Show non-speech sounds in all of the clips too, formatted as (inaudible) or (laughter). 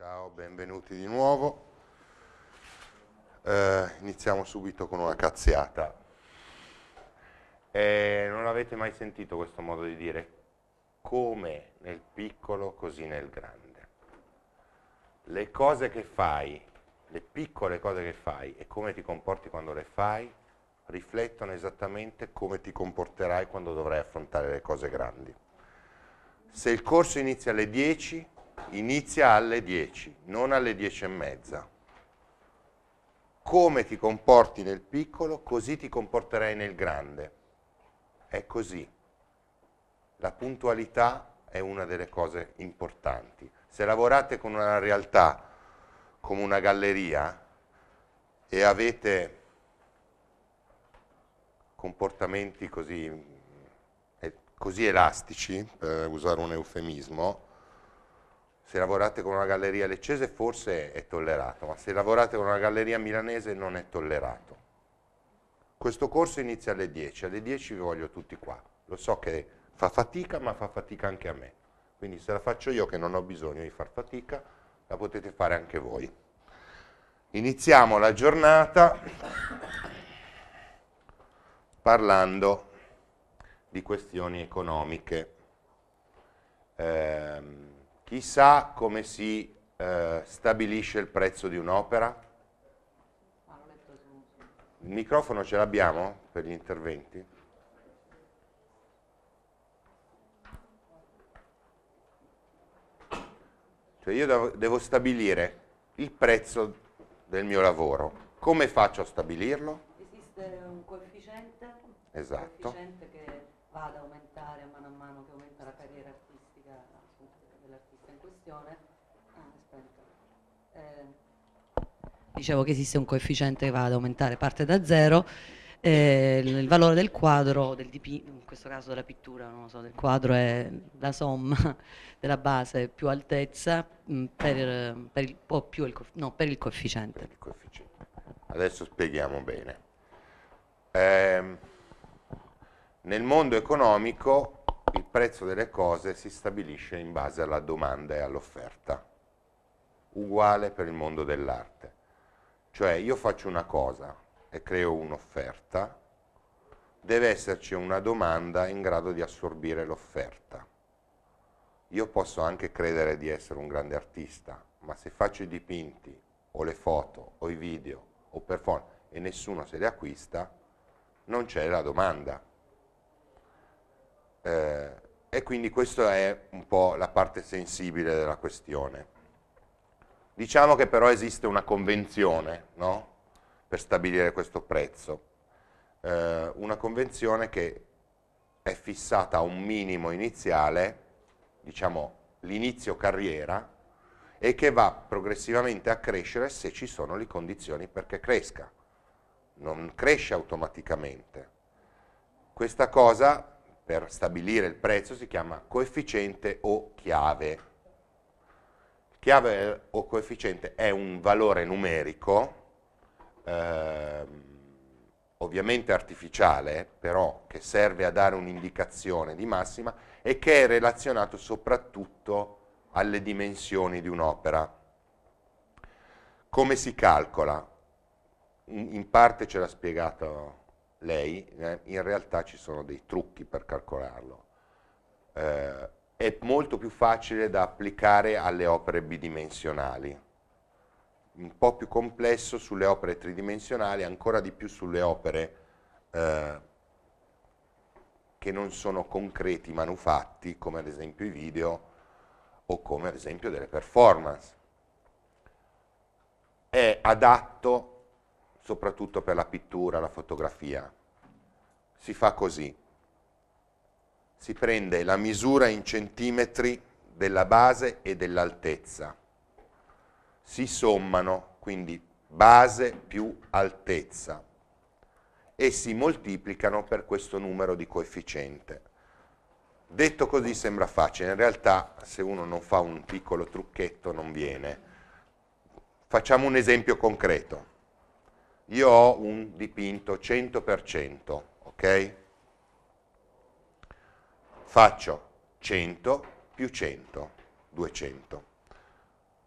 Ciao, benvenuti di nuovo. Eh, iniziamo subito con una cazziata. Eh, non avete mai sentito questo modo di dire come nel piccolo così nel grande. Le cose che fai, le piccole cose che fai e come ti comporti quando le fai, riflettono esattamente come ti comporterai quando dovrai affrontare le cose grandi. Se il corso inizia alle 10, inizia alle 10, non alle 10 e mezza. Come ti comporti nel piccolo, così ti comporterai nel grande. È così. La puntualità è una delle cose importanti. Se lavorate con una realtà come una galleria e avete comportamenti così, eh, così elastici, per usare un eufemismo, se lavorate con una galleria leccese forse è tollerato, ma se lavorate con una galleria milanese non è tollerato. Questo corso inizia alle 10, alle 10 vi voglio tutti qua. Lo so che fa fatica, ma fa fatica anche a me. Quindi se la faccio io che non ho bisogno di far fatica, la potete fare anche voi. Iniziamo la giornata parlando di questioni economiche. Ehm, Chissà come si eh, stabilisce il prezzo di un'opera? Il microfono ce l'abbiamo per gli interventi? Cioè io devo stabilire il prezzo del mio lavoro. Come faccio a stabilirlo? Esiste un coefficiente, esatto. un coefficiente che va ad aumentare mano a mano che aumenta la carriera questione, ah, eh, dicevo che esiste un coefficiente che va ad aumentare, parte da zero, eh, il valore del quadro, del dipinto, in questo caso della pittura, so, del quadro è la somma della base più altezza mm, per, per, il, o più il, no, per il coefficiente. Per il coefficiente. Adesso spieghiamo bene. Eh, nel mondo economico prezzo delle cose si stabilisce in base alla domanda e all'offerta, uguale per il mondo dell'arte. Cioè io faccio una cosa e creo un'offerta, deve esserci una domanda in grado di assorbire l'offerta. Io posso anche credere di essere un grande artista, ma se faccio i dipinti o le foto o i video o performance e nessuno se li acquista, non c'è la domanda eh, e quindi questa è un po' la parte sensibile della questione. Diciamo che però esiste una convenzione no? per stabilire questo prezzo, eh, una convenzione che è fissata a un minimo iniziale, diciamo l'inizio carriera, e che va progressivamente a crescere se ci sono le condizioni perché cresca, non cresce automaticamente. Questa cosa per stabilire il prezzo si chiama coefficiente o chiave. Chiave o coefficiente è un valore numerico, eh, ovviamente artificiale, però che serve a dare un'indicazione di massima e che è relazionato soprattutto alle dimensioni di un'opera. Come si calcola? In parte ce l'ha spiegato lei, eh, in realtà ci sono dei trucchi per calcolarlo. Eh, è molto più facile da applicare alle opere bidimensionali, un po' più complesso sulle opere tridimensionali, ancora di più sulle opere eh, che non sono concreti manufatti, come ad esempio i video o come ad esempio delle performance. È adatto soprattutto per la pittura, la fotografia. Si fa così. Si prende la misura in centimetri della base e dell'altezza. Si sommano, quindi base più altezza, e si moltiplicano per questo numero di coefficiente. Detto così sembra facile, in realtà se uno non fa un piccolo trucchetto non viene. Facciamo un esempio concreto io ho un dipinto 100%, ok? Faccio 100 più 100, 200,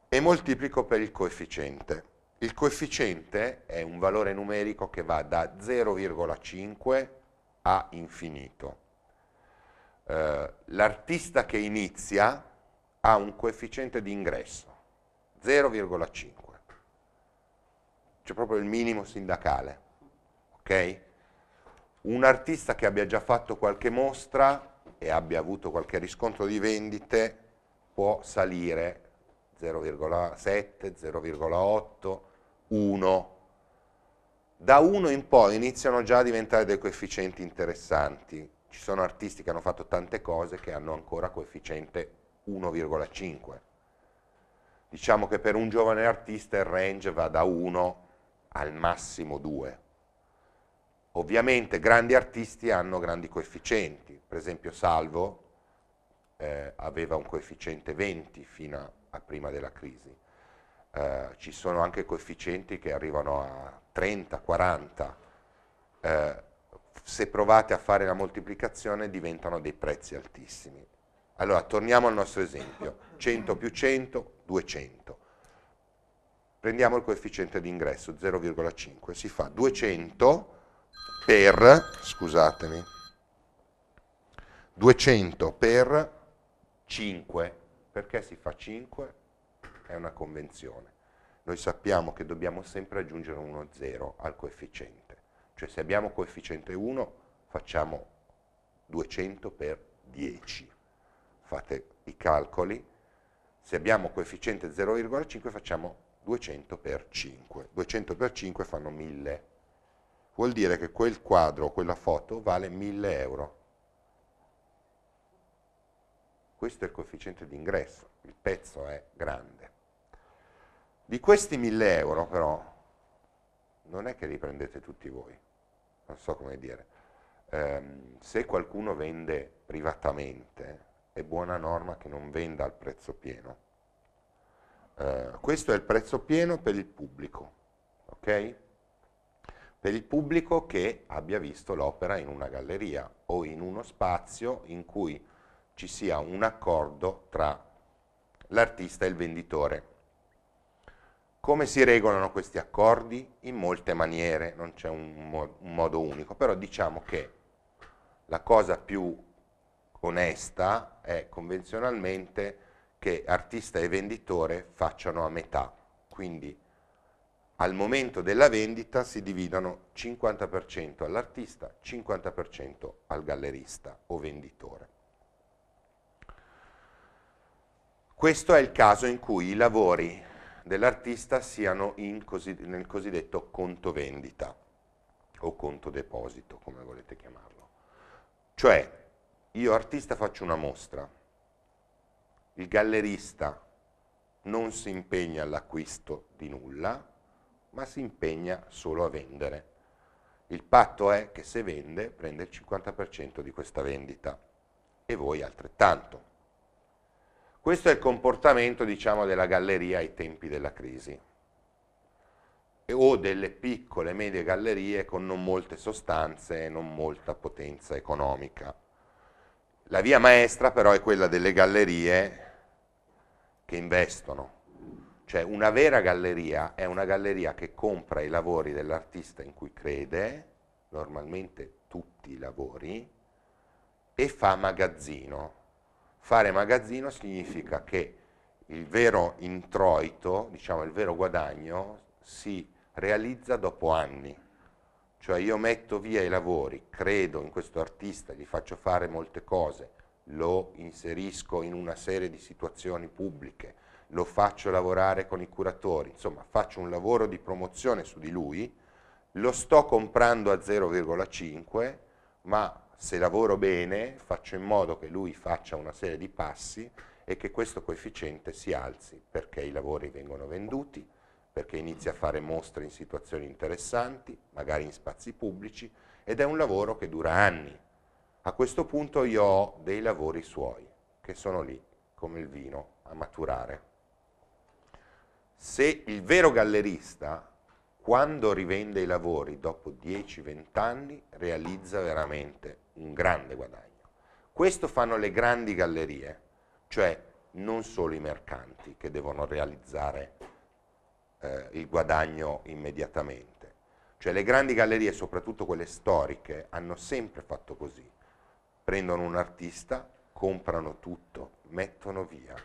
e moltiplico per il coefficiente. Il coefficiente è un valore numerico che va da 0,5 a infinito. Eh, l'artista che inizia ha un coefficiente di ingresso, 0,5 c'è proprio il minimo sindacale. Ok? Un artista che abbia già fatto qualche mostra e abbia avuto qualche riscontro di vendite può salire 0,7, 0,8, 1. Da 1 in poi iniziano già a diventare dei coefficienti interessanti. Ci sono artisti che hanno fatto tante cose che hanno ancora coefficiente 1,5. Diciamo che per un giovane artista il range va da 1 al massimo due. Ovviamente grandi artisti hanno grandi coefficienti, per esempio Salvo eh, aveva un coefficiente 20 fino a, a prima della crisi. Eh, ci sono anche coefficienti che arrivano a 30, 40. Eh, se provate a fare la moltiplicazione diventano dei prezzi altissimi. Allora, torniamo al nostro esempio. 100 più 100, 200 prendiamo il coefficiente d'ingresso 0,5, si fa 200 per, scusatemi, 200 per 5, perché si fa 5? È una convenzione. Noi sappiamo che dobbiamo sempre aggiungere uno 0 al coefficiente, cioè se abbiamo coefficiente 1 facciamo 200 per 10, fate i calcoli, se abbiamo coefficiente 0,5 facciamo 200 per 5. 200 per 5 fanno 1000. Vuol dire che quel quadro quella foto vale 1000 euro. Questo è il coefficiente di ingresso, il pezzo è grande. Di questi 1000 euro però non è che li prendete tutti voi, non so come dire. Ehm, se qualcuno vende privatamente è buona norma che non venda al prezzo pieno eh, questo è il prezzo pieno per il pubblico, ok? Per il pubblico che abbia visto l'opera in una galleria o in uno spazio in cui ci sia un accordo tra l'artista e il venditore. Come si regolano questi accordi? In molte maniere, non c'è un, mo un, modo unico, però diciamo che la cosa più onesta è convenzionalmente che artista e venditore facciano a metà, quindi al momento della vendita si dividono 50% all'artista, 50% al gallerista o venditore. Questo è il caso in cui i lavori dell'artista siano così, nel cosiddetto conto vendita o conto deposito, come volete chiamarlo. Cioè, io artista faccio una mostra, il gallerista non si impegna all'acquisto di nulla, ma si impegna solo a vendere. Il patto è che se vende prende il 50% di questa vendita e voi altrettanto. Questo è il comportamento diciamo, della galleria ai tempi della crisi e, o delle piccole e medie gallerie con non molte sostanze e non molta potenza economica. La via maestra però è quella delle gallerie che investono. Cioè una vera galleria è una galleria che compra i lavori dell'artista in cui crede, normalmente tutti i lavori, e fa magazzino. Fare magazzino significa che il vero introito, diciamo il vero guadagno, si realizza dopo anni. Cioè io metto via i lavori, credo in questo artista, gli faccio fare molte cose, lo inserisco in una serie di situazioni pubbliche, lo faccio lavorare con i curatori, insomma faccio un lavoro di promozione su di lui, lo sto comprando a 0,5, ma se lavoro bene faccio in modo che lui faccia una serie di passi e che questo coefficiente si alzi perché i lavori vengono venduti, perché inizia a fare mostre in situazioni interessanti, magari in spazi pubblici, ed è un lavoro che dura anni, a questo punto io ho dei lavori suoi, che sono lì, come il vino, a maturare. Se il vero gallerista, quando rivende i lavori dopo 10-20 anni, realizza veramente un grande guadagno. Questo fanno le grandi gallerie, cioè non solo i mercanti che devono realizzare eh, il guadagno immediatamente. Cioè le grandi gallerie, soprattutto quelle storiche, hanno sempre fatto così prendono un artista, comprano tutto, mettono via,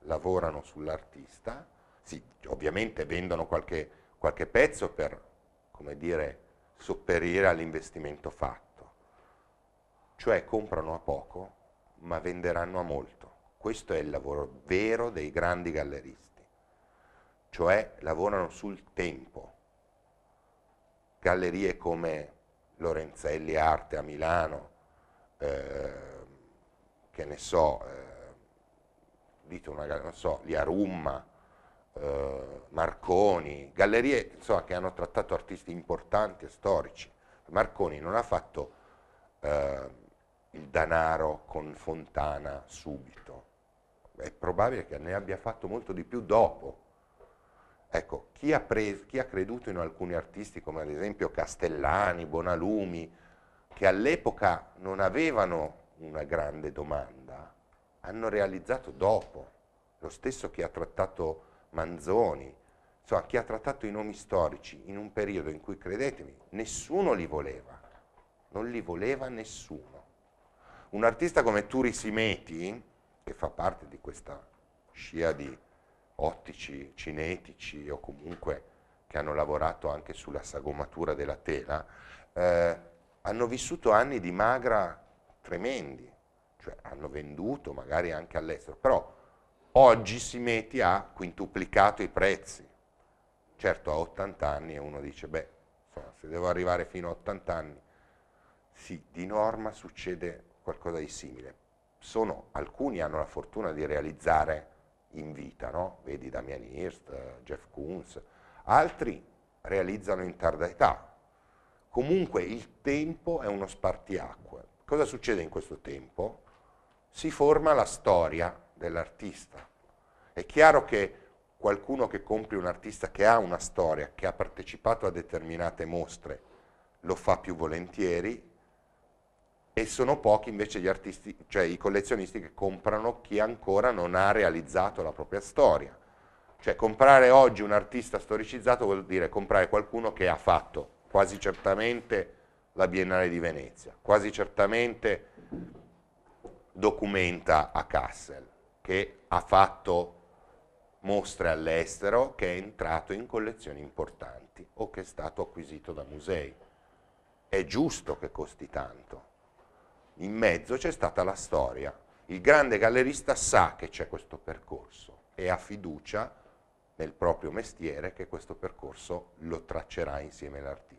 lavorano sull'artista, sì, ovviamente vendono qualche, qualche pezzo per, come dire, sopperire all'investimento fatto. Cioè comprano a poco, ma venderanno a molto. Questo è il lavoro vero dei grandi galleristi. Cioè lavorano sul tempo. Gallerie come Lorenzelli Arte a Milano, eh, che ne so, eh, dite una non so, Liarumma, eh, Marconi, gallerie insomma, che hanno trattato artisti importanti e storici. Marconi non ha fatto eh, il danaro con Fontana subito, è probabile che ne abbia fatto molto di più dopo. Ecco, chi ha, preso, chi ha creduto in alcuni artisti come ad esempio Castellani, Bonalumi, che all'epoca non avevano una grande domanda, hanno realizzato dopo, lo stesso che ha trattato Manzoni, insomma chi ha trattato i nomi storici in un periodo in cui, credetemi, nessuno li voleva, non li voleva nessuno. Un artista come Turi Simeti, che fa parte di questa scia di ottici, cinetici o comunque che hanno lavorato anche sulla sagomatura della tela, eh, hanno vissuto anni di magra tremendi, cioè hanno venduto magari anche all'estero, però oggi si mette a quintuplicato i prezzi. Certo a 80 anni uno dice, beh, insomma, se devo arrivare fino a 80 anni, sì, di norma succede qualcosa di simile. Sono, alcuni hanno la fortuna di realizzare in vita, no? vedi Damian Hirst, Jeff Koons, altri realizzano in tarda età, Comunque il tempo è uno spartiacque. Cosa succede in questo tempo? Si forma la storia dell'artista. È chiaro che qualcuno che compri un artista che ha una storia, che ha partecipato a determinate mostre, lo fa più volentieri e sono pochi invece gli artisti, cioè i collezionisti che comprano chi ancora non ha realizzato la propria storia. Cioè comprare oggi un artista storicizzato vuol dire comprare qualcuno che ha fatto quasi certamente la Biennale di Venezia, quasi certamente documenta a Kassel, che ha fatto mostre all'estero, che è entrato in collezioni importanti o che è stato acquisito da musei. È giusto che costi tanto. In mezzo c'è stata la storia. Il grande gallerista sa che c'è questo percorso e ha fiducia nel proprio mestiere che questo percorso lo traccerà insieme all'artista.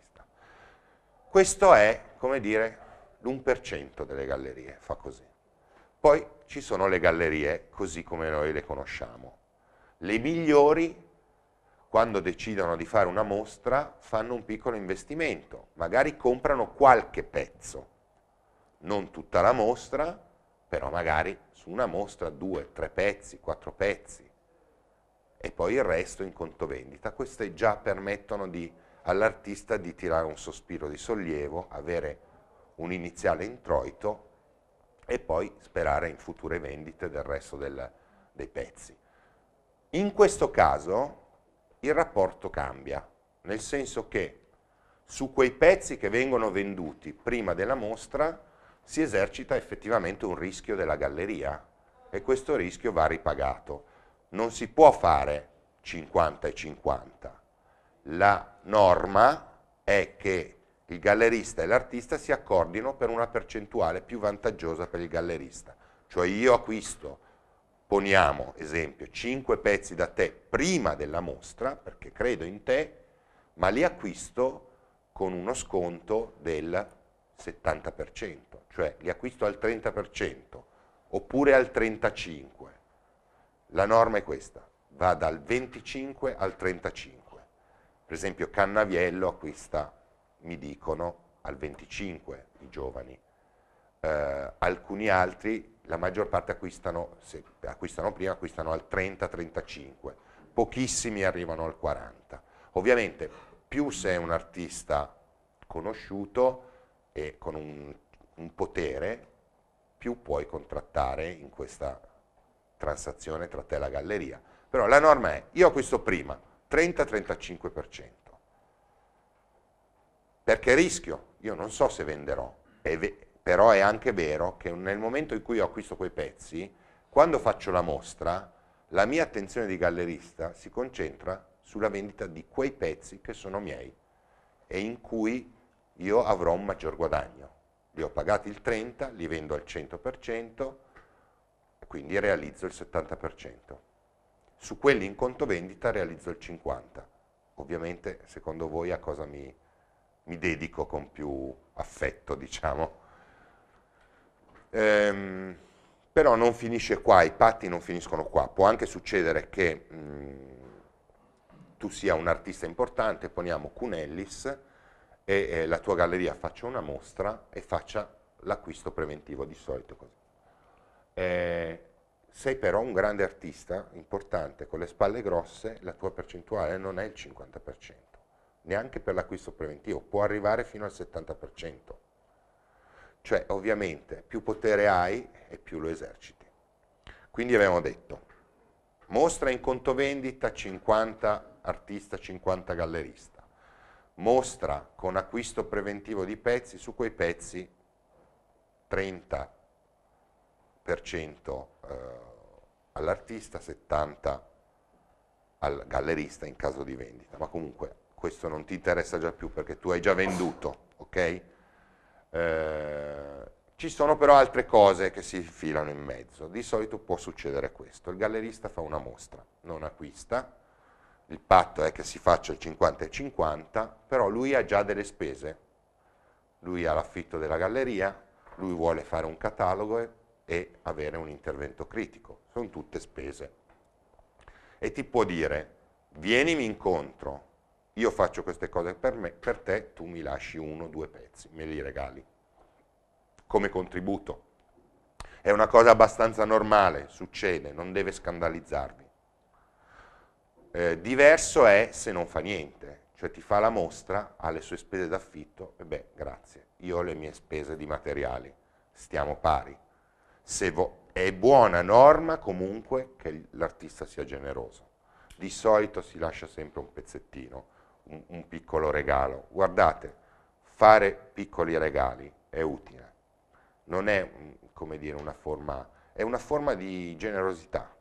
Questo è, come dire, l'1% delle gallerie, fa così. Poi ci sono le gallerie così come noi le conosciamo. Le migliori, quando decidono di fare una mostra, fanno un piccolo investimento, magari comprano qualche pezzo, non tutta la mostra, però magari su una mostra due, tre pezzi, quattro pezzi e poi il resto in conto vendita. Queste già permettono di all'artista di tirare un sospiro di sollievo, avere un iniziale introito e poi sperare in future vendite del resto del, dei pezzi. In questo caso il rapporto cambia, nel senso che su quei pezzi che vengono venduti prima della mostra si esercita effettivamente un rischio della galleria e questo rischio va ripagato. Non si può fare 50 e 50, la norma è che il gallerista e l'artista si accordino per una percentuale più vantaggiosa per il gallerista. Cioè io acquisto, poniamo esempio, 5 pezzi da te prima della mostra, perché credo in te, ma li acquisto con uno sconto del 70%, cioè li acquisto al 30% oppure al 35%. La norma è questa, va dal 25 al 35%. Per esempio Cannaviello acquista, mi dicono, al 25 i giovani, eh, alcuni altri, la maggior parte acquistano, se acquistano prima, acquistano al 30-35, pochissimi arrivano al 40. Ovviamente più sei un artista conosciuto e con un, un potere, più puoi contrattare in questa transazione tra te e la galleria. Però la norma è, io acquisto prima, 30-35%. Perché rischio, io non so se venderò, è però è anche vero che nel momento in cui io acquisto quei pezzi, quando faccio la mostra, la mia attenzione di gallerista si concentra sulla vendita di quei pezzi che sono miei e in cui io avrò un maggior guadagno. Li ho pagati il 30, li vendo al 100%, quindi realizzo il 70% su quelli in conto vendita realizzo il 50. Ovviamente secondo voi a cosa mi, mi dedico con più affetto, diciamo. Ehm, però non finisce qua, i patti non finiscono qua. Può anche succedere che mh, mm, tu sia un artista importante, poniamo Cunellis, e eh, la tua galleria faccia una mostra e faccia l'acquisto preventivo, di solito così. Eh, sei però un grande artista, importante, con le spalle grosse, la tua percentuale non è il 50%, neanche per l'acquisto preventivo, può arrivare fino al 70%. Cioè, ovviamente, più potere hai e più lo eserciti. Quindi abbiamo detto, mostra in conto vendita 50 artista, 50 gallerista, mostra con acquisto preventivo di pezzi, su quei pezzi 30% eh, all'artista, 70 al gallerista in caso di vendita, ma comunque questo non ti interessa già più perché tu hai già venduto, ok? Eh, ci sono però altre cose che si filano in mezzo, di solito può succedere questo, il gallerista fa una mostra, non acquista, il patto è che si faccia il 50 e 50, però lui ha già delle spese, lui ha l'affitto della galleria, lui vuole fare un catalogo, e avere un intervento critico. Sono tutte spese. E ti può dire, vienimi incontro, io faccio queste cose per, me, per te, tu mi lasci uno o due pezzi, me li regali, come contributo. È una cosa abbastanza normale, succede, non deve scandalizzarvi. Eh, diverso è se non fa niente, cioè ti fa la mostra, ha le sue spese d'affitto, e beh, grazie, io ho le mie spese di materiali, stiamo pari se è buona norma comunque che l'artista sia generoso. Di solito si lascia sempre un pezzettino, un, un piccolo regalo. Guardate, fare piccoli regali è utile, non è come dire una forma, è una forma di generosità.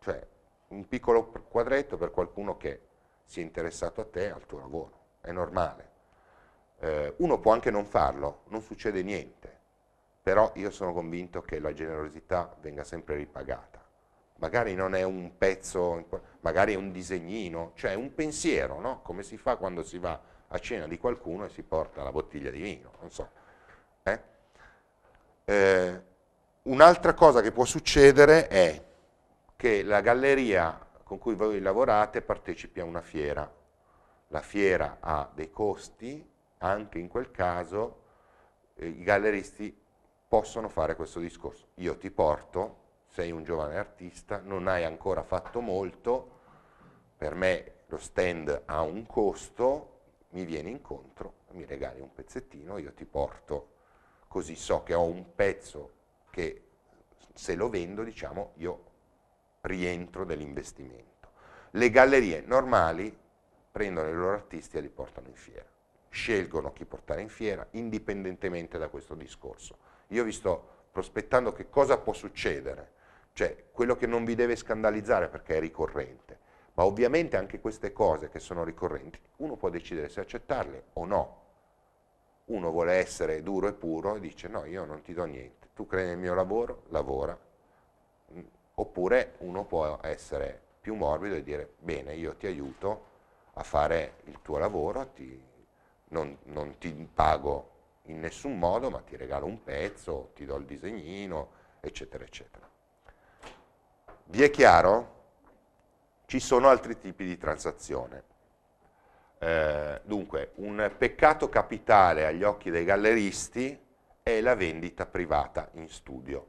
Cioè, un piccolo quadretto per qualcuno che si è interessato a te, al tuo lavoro, è normale. Eh, uno può anche non farlo, non succede niente, però io sono convinto che la generosità venga sempre ripagata. Magari non è un pezzo, magari è un disegnino, cioè un pensiero, no? come si fa quando si va a cena di qualcuno e si porta la bottiglia di vino, non so. Eh? Eh, un'altra cosa che può succedere è che la galleria con cui voi lavorate partecipi a una fiera. La fiera ha dei costi, anche in quel caso eh, i galleristi possono fare questo discorso. Io ti porto, sei un giovane artista, non hai ancora fatto molto, per me lo stand ha un costo, mi vieni incontro, mi regali un pezzettino, io ti porto, così so che ho un pezzo che se lo vendo, diciamo, io rientro dell'investimento. Le gallerie normali prendono i loro artisti e li portano in fiera, scelgono chi portare in fiera indipendentemente da questo discorso io vi sto prospettando che cosa può succedere, cioè quello che non vi deve scandalizzare perché è ricorrente, ma ovviamente anche queste cose che sono ricorrenti, uno può decidere se accettarle o no. Uno vuole essere duro e puro e dice no, io non ti do niente, tu credi nel mio lavoro, lavora. Mm, oppure uno può essere più morbido e dire bene, io ti aiuto a fare il tuo lavoro, ti, non, non ti pago in nessun modo, ma ti regalo un pezzo, ti do il disegnino, eccetera, eccetera. Vi è chiaro? Ci sono altri tipi di transazione. Eh, dunque, un peccato capitale agli occhi dei galleristi è la vendita privata in studio.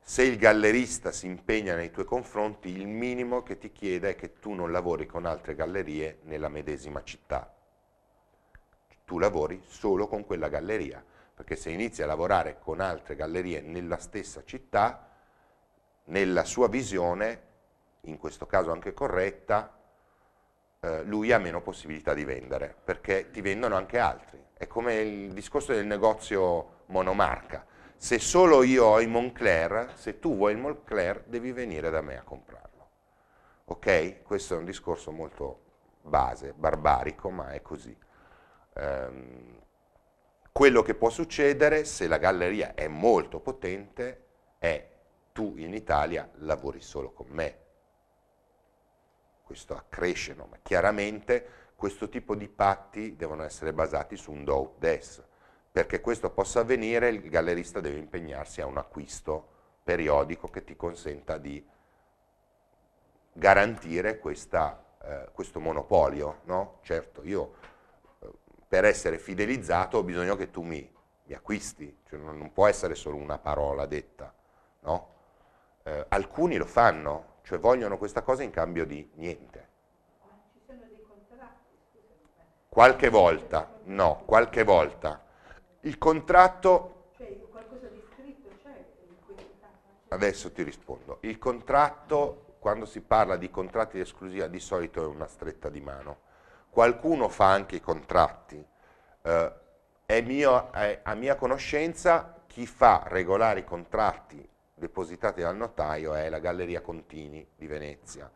Se il gallerista si impegna nei tuoi confronti, il minimo che ti chiede è che tu non lavori con altre gallerie nella medesima città tu lavori solo con quella galleria, perché se inizi a lavorare con altre gallerie nella stessa città, nella sua visione, in questo caso anche corretta, eh, lui ha meno possibilità di vendere, perché ti vendono anche altri. È come il discorso del negozio monomarca. Se solo io ho il Moncler, se tu vuoi il Moncler, devi venire da me a comprarlo. Ok? Questo è un discorso molto base, barbarico, ma è così ehm, quello che può succedere se la galleria è molto potente è tu in Italia lavori solo con me. Questo accresce, no? ma chiaramente questo tipo di patti devono essere basati su un do des. Perché questo possa avvenire il gallerista deve impegnarsi a un acquisto periodico che ti consenta di garantire questa, eh, questo monopolio. No? Certo, io per essere fidelizzato ho bisogno che tu mi, mi acquisti, cioè non, non, può essere solo una parola detta, no? eh, alcuni lo fanno, cioè vogliono questa cosa in cambio di niente. Qualche volta, no, qualche volta. Il contratto... Adesso ti rispondo. Il contratto, quando si parla di contratti di esclusiva, di solito è una stretta di mano qualcuno fa anche i contratti. Eh, è mio, è, a mia conoscenza chi fa regolare i contratti depositati dal notaio è la Galleria Contini di Venezia,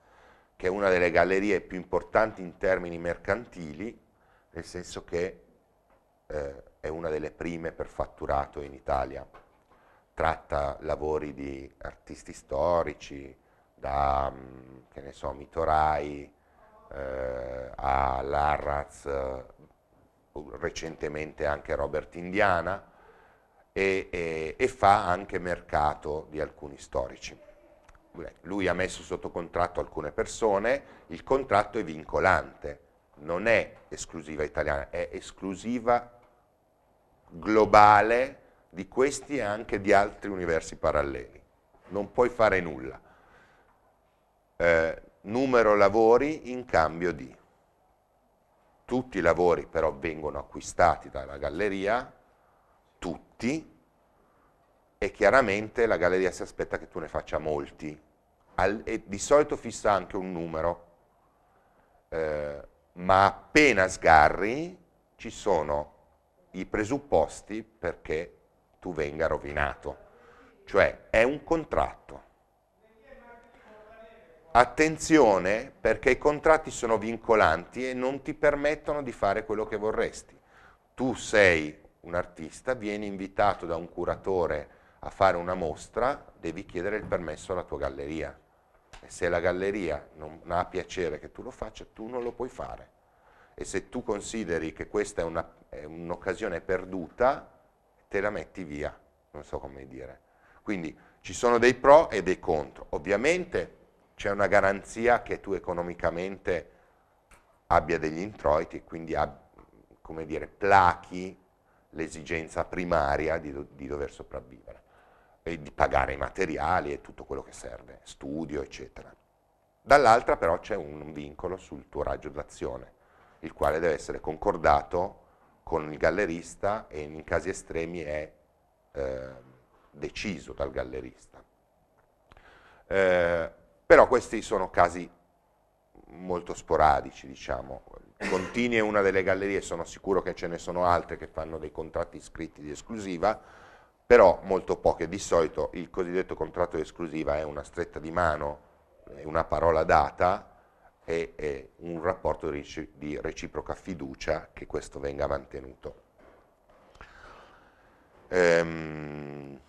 che è una delle gallerie più importanti in termini mercantili, nel senso che eh, è una delle prime per fatturato in Italia. Tratta lavori di artisti storici, da, mm, che ne so, Mitorai, eh, a Larraz, eh, recentemente anche Robert Indiana, e, e, e fa anche mercato di alcuni storici. Lui ha messo sotto contratto alcune persone, il contratto è vincolante, non è esclusiva italiana, è esclusiva globale di questi e anche di altri universi paralleli. Non puoi fare nulla. Eh, numero lavori in cambio di. Tutti i lavori però vengono acquistati dalla galleria, tutti, e chiaramente la galleria si aspetta che tu ne faccia molti. Al, e di solito fissa anche un numero, eh, ma appena sgarri ci sono i presupposti perché tu venga rovinato. Cioè è un contratto attenzione perché i contratti sono vincolanti e non ti permettono di fare quello che vorresti. Tu sei un artista, vieni invitato da un curatore a fare una mostra, devi chiedere il permesso alla tua galleria. E se la galleria non ha piacere che tu lo faccia, tu non lo puoi fare. E se tu consideri che questa è, una, è un'occasione perduta, te la metti via, non so come dire. Quindi ci sono dei pro e dei contro. Ovviamente c'è una garanzia che tu economicamente abbia degli introiti e quindi ab, come dire, plachi l'esigenza primaria di, do, di dover sopravvivere e di pagare i materiali e tutto quello che serve, studio, eccetera. Dall'altra però c'è un vincolo sul tuo raggio d'azione, il quale deve essere concordato con il gallerista e in casi estremi è eh, deciso dal gallerista. Eh, però questi sono casi molto sporadici, diciamo. Contini è una delle gallerie, sono sicuro che ce ne sono altre che fanno dei contratti scritti di esclusiva, però molto poche. Di solito il cosiddetto contratto di esclusiva è una stretta di mano, una parola data e è un rapporto di reciproca fiducia che questo venga mantenuto. Ehm,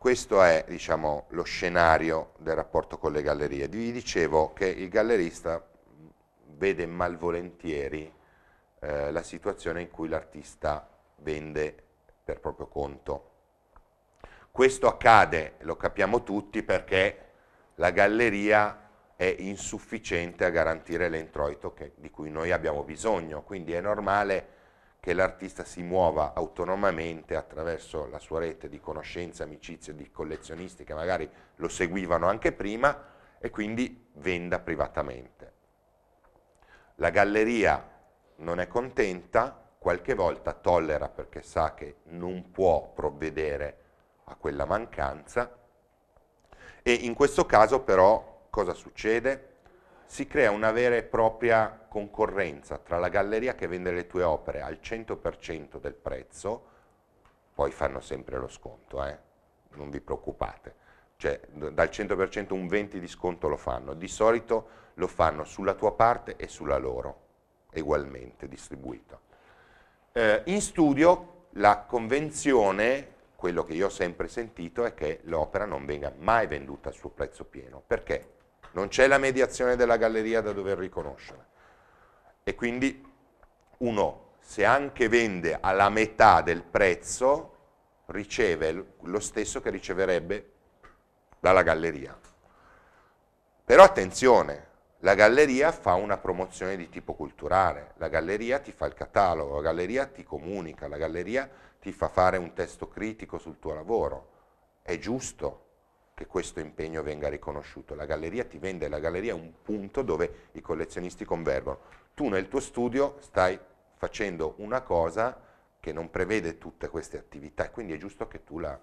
questo è diciamo, lo scenario del rapporto con le gallerie. Vi dicevo che il gallerista vede malvolentieri eh, la situazione in cui l'artista vende per proprio conto. Questo accade, lo capiamo tutti, perché la galleria è insufficiente a garantire l'entroito di cui noi abbiamo bisogno, quindi è normale che l'artista si muova autonomamente attraverso la sua rete di conoscenze, amicizie, di collezionisti che magari lo seguivano anche prima e quindi venda privatamente. La galleria non è contenta, qualche volta tollera perché sa che non può provvedere a quella mancanza e in questo caso però cosa succede? si crea una vera e propria concorrenza tra la galleria che vende le tue opere al 100% del prezzo, poi fanno sempre lo sconto, eh? non vi preoccupate, cioè dal 100% un 20% di sconto lo fanno, di solito lo fanno sulla tua parte e sulla loro, ugualmente distribuito. Eh, in studio la convenzione, quello che io ho sempre sentito, è che l'opera non venga mai venduta al suo prezzo pieno, perché? non c'è la mediazione della galleria da dover riconoscere. E quindi uno, se anche vende alla metà del prezzo, riceve lo stesso che riceverebbe dalla galleria. Però attenzione, la galleria fa una promozione di tipo culturale, la galleria ti fa il catalogo, la galleria ti comunica, la galleria ti fa fare un testo critico sul tuo lavoro. È giusto, che questo impegno venga riconosciuto. La galleria ti vende, la galleria è un punto dove i collezionisti convergono. Tu nel tuo studio stai facendo una cosa che non prevede tutte queste attività, quindi è giusto che tu la,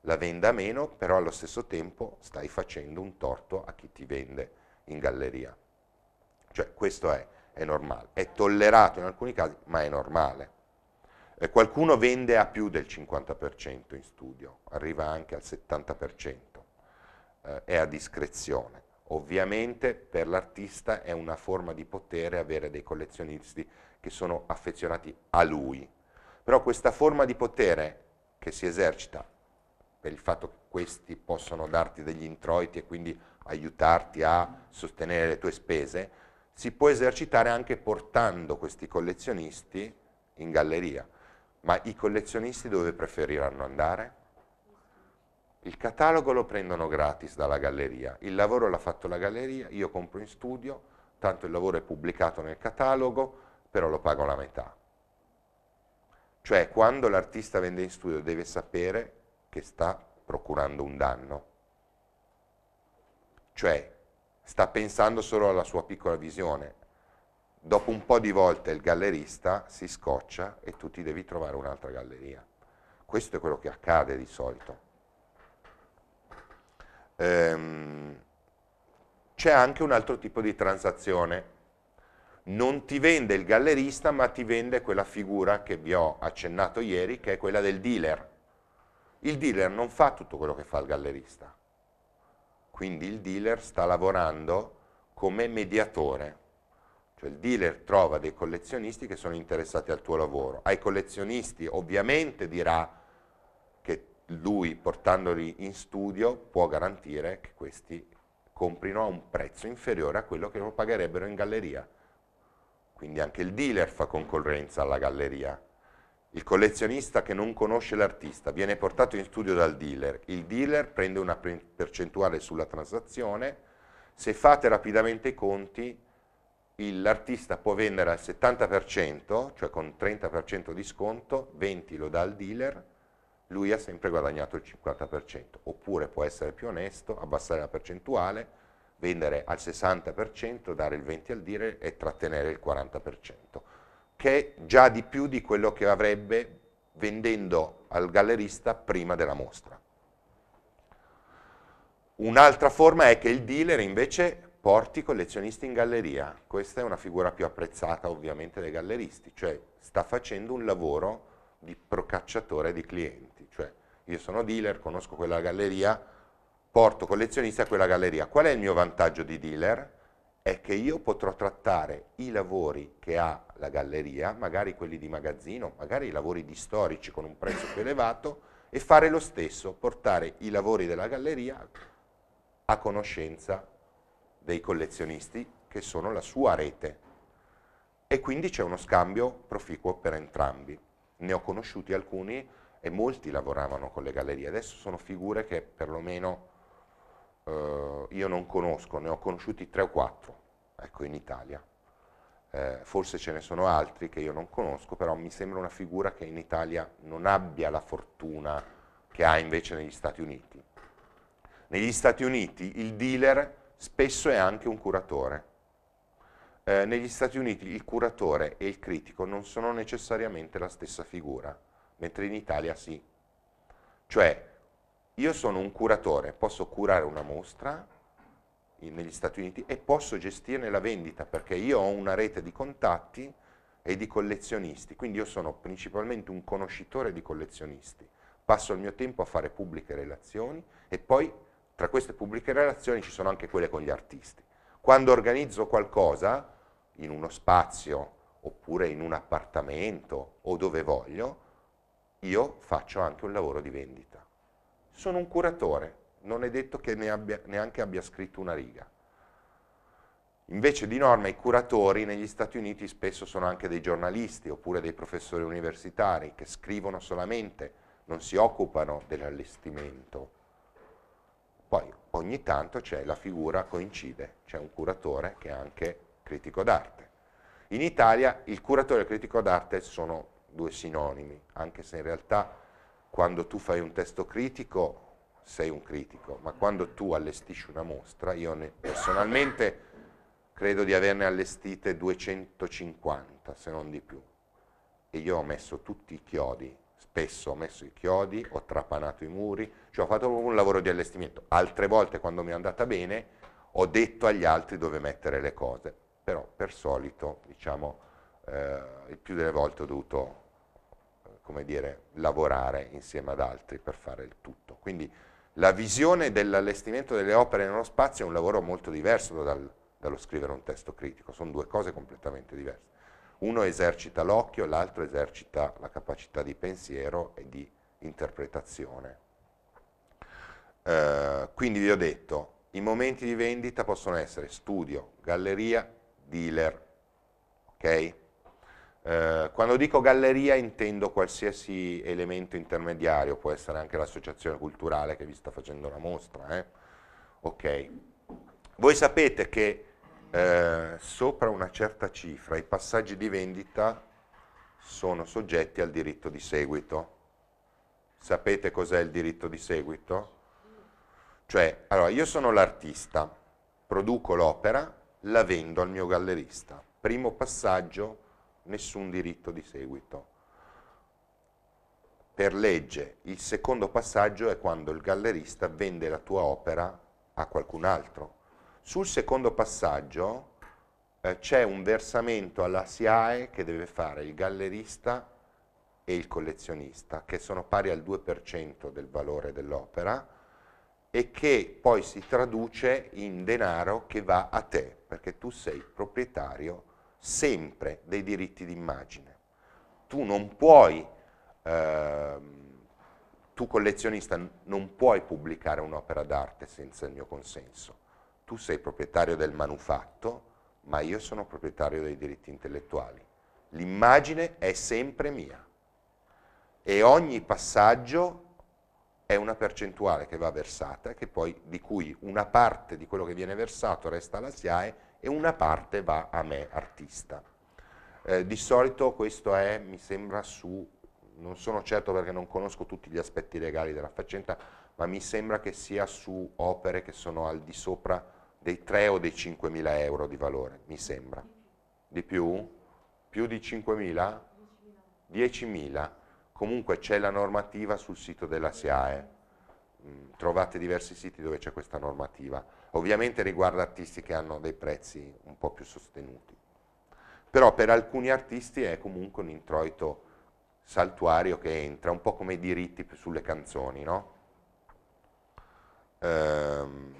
la venda meno, però allo stesso tempo stai facendo un torto a chi ti vende in galleria. Cioè questo è, è normale, è tollerato in alcuni casi, ma è normale. Eh, qualcuno vende a più del 50% in studio, arriva anche al 70% eh, è a discrezione. Ovviamente per l'artista è una forma di potere avere dei collezionisti che sono affezionati a lui. Però questa forma di potere che si esercita per il fatto che questi possono darti degli introiti e quindi aiutarti a sostenere le tue spese, si può esercitare anche portando questi collezionisti in galleria. Ma i collezionisti dove preferiranno andare? Il catalogo lo prendono gratis dalla galleria, il lavoro l'ha fatto la galleria, io compro in studio, tanto il lavoro è pubblicato nel catalogo, però lo pago la metà. Cioè quando l'artista vende in studio deve sapere che sta procurando un danno, cioè sta pensando solo alla sua piccola visione. Dopo un po' di volte il gallerista si scoccia e tu ti devi trovare un'altra galleria. Questo è quello che accade di solito ehm, c'è anche un altro tipo di transazione. Non ti vende il gallerista, ma ti vende quella figura che vi ho accennato ieri, che è quella del dealer. Il dealer non fa tutto quello che fa il gallerista. Quindi il dealer sta lavorando come mediatore. Cioè il dealer trova dei collezionisti che sono interessati al tuo lavoro. Ai collezionisti ovviamente dirà lui portandoli in studio può garantire che questi comprino a un prezzo inferiore a quello che lo pagherebbero in galleria. Quindi anche il dealer fa concorrenza alla galleria. Il collezionista che non conosce l'artista viene portato in studio dal dealer, il dealer prende una percentuale sulla transazione, se fate rapidamente i conti l'artista può vendere al 70%, cioè con 30% di sconto, 20 lo dà al dealer, lui ha sempre guadagnato il 50%, oppure può essere più onesto, abbassare la percentuale, vendere al 60%, dare il 20% al dire e trattenere il 40%, che è già di più di quello che avrebbe vendendo al gallerista prima della mostra. Un'altra forma è che il dealer invece porti collezionisti in galleria, questa è una figura più apprezzata ovviamente dai galleristi, cioè sta facendo un lavoro di procacciatore di clienti, cioè io sono dealer, conosco quella galleria, porto collezionista a quella galleria. Qual è il mio vantaggio di dealer? È che io potrò trattare i lavori che ha la galleria, magari quelli di magazzino, magari i lavori di storici con un prezzo più elevato, e fare lo stesso, portare i lavori della galleria a conoscenza dei collezionisti che sono la sua rete. E quindi c'è uno scambio proficuo per entrambi ne ho conosciuti alcuni e molti lavoravano con le gallerie, adesso sono figure che perlomeno eh, io non conosco, ne ho conosciuti tre o quattro, ecco, in Italia. Eh, forse ce ne sono altri che io non conosco, però mi sembra una figura che in Italia non abbia la fortuna che ha invece negli Stati Uniti. Negli Stati Uniti il dealer spesso è anche un curatore eh, negli Stati Uniti il curatore e il critico non sono necessariamente la stessa figura, mentre in Italia sì. Cioè, io sono un curatore, posso curare una mostra in, negli Stati Uniti e posso gestirne la vendita perché io ho una rete di contatti e di collezionisti, quindi io sono principalmente un conoscitore di collezionisti, passo il mio tempo a fare pubbliche relazioni e poi tra queste pubbliche relazioni ci sono anche quelle con gli artisti. Quando organizzo qualcosa in uno spazio oppure in un appartamento o dove voglio, io faccio anche un lavoro di vendita. Sono un curatore, non è detto che ne abbia, neanche abbia scritto una riga. Invece di norma i curatori negli Stati Uniti spesso sono anche dei giornalisti oppure dei professori universitari che scrivono solamente, non si occupano dell'allestimento. Poi ogni tanto c'è la figura coincide, c'è un curatore che è anche critico d'arte. In Italia il curatore e il critico d'arte sono due sinonimi, anche se in realtà quando tu fai un testo critico sei un critico, ma quando tu allestisci una mostra, io ne, personalmente credo di averne allestite 250, se non di più, e io ho messo tutti i chiodi, spesso ho messo i chiodi, ho trapanato i muri, cioè ho fatto proprio un lavoro di allestimento. Altre volte quando mi è andata bene ho detto agli altri dove mettere le cose, però per solito, diciamo, eh, il più delle volte ho dovuto, eh, come dire, lavorare insieme ad altri per fare il tutto. Quindi la visione dell'allestimento delle opere nello spazio è un lavoro molto diverso dal, dallo scrivere un testo critico, sono due cose completamente diverse. Uno esercita l'occhio, l'altro esercita la capacità di pensiero e di interpretazione. Eh, quindi vi ho detto, i momenti di vendita possono essere studio, galleria, dealer. Ok? Eh, quando dico galleria intendo qualsiasi elemento intermediario, può essere anche l'associazione culturale che vi sta facendo la mostra. Eh? Okay. Voi sapete che eh, sopra una certa cifra i passaggi di vendita sono soggetti al diritto di seguito. Sapete cos'è il diritto di seguito? Cioè, allora, io sono l'artista, produco l'opera, la vendo al mio gallerista. Primo passaggio, nessun diritto di seguito. Per legge, il secondo passaggio è quando il gallerista vende la tua opera a qualcun altro. Sul secondo passaggio eh, c'è un versamento alla SIAE che deve fare il gallerista e il collezionista, che sono pari al 2% del valore dell'opera, e che poi si traduce in denaro che va a te, perché tu sei proprietario sempre dei diritti d'immagine. Tu non puoi, eh, tu collezionista, non puoi pubblicare un'opera d'arte senza il mio consenso. Tu sei proprietario del manufatto, ma io sono proprietario dei diritti intellettuali. L'immagine è sempre mia e ogni passaggio è una percentuale che va versata, che poi, di cui una parte di quello che viene versato resta alla SIAE e una parte va a me artista. Eh, di solito questo è, mi sembra, su, non sono certo perché non conosco tutti gli aspetti legali della faccenda, ma mi sembra che sia su opere che sono al di sopra dei 3 o dei 5 mila euro di valore, mi sembra. Di più? Più di 5 mila? 10 mila? comunque c'è la normativa sul sito della SIAE, mm, trovate diversi siti dove c'è questa normativa, ovviamente riguarda artisti che hanno dei prezzi un po' più sostenuti, però per alcuni artisti è comunque un introito saltuario che entra, un po' come i diritti sulle canzoni, no? Ehm,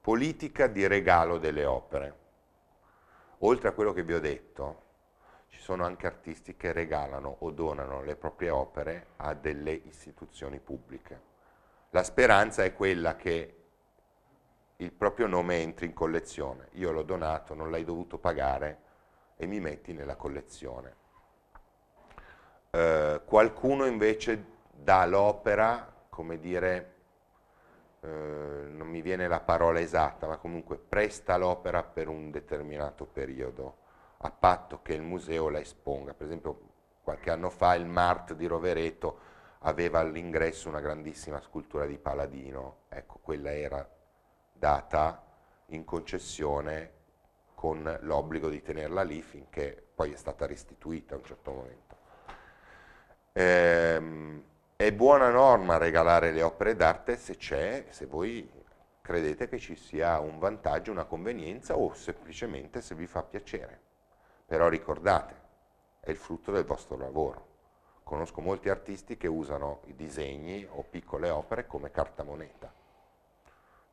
politica di regalo delle opere, oltre a quello che vi ho detto, ci sono anche artisti che regalano o donano le proprie opere a delle istituzioni pubbliche. La speranza è quella che il proprio nome entri in collezione. Io l'ho donato, non l'hai dovuto pagare e mi metti nella collezione. Eh, qualcuno invece dà l'opera, come dire, eh, non mi viene la parola esatta, ma comunque presta l'opera per un determinato periodo a patto che il museo la esponga. Per esempio qualche anno fa il Mart di Rovereto aveva all'ingresso una grandissima scultura di Paladino, ecco, quella era data in concessione con l'obbligo di tenerla lì finché poi è stata restituita a un certo momento. Ehm, è buona norma regalare le opere d'arte se c'è, se voi credete che ci sia un vantaggio, una convenienza o semplicemente se vi fa piacere però ricordate, è il frutto del vostro lavoro. Conosco molti artisti che usano i disegni o piccole opere come carta moneta.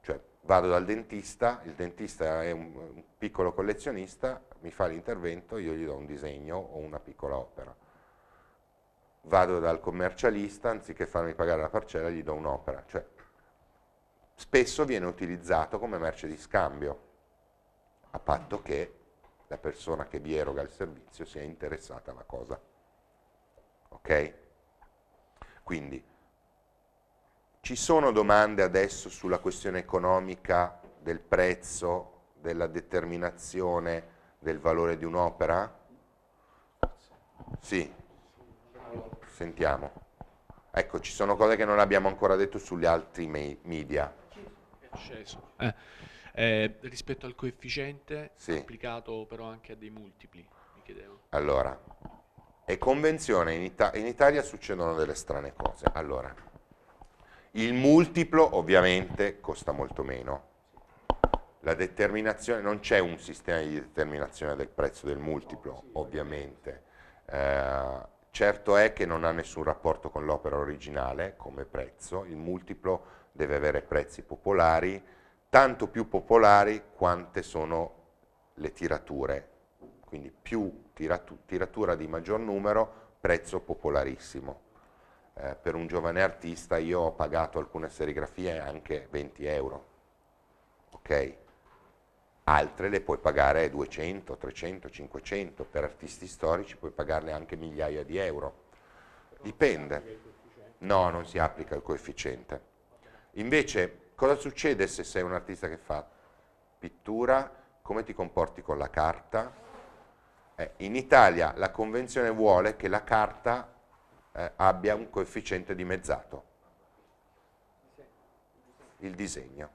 Cioè vado dal dentista, il dentista è un, un piccolo collezionista, mi fa l'intervento, io gli do un disegno o una piccola opera. Vado dal commercialista, anziché farmi pagare la parcella, gli do un'opera. Cioè, spesso viene utilizzato come merce di scambio, a patto che la persona che vi eroga il servizio sia interessata alla cosa. Ok? Quindi ci sono domande adesso sulla questione economica del prezzo, della determinazione del valore di un'opera? Sì, sentiamo. Ecco, ci sono cose che non abbiamo ancora detto sugli altri media. Eh. Eh, rispetto al coefficiente sì. applicato però anche a dei multipli, mi chiedevo. Allora, è convenzione, in, Ita in Italia succedono delle strane cose. Allora, il multiplo ovviamente costa molto meno, la determinazione, non c'è un sistema di determinazione del prezzo del multiplo, ovviamente. Eh, certo è che non ha nessun rapporto con l'opera originale come prezzo, il multiplo deve avere prezzi popolari, tanto più popolari quante sono le tirature, quindi più tiratu tiratura di maggior numero, prezzo popolarissimo. Eh, per un giovane artista io ho pagato alcune serigrafie anche 20 euro, ok? Altre le puoi pagare 200, 300, 500, per artisti storici puoi pagarle anche migliaia di euro. Dipende. No, non si applica il coefficiente. Invece cosa succede se sei un artista che fa pittura, come ti comporti con la carta. Eh, in Italia la convenzione vuole che la carta eh, abbia un coefficiente dimezzato, il disegno.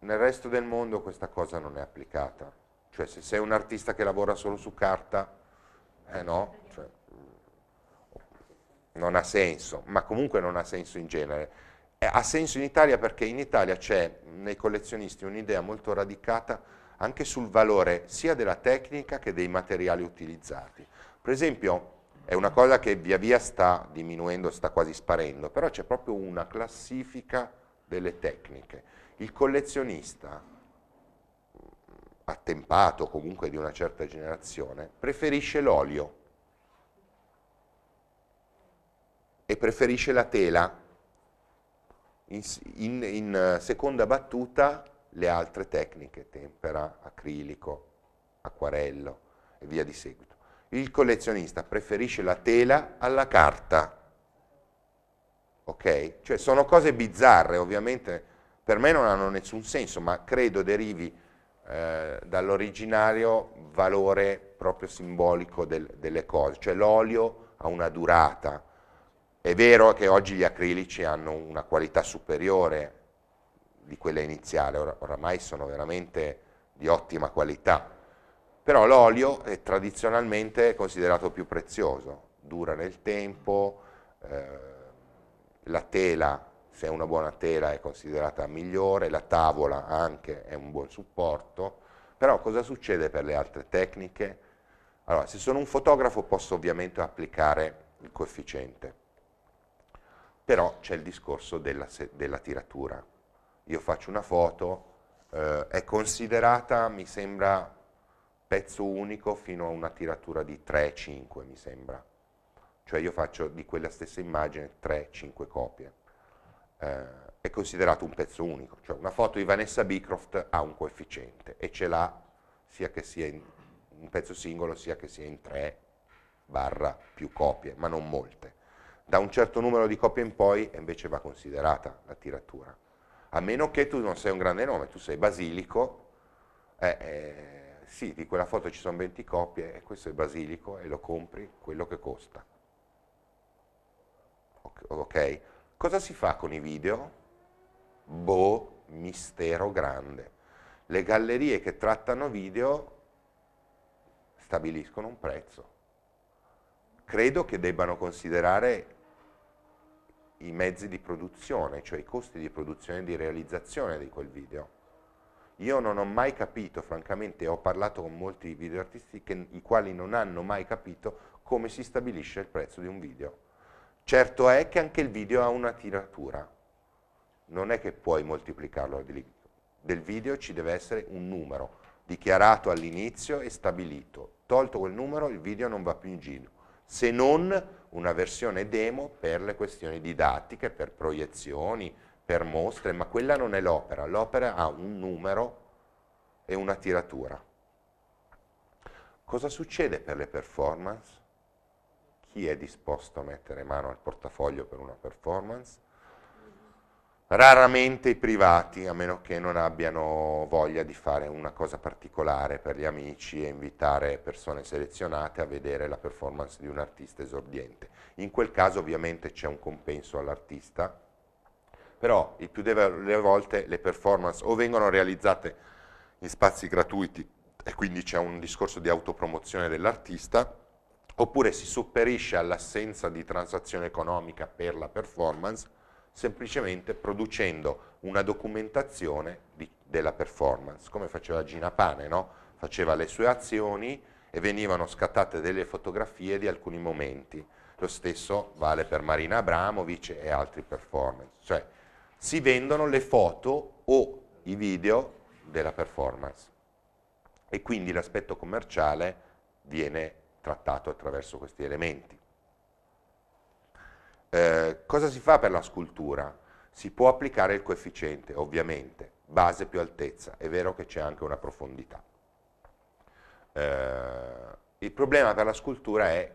Nel resto del mondo questa cosa non è applicata, cioè se sei un artista che lavora solo su carta, eh no, cioè, non ha senso, ma comunque non ha senso in genere eh, ha senso in Italia perché in Italia c'è nei collezionisti un'idea molto radicata anche sul valore sia della tecnica che dei materiali utilizzati. Per esempio è una cosa che via via sta diminuendo, sta quasi sparendo, però c'è proprio una classifica delle tecniche. Il collezionista attempato comunque di una certa generazione preferisce l'olio e preferisce la tela in, in, in eh, seconda battuta le altre tecniche, tempera, acrilico, acquarello e via di seguito. Il collezionista preferisce la tela alla carta, ok? Cioè sono cose bizzarre, ovviamente per me non hanno nessun senso, ma credo derivi eh, dall'originario valore proprio simbolico del, delle cose, cioè l'olio ha una durata, è vero che oggi gli acrilici hanno una qualità superiore di quella iniziale, or- oramai sono veramente di ottima qualità, però l'olio è tradizionalmente considerato più prezioso, dura nel tempo, eh, la tela, se è una buona tela, è considerata migliore, la tavola anche è un buon supporto, però cosa succede per le altre tecniche? Allora, se sono un fotografo posso ovviamente applicare il coefficiente però c'è il discorso della, della, tiratura. Io faccio una foto, eh, è considerata, mi sembra, pezzo unico fino a una tiratura di 3-5, mi sembra. Cioè io faccio di quella stessa immagine 3-5 copie. Eh, è considerato un pezzo unico, cioè una foto di Vanessa Beecroft ha un coefficiente e ce l'ha sia che sia in un pezzo singolo sia che sia in 3 barra più copie, ma non molte da un certo numero di copie in poi invece va considerata la tiratura, a meno che tu non sei un grande nome, tu sei basilico, eh, eh, sì, di quella foto ci sono 20 copie e questo è basilico e lo compri quello che costa. Ok, cosa si fa con i video? Boh, mistero grande. Le gallerie che trattano video stabiliscono un prezzo credo che debbano considerare i mezzi di produzione, cioè i costi di produzione e di realizzazione di quel video. Io non ho mai capito, francamente, ho parlato con molti videoartisti che, i quali non hanno mai capito come si stabilisce il prezzo di un video. Certo è che anche il video ha una tiratura, non è che puoi moltiplicarlo del video, ci deve essere un numero dichiarato all'inizio e stabilito. Tolto quel numero il video non va più in giro, se non una versione demo per le questioni didattiche, per proiezioni, per mostre, ma quella non è l'opera, l'opera ha un numero e una tiratura. Cosa succede per le performance? Chi è disposto a mettere mano al portafoglio per una performance? raramente i privati, a meno che non abbiano voglia di fare una cosa particolare per gli amici e invitare persone selezionate a vedere la performance di un artista esordiente. In quel caso ovviamente c'è un compenso all'artista, però il più delle volte le performance o vengono realizzate in spazi gratuiti e quindi c'è un discorso di autopromozione dell'artista, oppure si sopperisce all'assenza di transazione economica per la performance semplicemente producendo una documentazione di, della performance, come faceva Gina Pane, no? faceva le sue azioni e venivano scattate delle fotografie di alcuni momenti. Lo stesso vale per Marina Abramovic e altri performance, cioè si vendono le foto o i video della performance e quindi l'aspetto commerciale viene trattato attraverso questi elementi. Eh, cosa si fa per la scultura? Si può applicare il coefficiente, ovviamente, base più altezza, è vero che c'è anche una profondità. Eh, il problema per la scultura è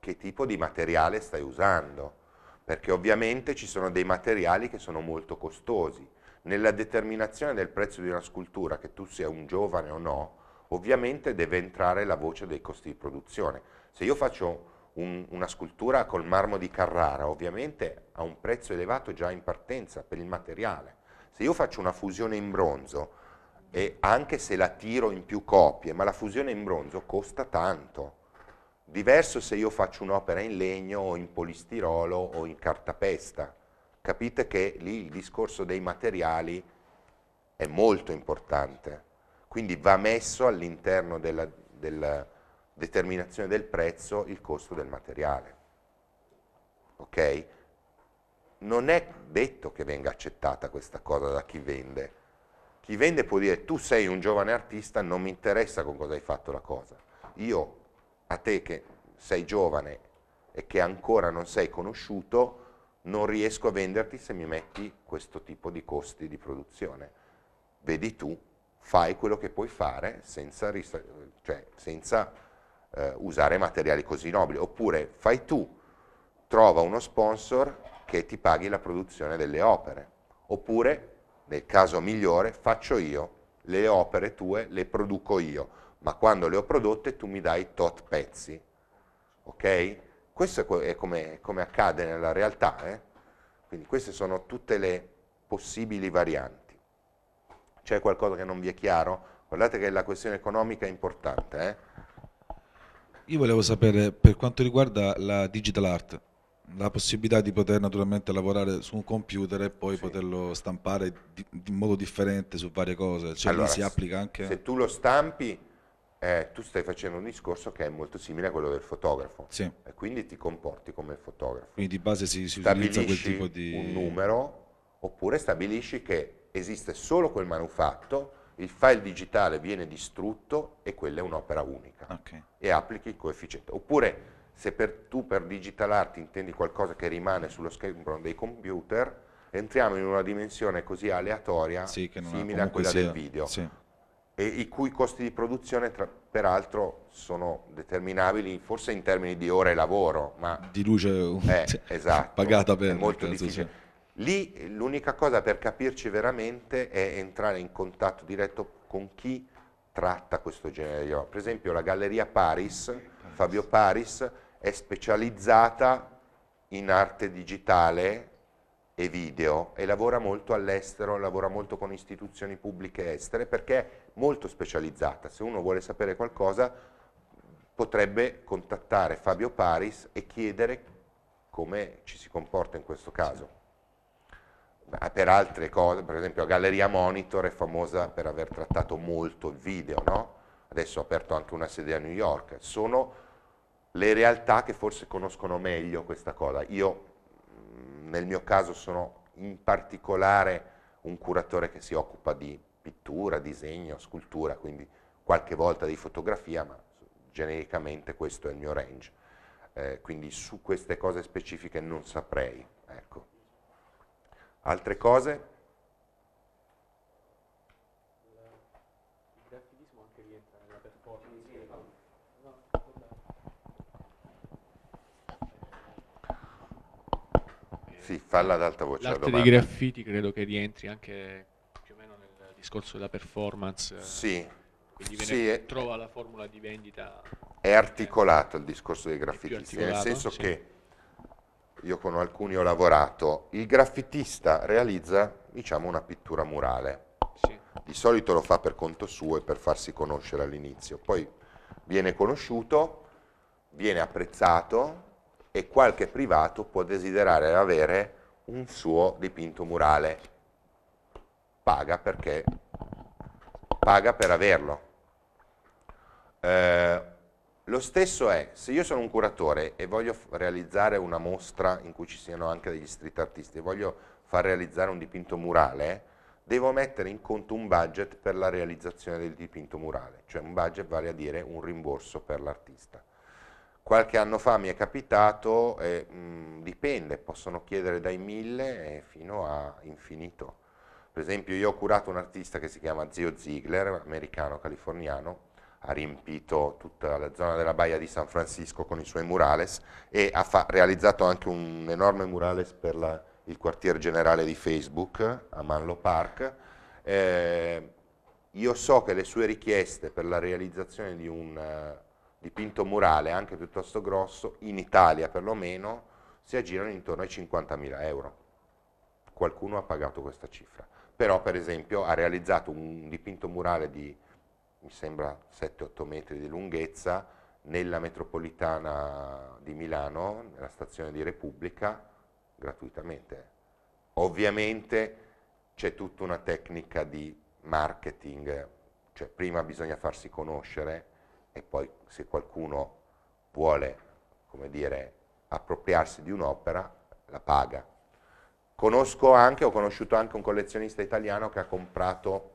che tipo di materiale stai usando, perché ovviamente ci sono dei materiali che sono molto costosi. Nella determinazione del prezzo di una scultura, che tu sia un giovane o no, ovviamente deve entrare la voce dei costi di produzione. Se io faccio un, una scultura col marmo di Carrara, ovviamente ha un prezzo elevato già in partenza per il materiale. Se io faccio una fusione in bronzo, e anche se la tiro in più copie, ma la fusione in bronzo costa tanto. Diverso se io faccio un'opera in legno o in polistirolo o in cartapesta. Capite che lì il discorso dei materiali è molto importante, quindi va messo all'interno della, della determinazione del prezzo il costo del materiale. Ok? Non è detto che venga accettata questa cosa da chi vende. Chi vende può dire tu sei un giovane artista, non mi interessa con cosa hai fatto la cosa. Io a te che sei giovane e che ancora non sei conosciuto, non riesco a venderti se mi metti questo tipo di costi di produzione. Vedi tu, fai quello che puoi fare senza, cioè senza eh, usare materiali così nobili, oppure fai tu, trova uno sponsor che ti paghi la produzione delle opere, oppure nel caso migliore faccio io le opere tue, le produco io, ma quando le ho prodotte tu mi dai tot pezzi, ok? Questo è come, come accade nella realtà, eh? quindi queste sono tutte le possibili varianti. C'è qualcosa che non vi è chiaro? Guardate che la questione economica è importante, eh? Io volevo sapere per quanto riguarda la digital art, la possibilità di poter naturalmente lavorare su un computer e poi sì. poterlo stampare in modo differente su varie cose, cioè allora, si applica anche... Se tu lo stampi, eh, tu stai facendo un discorso che è molto simile a quello del fotografo, sì. e quindi ti comporti come fotografo. Quindi di base si, si utilizza quel tipo di... un numero, oppure stabilisci che esiste solo quel manufatto il file digitale viene distrutto e quella è un'opera unica okay. e applichi il coefficiente. Oppure se per, tu per digital digitalarti intendi qualcosa che rimane sullo schermo dei computer, entriamo in una dimensione così aleatoria, sì, simile a quella sia, del video, sì. e i cui costi di produzione tra, peraltro sono determinabili forse in termini di ore lavoro, ma... Di luce eh, (laughs) esatto, pagata per È molto difficile. Sì. Lì eh, l'unica cosa per capirci veramente è entrare in contatto diretto con chi tratta questo genere di opere. Per esempio la Galleria Paris, Paris, Fabio Paris, è specializzata in arte digitale e video e lavora molto all'estero, lavora molto con istituzioni pubbliche estere perché è molto specializzata. Se uno vuole sapere qualcosa potrebbe contattare Fabio Paris e chiedere come ci si comporta in questo caso per altre cose, per esempio Galleria Monitor è famosa per aver trattato molto il video, no? adesso ha aperto anche una sede a New York, sono le realtà che forse conoscono meglio questa cosa. Io mm, nel mio caso sono in particolare un curatore che si occupa di pittura, disegno, scultura, quindi qualche volta di fotografia, ma genericamente questo è il mio range. Eh, quindi su queste cose specifiche non saprei. Ecco. Altre cose? Il graffitismo anche rientra nella performance. Sì, falla ad alta voce. L'arte dei graffiti credo che rientri anche più o meno nel discorso della performance. Sì. Quindi sì, è, trova la formula di vendita. È articolato il discorso dei graffiti nel senso sì. che io con alcuni ho lavorato, il graffitista realizza diciamo una pittura murale. Sì. Di solito lo fa per conto suo e per farsi conoscere all'inizio, poi viene conosciuto, viene apprezzato e qualche privato può desiderare avere un suo dipinto murale. Paga perché paga per averlo. Eh, lo stesso è, se io sono un curatore e voglio realizzare una mostra in cui ci siano anche degli street artisti e voglio far realizzare un dipinto murale, devo mettere in conto un budget per la realizzazione del dipinto murale, cioè un budget vale a dire un rimborso per l'artista. Qualche anno fa mi è capitato, eh, mh, mm, dipende, possono chiedere dai mille fino a infinito. Per esempio io ho curato un artista che si chiama Zio Ziegler, americano-californiano, ha riempito tutta la zona della baia di San Francisco con i suoi murales e ha realizzato anche un enorme murales per la, il quartier generale di Facebook a Manlo Park. Eh, io so che le sue richieste per la realizzazione di un uh, dipinto murale, anche piuttosto grosso, in Italia perlomeno, si aggirano intorno ai 50.000 euro. Qualcuno ha pagato questa cifra. Però, per esempio, ha realizzato un dipinto murale di mi sembra 7-8 metri di lunghezza, nella metropolitana di Milano, nella stazione di Repubblica, gratuitamente. Ovviamente c'è tutta una tecnica di marketing, cioè prima bisogna farsi conoscere e poi se qualcuno vuole, come dire, appropriarsi di un'opera, la paga. Conosco anche, ho conosciuto anche un collezionista italiano che ha comprato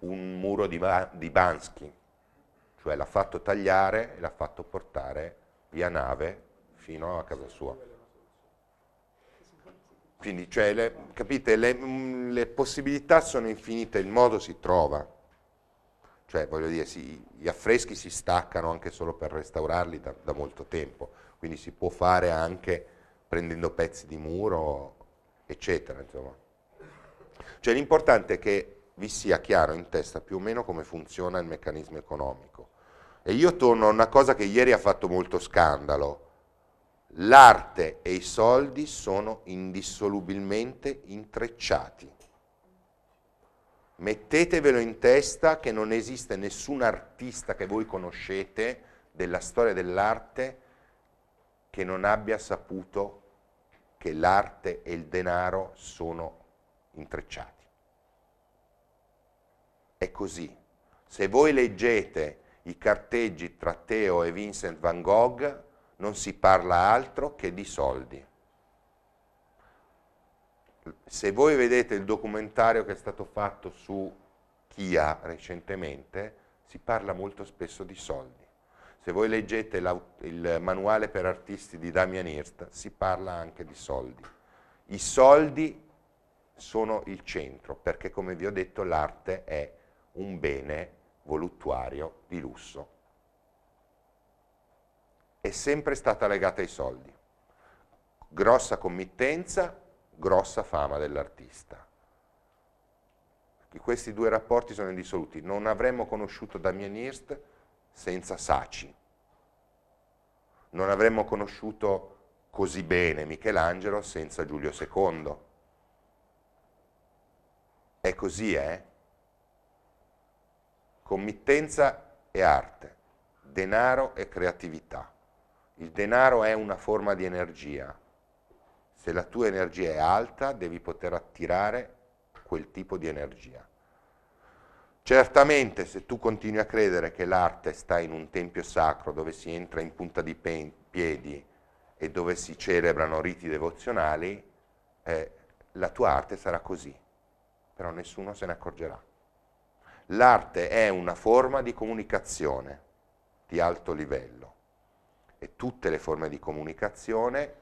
un muro di, ba di Bansky, cioè l'ha fatto tagliare e l'ha fatto portare via nave fino a casa sua. Quindi, cioè, le, capite, le, mm, le, possibilità sono infinite, il modo si trova. Cioè, voglio dire, si, gli affreschi si staccano anche solo per restaurarli da, da molto tempo, quindi si può fare anche prendendo pezzi di muro, eccetera, insomma. Cioè l'importante è che vi sia chiaro in testa più o meno come funziona il meccanismo economico. E io torno a una cosa che ieri ha fatto molto scandalo. L'arte e i soldi sono indissolubilmente intrecciati. Mettetevelo in testa che non esiste nessun artista che voi conoscete della storia dell'arte che non abbia saputo che l'arte e il denaro sono intrecciati è così. Se voi leggete i carteggi tra Teo e Vincent van Gogh, non si parla altro che di soldi. Se voi vedete il documentario che è stato fatto su Kia recentemente, si parla molto spesso di soldi. Se voi leggete il manuale per artisti di Damian Hirst, si parla anche di soldi. I soldi sono il centro, perché come vi ho detto l'arte è un bene voluttuario di lusso. È sempre stata legata ai soldi. Grossa committenza, grossa fama dell'artista. Questi due rapporti sono indissoluti. Non avremmo conosciuto Damien Hirst senza Saci. Non avremmo conosciuto così bene Michelangelo senza Giulio II. È così, eh? committenza e arte, denaro e creatività. Il denaro è una forma di energia. Se la tua energia è alta, devi poter attirare quel tipo di energia. Certamente se tu continui a credere che l'arte sta in un tempio sacro dove si entra in punta di piedi e dove si celebrano riti devozionali, eh, la tua arte sarà così, però nessuno se ne accorgerà. L'arte è una forma di comunicazione di alto livello e tutte le forme di comunicazione,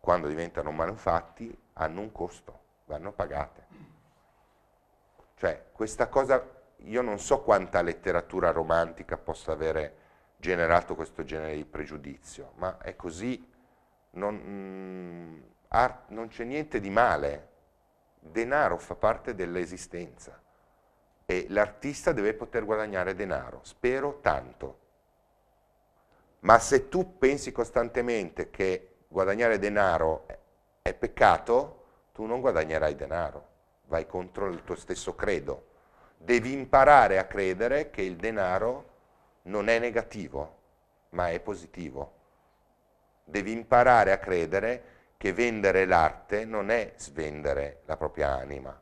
quando diventano manufatti, hanno un costo, vanno pagate. Cioè, questa cosa, io non so quanta letteratura romantica possa avere generato questo genere di pregiudizio, ma è così, non, mm, art, non c'è niente di male, denaro fa parte dell'esistenza. E l'artista deve poter guadagnare denaro, spero tanto. Ma se tu pensi costantemente che guadagnare denaro è peccato, tu non guadagnerai denaro, vai contro il tuo stesso credo. Devi imparare a credere che il denaro non è negativo, ma è positivo. Devi imparare a credere che vendere l'arte non è svendere la propria anima,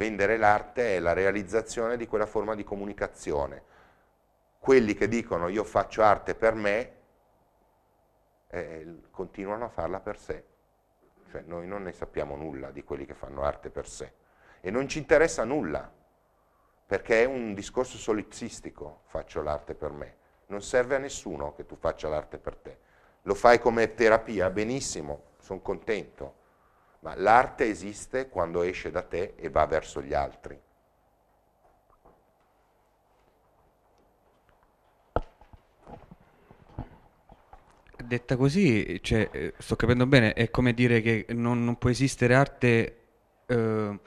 Vendere l'arte è la realizzazione di quella forma di comunicazione. Quelli che dicono io faccio arte per me, eh, continuano a farla per sé. Cioè noi non ne sappiamo nulla di quelli che fanno arte per sé. E non ci interessa nulla, perché è un discorso solipsistico, faccio l'arte per me. Non serve a nessuno che tu faccia l'arte per te. Lo fai come terapia, benissimo, sono contento ma l'arte esiste quando esce da te e va verso gli altri. Detta così, cioè, eh, sto capendo bene, è come dire che non, non può esistere arte eh,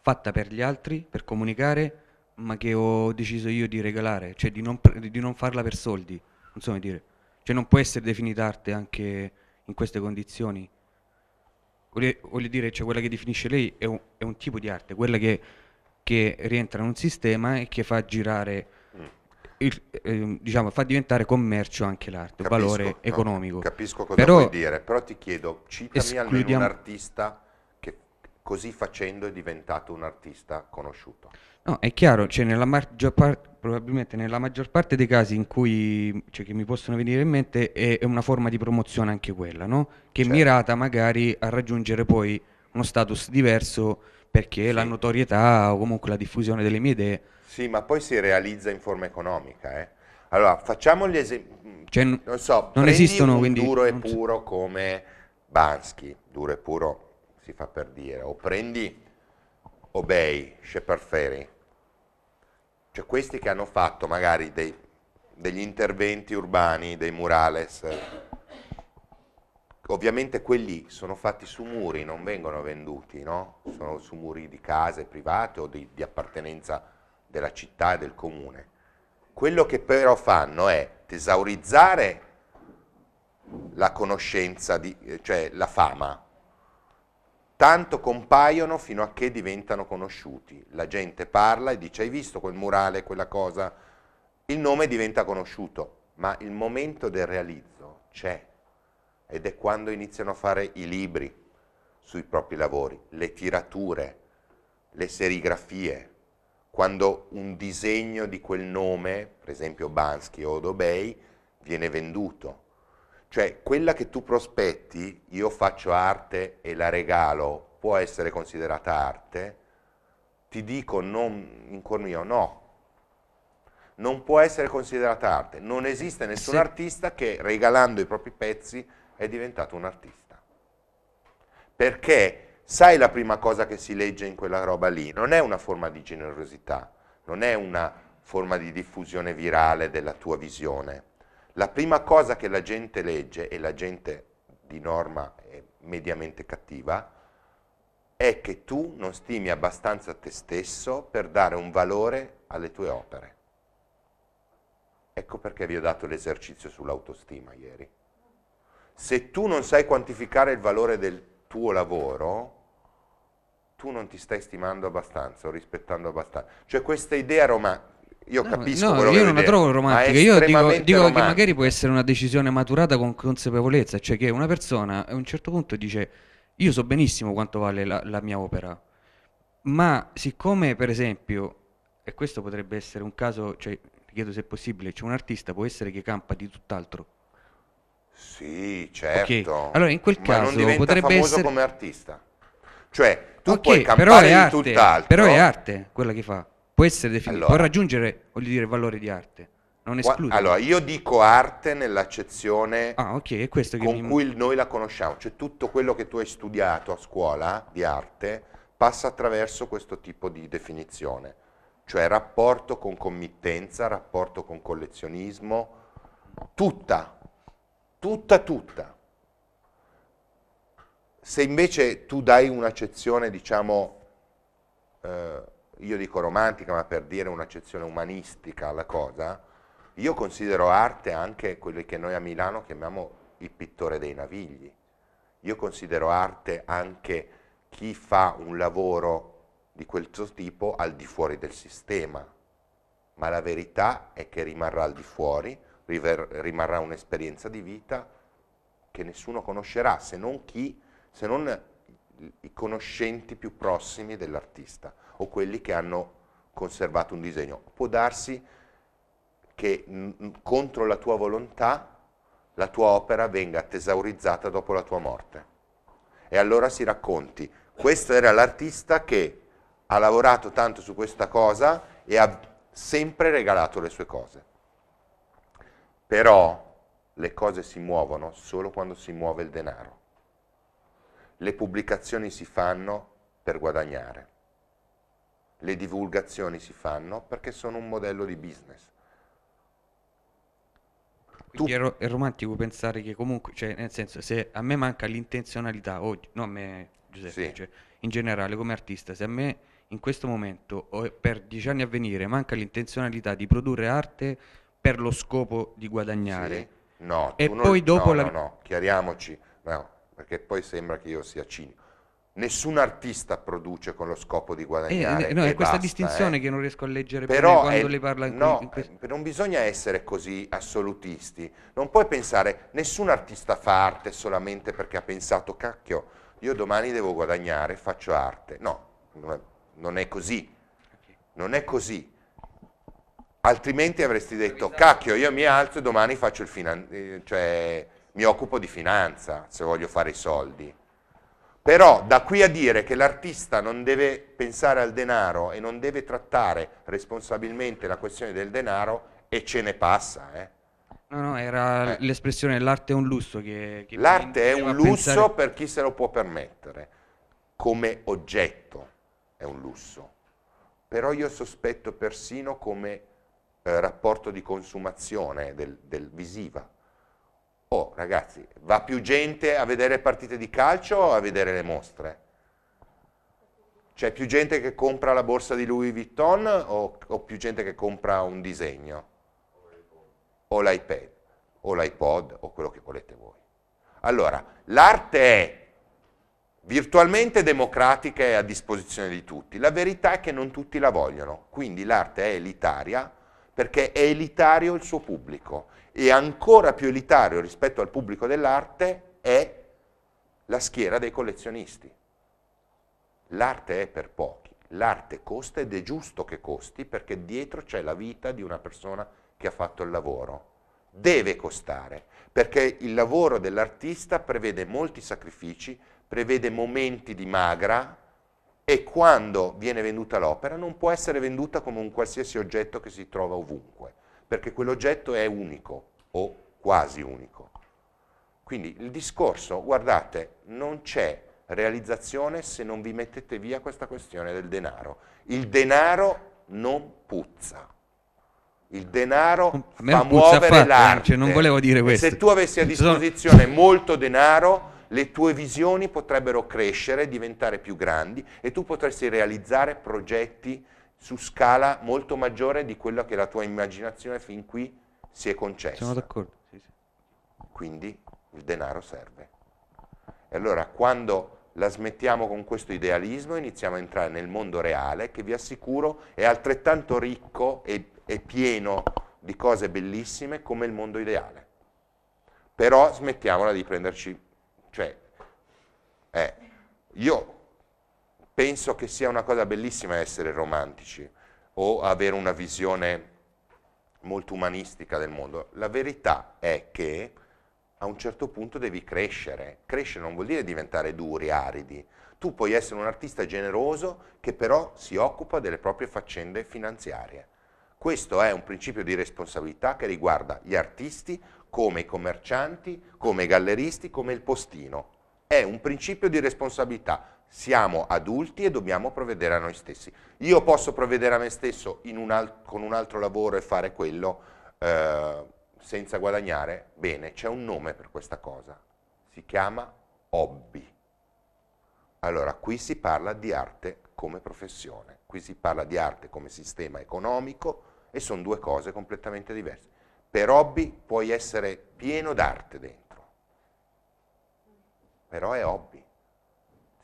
fatta per gli altri, per comunicare, ma che ho deciso io di regalare, cioè di non, di non farla per soldi, non dire. Cioè non può essere definita arte anche in queste condizioni voglio dire, cioè quella che definisce lei è un, è un tipo di arte, quella che, che, rientra in un sistema e che fa girare, mm. il, eh, diciamo, fa diventare commercio anche l'arte, un valore no, economico. Capisco cosa però, vuoi dire, però ti chiedo, citami almeno un artista così facendo è diventato un artista conosciuto. No, è chiaro, cioè nella part, probabilmente nella maggior parte dei casi in cui cioè, che mi possono venire in mente è, è, una forma di promozione anche quella, no? che certo. è mirata magari a raggiungere poi uno status diverso perché sì. la notorietà o comunque la diffusione delle mie idee. Sì, ma poi si realizza in forma economica. Eh? Allora, facciamo gli esempi. Cioè, non so, non esistono un quindi. Duro e puro so. come Bansky, duro e puro si fa per dire, o prendi Obey, Shepard Ferry, cioè questi che hanno fatto magari dei, degli interventi urbani, dei murales, ovviamente quelli sono fatti su muri, non vengono venduti, no? sono su muri di case private o di, di appartenenza della città e del comune. Quello che però fanno è tesaurizzare la conoscenza, di, cioè la fama, tanto compaiono fino a che diventano conosciuti. La gente parla e dice hai visto quel murale, quella cosa, il nome diventa conosciuto, ma il momento del realizzo c'è ed è quando iniziano a fare i libri sui propri lavori, le tirature, le serigrafie, quando un disegno di quel nome, per esempio Bansky o Dobei, viene venduto cioè, quella che tu prospetti, io faccio arte e la regalo, può essere considerata arte? Ti dico non, in cuor mio, no. Non può essere considerata arte. Non esiste nessun sì. artista che regalando i propri pezzi è diventato un artista. Perché sai la prima cosa che si legge in quella roba lì? Non è una forma di generosità, non è una forma di diffusione virale della tua visione la prima cosa che la gente legge, e la gente di norma è mediamente cattiva, è che tu non stimi abbastanza te stesso per dare un valore alle tue opere. Ecco perché vi ho dato l'esercizio sull'autostima ieri. Se tu non sai quantificare il valore del tuo lavoro, tu non ti stai stimando abbastanza o rispettando abbastanza. Cioè questa idea romana, io capisco no, quello io non la trovo romantica. Io dico, dico che magari può essere una decisione maturata con consapevolezza, cioè che una persona a un certo punto dice: Io so benissimo quanto vale la, la mia opera, ma siccome, per esempio, e questo potrebbe essere un caso, cioè, chiedo se è possibile, cioè un artista può essere che campa di tutt'altro. Sì, certo. Okay. Allora in quel caso non diventa potrebbe essere come artista. Cioè, tu okay, puoi campare di tutt'altro. Però è arte quella che fa può essere definito, allora, può raggiungere, voglio dire, valore di arte. Non esclude. Allora, io dico arte nell'accezione ah, okay, con mi... cui noi la conosciamo, cioè tutto quello che tu hai studiato a scuola di arte passa attraverso questo tipo di definizione, cioè rapporto con committenza, rapporto con collezionismo, tutta, tutta, tutta. Se invece tu dai un'accezione, diciamo, eh, io dico romantica ma per dire un'accezione umanistica alla cosa, io considero arte anche quelli che noi a Milano chiamiamo il pittore dei navigli, io considero arte anche chi fa un lavoro di questo tipo al di fuori del sistema, ma la verità è che rimarrà al di fuori, rimarrà un'esperienza di vita che nessuno conoscerà se non chi, se non i conoscenti più prossimi dell'artista o quelli che hanno conservato un disegno. Può darsi che mm, mm, contro la tua volontà la tua opera venga tesaurizzata dopo la tua morte. E allora si racconti, questo era l'artista che ha lavorato tanto su questa cosa e ha sempre regalato le sue cose. Però le cose si muovono solo quando si muove il denaro. Le pubblicazioni si fanno per guadagnare le divulgazioni si fanno perché sono un modello di business. tu... è, romantico pensare che comunque, cioè, nel senso, se a me manca l'intenzionalità, o no a me Giuseppe, sì. cioè, in generale come artista, se a me in questo momento o per dieci anni a venire manca l'intenzionalità di produrre arte per lo scopo di guadagnare. Sì. No, e poi non... dopo no, la... No, no, chiariamoci, no, perché poi sembra che io sia cinico nessun artista produce con lo scopo di eh, guadagnare. Eh, no, è questa basta, distinzione eh. che non riesco a leggere Però quando è, le parla in No, in eh, non bisogna essere così assolutisti. Non puoi pensare nessun artista fa arte solamente perché ha pensato cacchio, io domani devo guadagnare, faccio arte. No, non è, non è così. Non è così. Altrimenti avresti detto cacchio, io mi alzo e domani faccio il finan- eh, cioè mi occupo di finanza se voglio fare i soldi. Però da qui a dire che l'artista non deve pensare al denaro e non deve trattare responsabilmente la questione del denaro e ce ne passa, eh. No, no, era eh. l'espressione l'arte è un lusso che... che l'arte è un lusso pensare... per chi se lo può permettere, come oggetto è un lusso, però io sospetto persino come eh, rapporto di consumazione del, del visiva. Oh ragazzi, va più gente a vedere partite di calcio o a vedere le mostre? C'è più gente che compra la borsa di Louis Vuitton o, o più gente che compra un disegno? O l'iPad, o l'iPod, o quello che volete voi. Allora, l'arte è virtualmente democratica e a disposizione di tutti. La verità è che non tutti la vogliono, quindi l'arte è elitaria perché è elitario il suo pubblico e ancora più elitario rispetto al pubblico dell'arte è la schiera dei collezionisti. L'arte è per pochi, l'arte costa ed è giusto che costi perché dietro c'è la vita di una persona che ha fatto il lavoro. Deve costare perché il lavoro dell'artista prevede molti sacrifici, prevede momenti di magra e quando viene venduta l'opera non può essere venduta come un qualsiasi oggetto che si trova ovunque perché quell'oggetto è unico o quasi unico. Quindi il discorso, guardate, non c'è realizzazione se non vi mettete via questa questione del denaro. Il denaro non puzza. Il denaro fa muovere fatto, l'arte. Eh, cioè non volevo dire questo. Se tu avessi a disposizione molto denaro, le tue visioni potrebbero crescere, diventare più grandi e tu potresti realizzare progetti su scala molto maggiore di quello che la tua immaginazione fin qui si è concessa. Sono d'accordo. Sì, sì. Quindi il denaro serve. E allora quando la smettiamo con questo idealismo iniziamo a entrare nel mondo reale che vi assicuro è altrettanto ricco e, e pieno di cose bellissime come il mondo ideale. Però smettiamola di prenderci, cioè, eh, io penso che sia una cosa bellissima essere romantici o avere una visione molto umanistica del mondo. La verità è che a un certo punto devi crescere. Crescere non vuol dire diventare duri, aridi. Tu puoi essere un artista generoso che però si occupa delle proprie faccende finanziarie. Questo è un principio di responsabilità che riguarda gli artisti come i commercianti, come i galleristi, come il postino. È un principio di responsabilità siamo adulti e dobbiamo provvedere a noi stessi. Io posso provvedere a me stesso un con un altro lavoro e fare quello eh, senza guadagnare? Bene, c'è un nome per questa cosa, si chiama hobby. Allora, qui si parla di arte come professione, qui si parla di arte come sistema economico e sono due cose completamente diverse. Per hobby puoi essere pieno d'arte dentro, però è hobby.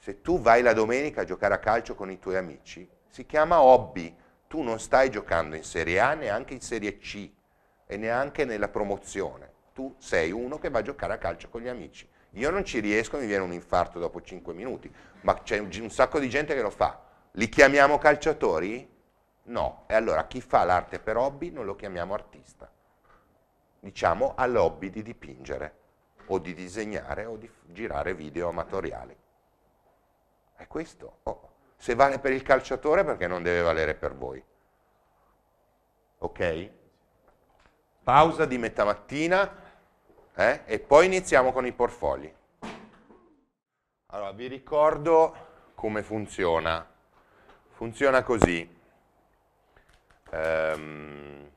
Se tu vai la domenica a giocare a calcio con i tuoi amici, si chiama hobby. Tu non stai giocando in Serie A, neanche in Serie C e neanche nella promozione. Tu sei uno che va a giocare a calcio con gli amici. Io non ci riesco, mi viene un infarto dopo 5 minuti, ma c'è un, un sacco di gente che lo fa. Li chiamiamo calciatori? No. E allora chi fa l'arte per hobby non lo chiamiamo artista. Diciamo ha l'hobby di dipingere o di disegnare o di girare video amatoriali. È questo. Oh. Se vale per il calciatore perché non deve valere per voi. Ok? Pausa di metà mattina eh? e poi iniziamo con i portfogli. Allora, vi ricordo come funziona. Funziona così. Um,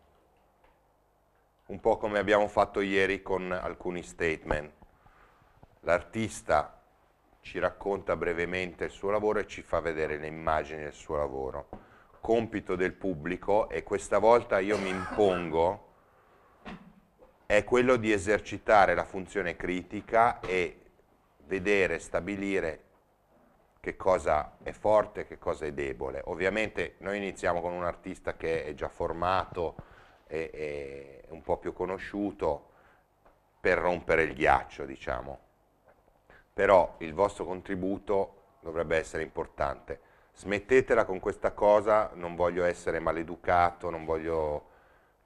un po' come abbiamo fatto ieri con alcuni statement. L'artista ci racconta brevemente il suo lavoro e ci fa vedere le immagini del suo lavoro. Compito del pubblico, e questa volta io mi impongo, è quello di esercitare la funzione critica e vedere, stabilire che cosa è forte e che cosa è debole. Ovviamente noi iniziamo con un artista che è già formato, è, è un po' più conosciuto, per rompere il ghiaccio, diciamo però il vostro contributo dovrebbe essere importante. Smettetela con questa cosa, non voglio essere maleducato, non voglio...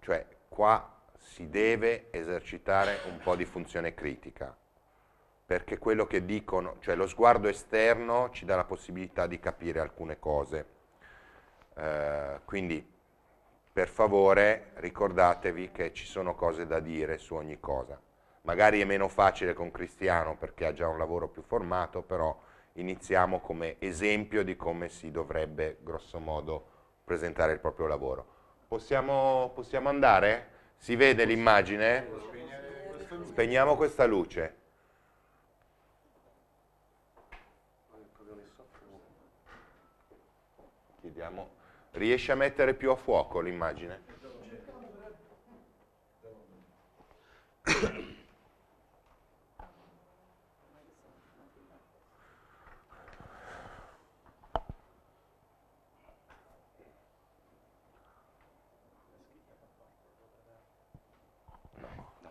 cioè qua si deve esercitare un po' di funzione critica, perché quello che dicono, cioè lo sguardo esterno ci dà la possibilità di capire alcune cose. Eh, quindi per favore ricordatevi che ci sono cose da dire su ogni cosa magari è meno facile con Cristiano perché ha già un lavoro più formato, però iniziamo come esempio di come si dovrebbe grossomodo presentare il proprio lavoro. Possiamo, possiamo andare? Si vede l'immagine? Spegniamo questa luce. Chiediamo, riesci a mettere più a fuoco l'immagine?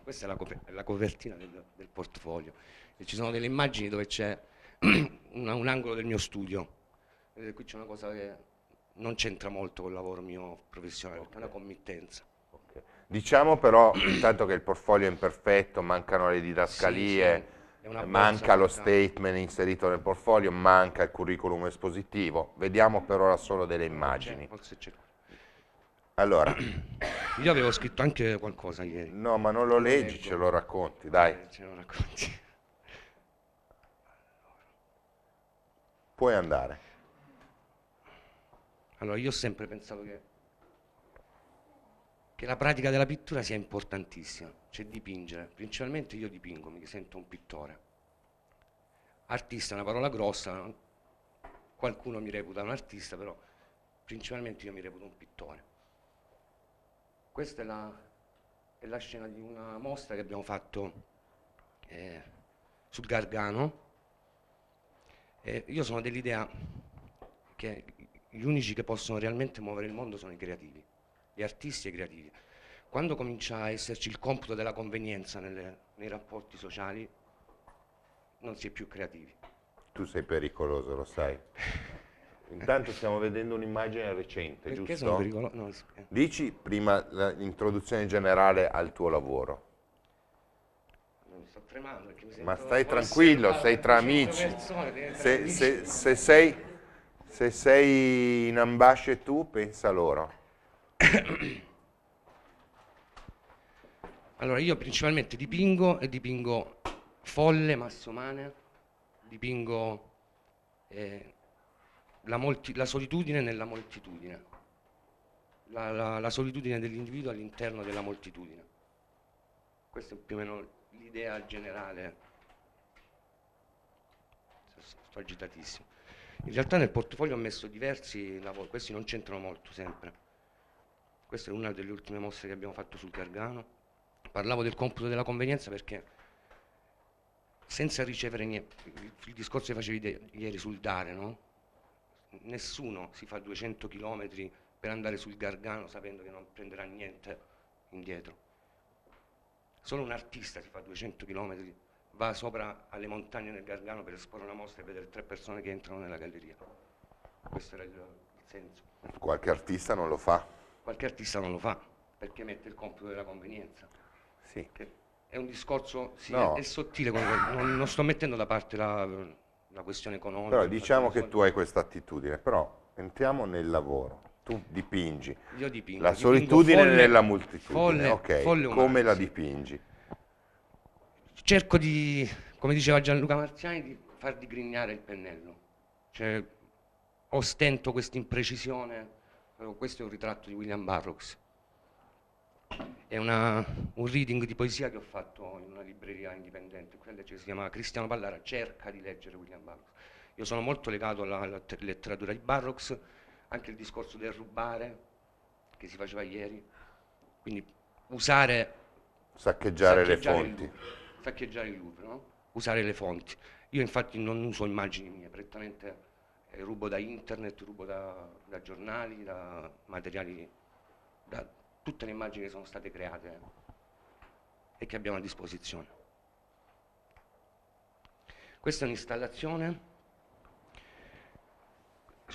Questa è la, coper- la copertina del, del, portfolio. E ci sono delle immagini dove c'è (clears throat) un, un angolo del mio studio. Vedete, eh, qui c'è una cosa che non c'entra molto col lavoro mio professionale, okay. è una committenza. Okay. Diciamo però, intanto (clears throat) che il portfolio è imperfetto, mancano le didascalie, sì, sì. manca lo statement inserito nel portfolio, manca il curriculum espositivo. Vediamo per ora solo delle immagini. Forse c'è qui. Allora. (clears throat) Io avevo scritto anche qualcosa ieri. No, ma non lo leggi, ce lo racconti, dai. Eh, ce lo racconti. (laughs) Puoi andare. Allora, io ho sempre pensato che, che la pratica della pittura sia importantissima, cioè dipingere. Principalmente io dipingo, mi sento un pittore. Artista è una parola grossa, qualcuno mi reputa un artista, però principalmente io mi reputo un pittore questa è la, è la scena di una mostra che abbiamo fatto eh, sul Gargano. Eh, io sono dell'idea che gli unici che possono realmente muovere il mondo sono i creativi, gli artisti e i creativi. Quando comincia a esserci il computo della convenienza nelle, nei rapporti sociali, non si è più creativi. Tu sei pericoloso, lo sai. (laughs) Intanto stiamo vedendo un'immagine recente, Perché giusto? Sono pericolo- no, eh. Dici prima l'introduzione generale al tuo lavoro. sto tremando perché mi sento... Ma stai tranquillo, sei tra amici. se, se, se, sei, se sei in ambasce tu, pensa loro. (coughs) Allora, io principalmente dipingo e dipingo folle, masse umane, dipingo eh, la, molti, la solitudine nella moltitudine, la, la, la solitudine dell'individuo all'interno della moltitudine. Questa è più o meno l'idea generale. Sto agitatissimo. In realtà nel portafoglio ho messo diversi lavori, questi non c'entrano molto sempre. Questa è una delle ultime mostre che abbiamo fatto sul Gargano. Parlavo del computo della convenienza perché senza ricevere niente, il discorso che facevi ieri sul dare, no? nessuno si fa 200 km per andare sul Gargano sapendo che non prenderà niente indietro. Solo un artista si fa 200 km, va sopra alle montagne del Gargano per esporre una mostra e vedere tre persone che entrano nella galleria. Questo era il, il senso. Qualche artista non lo fa. Qualche artista non lo fa perché mette il compito della convenienza. Sì. Che è un discorso, sì, no. è, è, sottile, non, non sto mettendo da parte la una questione economica. Però diciamo che tu hai questa attitudine, però entriamo nel lavoro. Tu dipingi. Io dipingo. La solitudine dipingo folle, nella moltitudine. Folle, ok, folle come la dipingi? Cerco di, come diceva Gianluca Marziani, di far digrignare il pennello. Cioè, ostento questa imprecisione. Questo è un ritratto di William Burroughs è una, un reading di poesia che ho fatto in una libreria indipendente, quella che si chiama Cristiano Pallara, cerca di leggere William Burroughs. Io sono molto legato alla, alla letteratura di Burroughs, anche il discorso del rubare che si faceva ieri, quindi usare... Saccheggiare, saccheggiare le fonti. Il, saccheggiare il Louvre, no? usare le fonti. Io infatti non uso immagini mie, prettamente eh, rubo da internet, rubo da, da giornali, da materiali, da tutte le immagini che sono state create e che abbiamo a disposizione. Questa è un'installazione,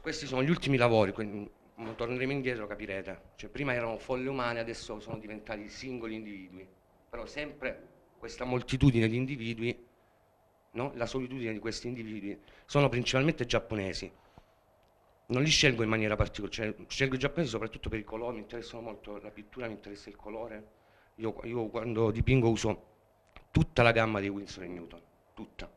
questi sono gli ultimi lavori, quindi torneremo indietro capirete, cioè, prima erano folle umane, adesso sono diventati singoli individui, però sempre questa moltitudine di individui, no? la solitudine di questi individui, sono principalmente giapponesi, non li scelgo in maniera particolare, cioè, scelgo i giapponesi soprattutto per i colori, mi interessano molto la pittura, mi interessa il colore. Io, io quando dipingo uso tutta la gamma di Winsor e Newton, tutta.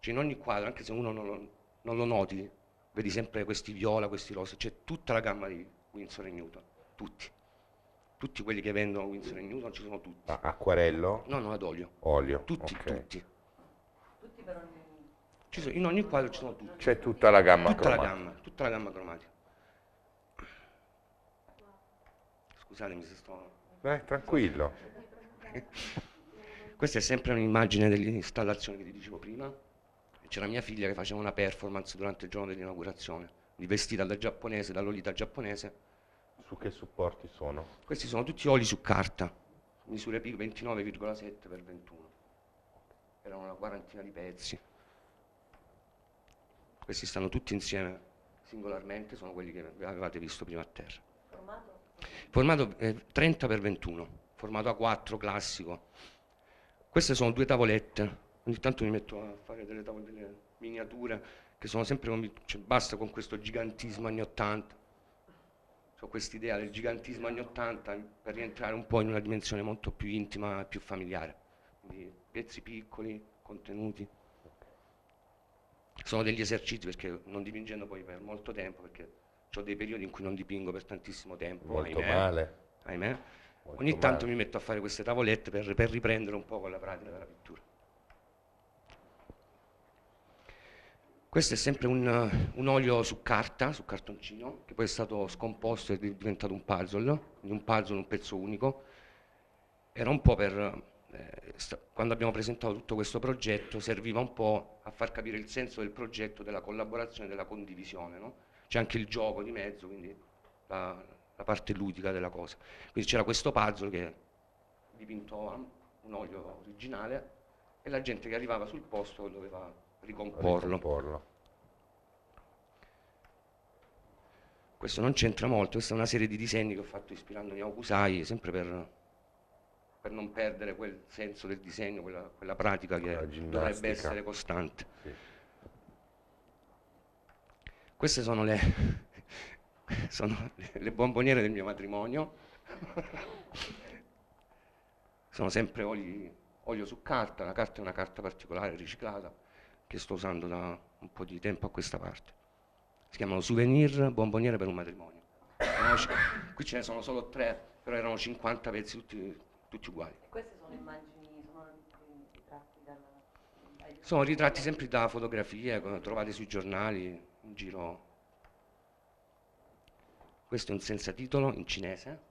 Cioè in ogni quadro, anche se uno non lo, non lo noti, vedi sempre questi viola, questi rosa, c'è cioè tutta la gamma di Winsor e Newton, tutti. Tutti quelli che vendono Winsor e Newton ci sono tutti. Ma acquarello? No, no, ad olio. Olio. Tutti, okay. tutti. Tutti per ogni sono, in ogni quadro ci sono tutti. C'è tutta la gamma tutta cromatica. La gamma, tutta la gamma cromatica. Scusatemi se sto... Beh, tranquillo. (laughs) Questa è sempre un'immagine dell'installazione che ti dicevo prima. C'era mia figlia che faceva una performance durante il giorno dell'inaugurazione, rivestita da giapponese, da lolita giapponese. Su che supporti sono? Questi sono tutti oli su carta, misure 29,7 x 21. Erano una quarantina di pezzi. Questi stanno tutti insieme singolarmente, sono quelli che avevate visto prima a terra. Formato? Formato eh, 30 x 21, formato A4 classico. Queste sono due tavolette, ogni tanto mi metto a fare delle, tavole, delle miniature che sono sempre, con, cioè, basta con questo gigantismo anni 80. Ho quest'idea del gigantismo anni 80 per rientrare un po' in una dimensione molto più intima, e più familiare. Quindi pezzi piccoli, contenuti sono degli esercizi perché non dipingendo poi per molto tempo, perché ho dei periodi in cui non dipingo per tantissimo tempo. Molto ahimè, male. Ahimè. Molto Ogni tanto male. mi metto a fare queste tavolette per, per riprendere un po' con la pratica della pittura. Questo è sempre un, un, olio su carta, su cartoncino, che poi è stato scomposto e è diventato un puzzle, quindi un puzzle, un pezzo unico. Era un po' per eh, quando abbiamo presentato tutto questo progetto serviva un po' a far capire il senso del progetto, della collaborazione, della condivisione. No? C'è anche il gioco di mezzo, quindi la, la parte ludica della cosa. Quindi c'era questo puzzle che dipinto un olio originale e la gente che arrivava sul posto doveva ricomporlo. ricomporlo. Questo non c'entra molto, questa è una serie di disegni che ho fatto ispirandomi a Okusai, sempre per per non perdere quel senso del disegno, quella, quella pratica che dovrebbe essere costante. Sì. Queste sono le, (laughs) sono le bomboniere del mio matrimonio. (laughs) sono sempre olio, olio su carta, la carta è una carta particolare, riciclata, che sto usando da un po' di tempo a questa parte. Si chiamano souvenir bomboniere per un matrimonio. Qui ce ne sono solo tre, però erano 50 pezzi tutti tutti uguali. E queste sono immagini, sono ritratti, dalla... sono ritratti sempre da fotografie trovate sui giornali, in giro. Questo è un senza titolo in cinese.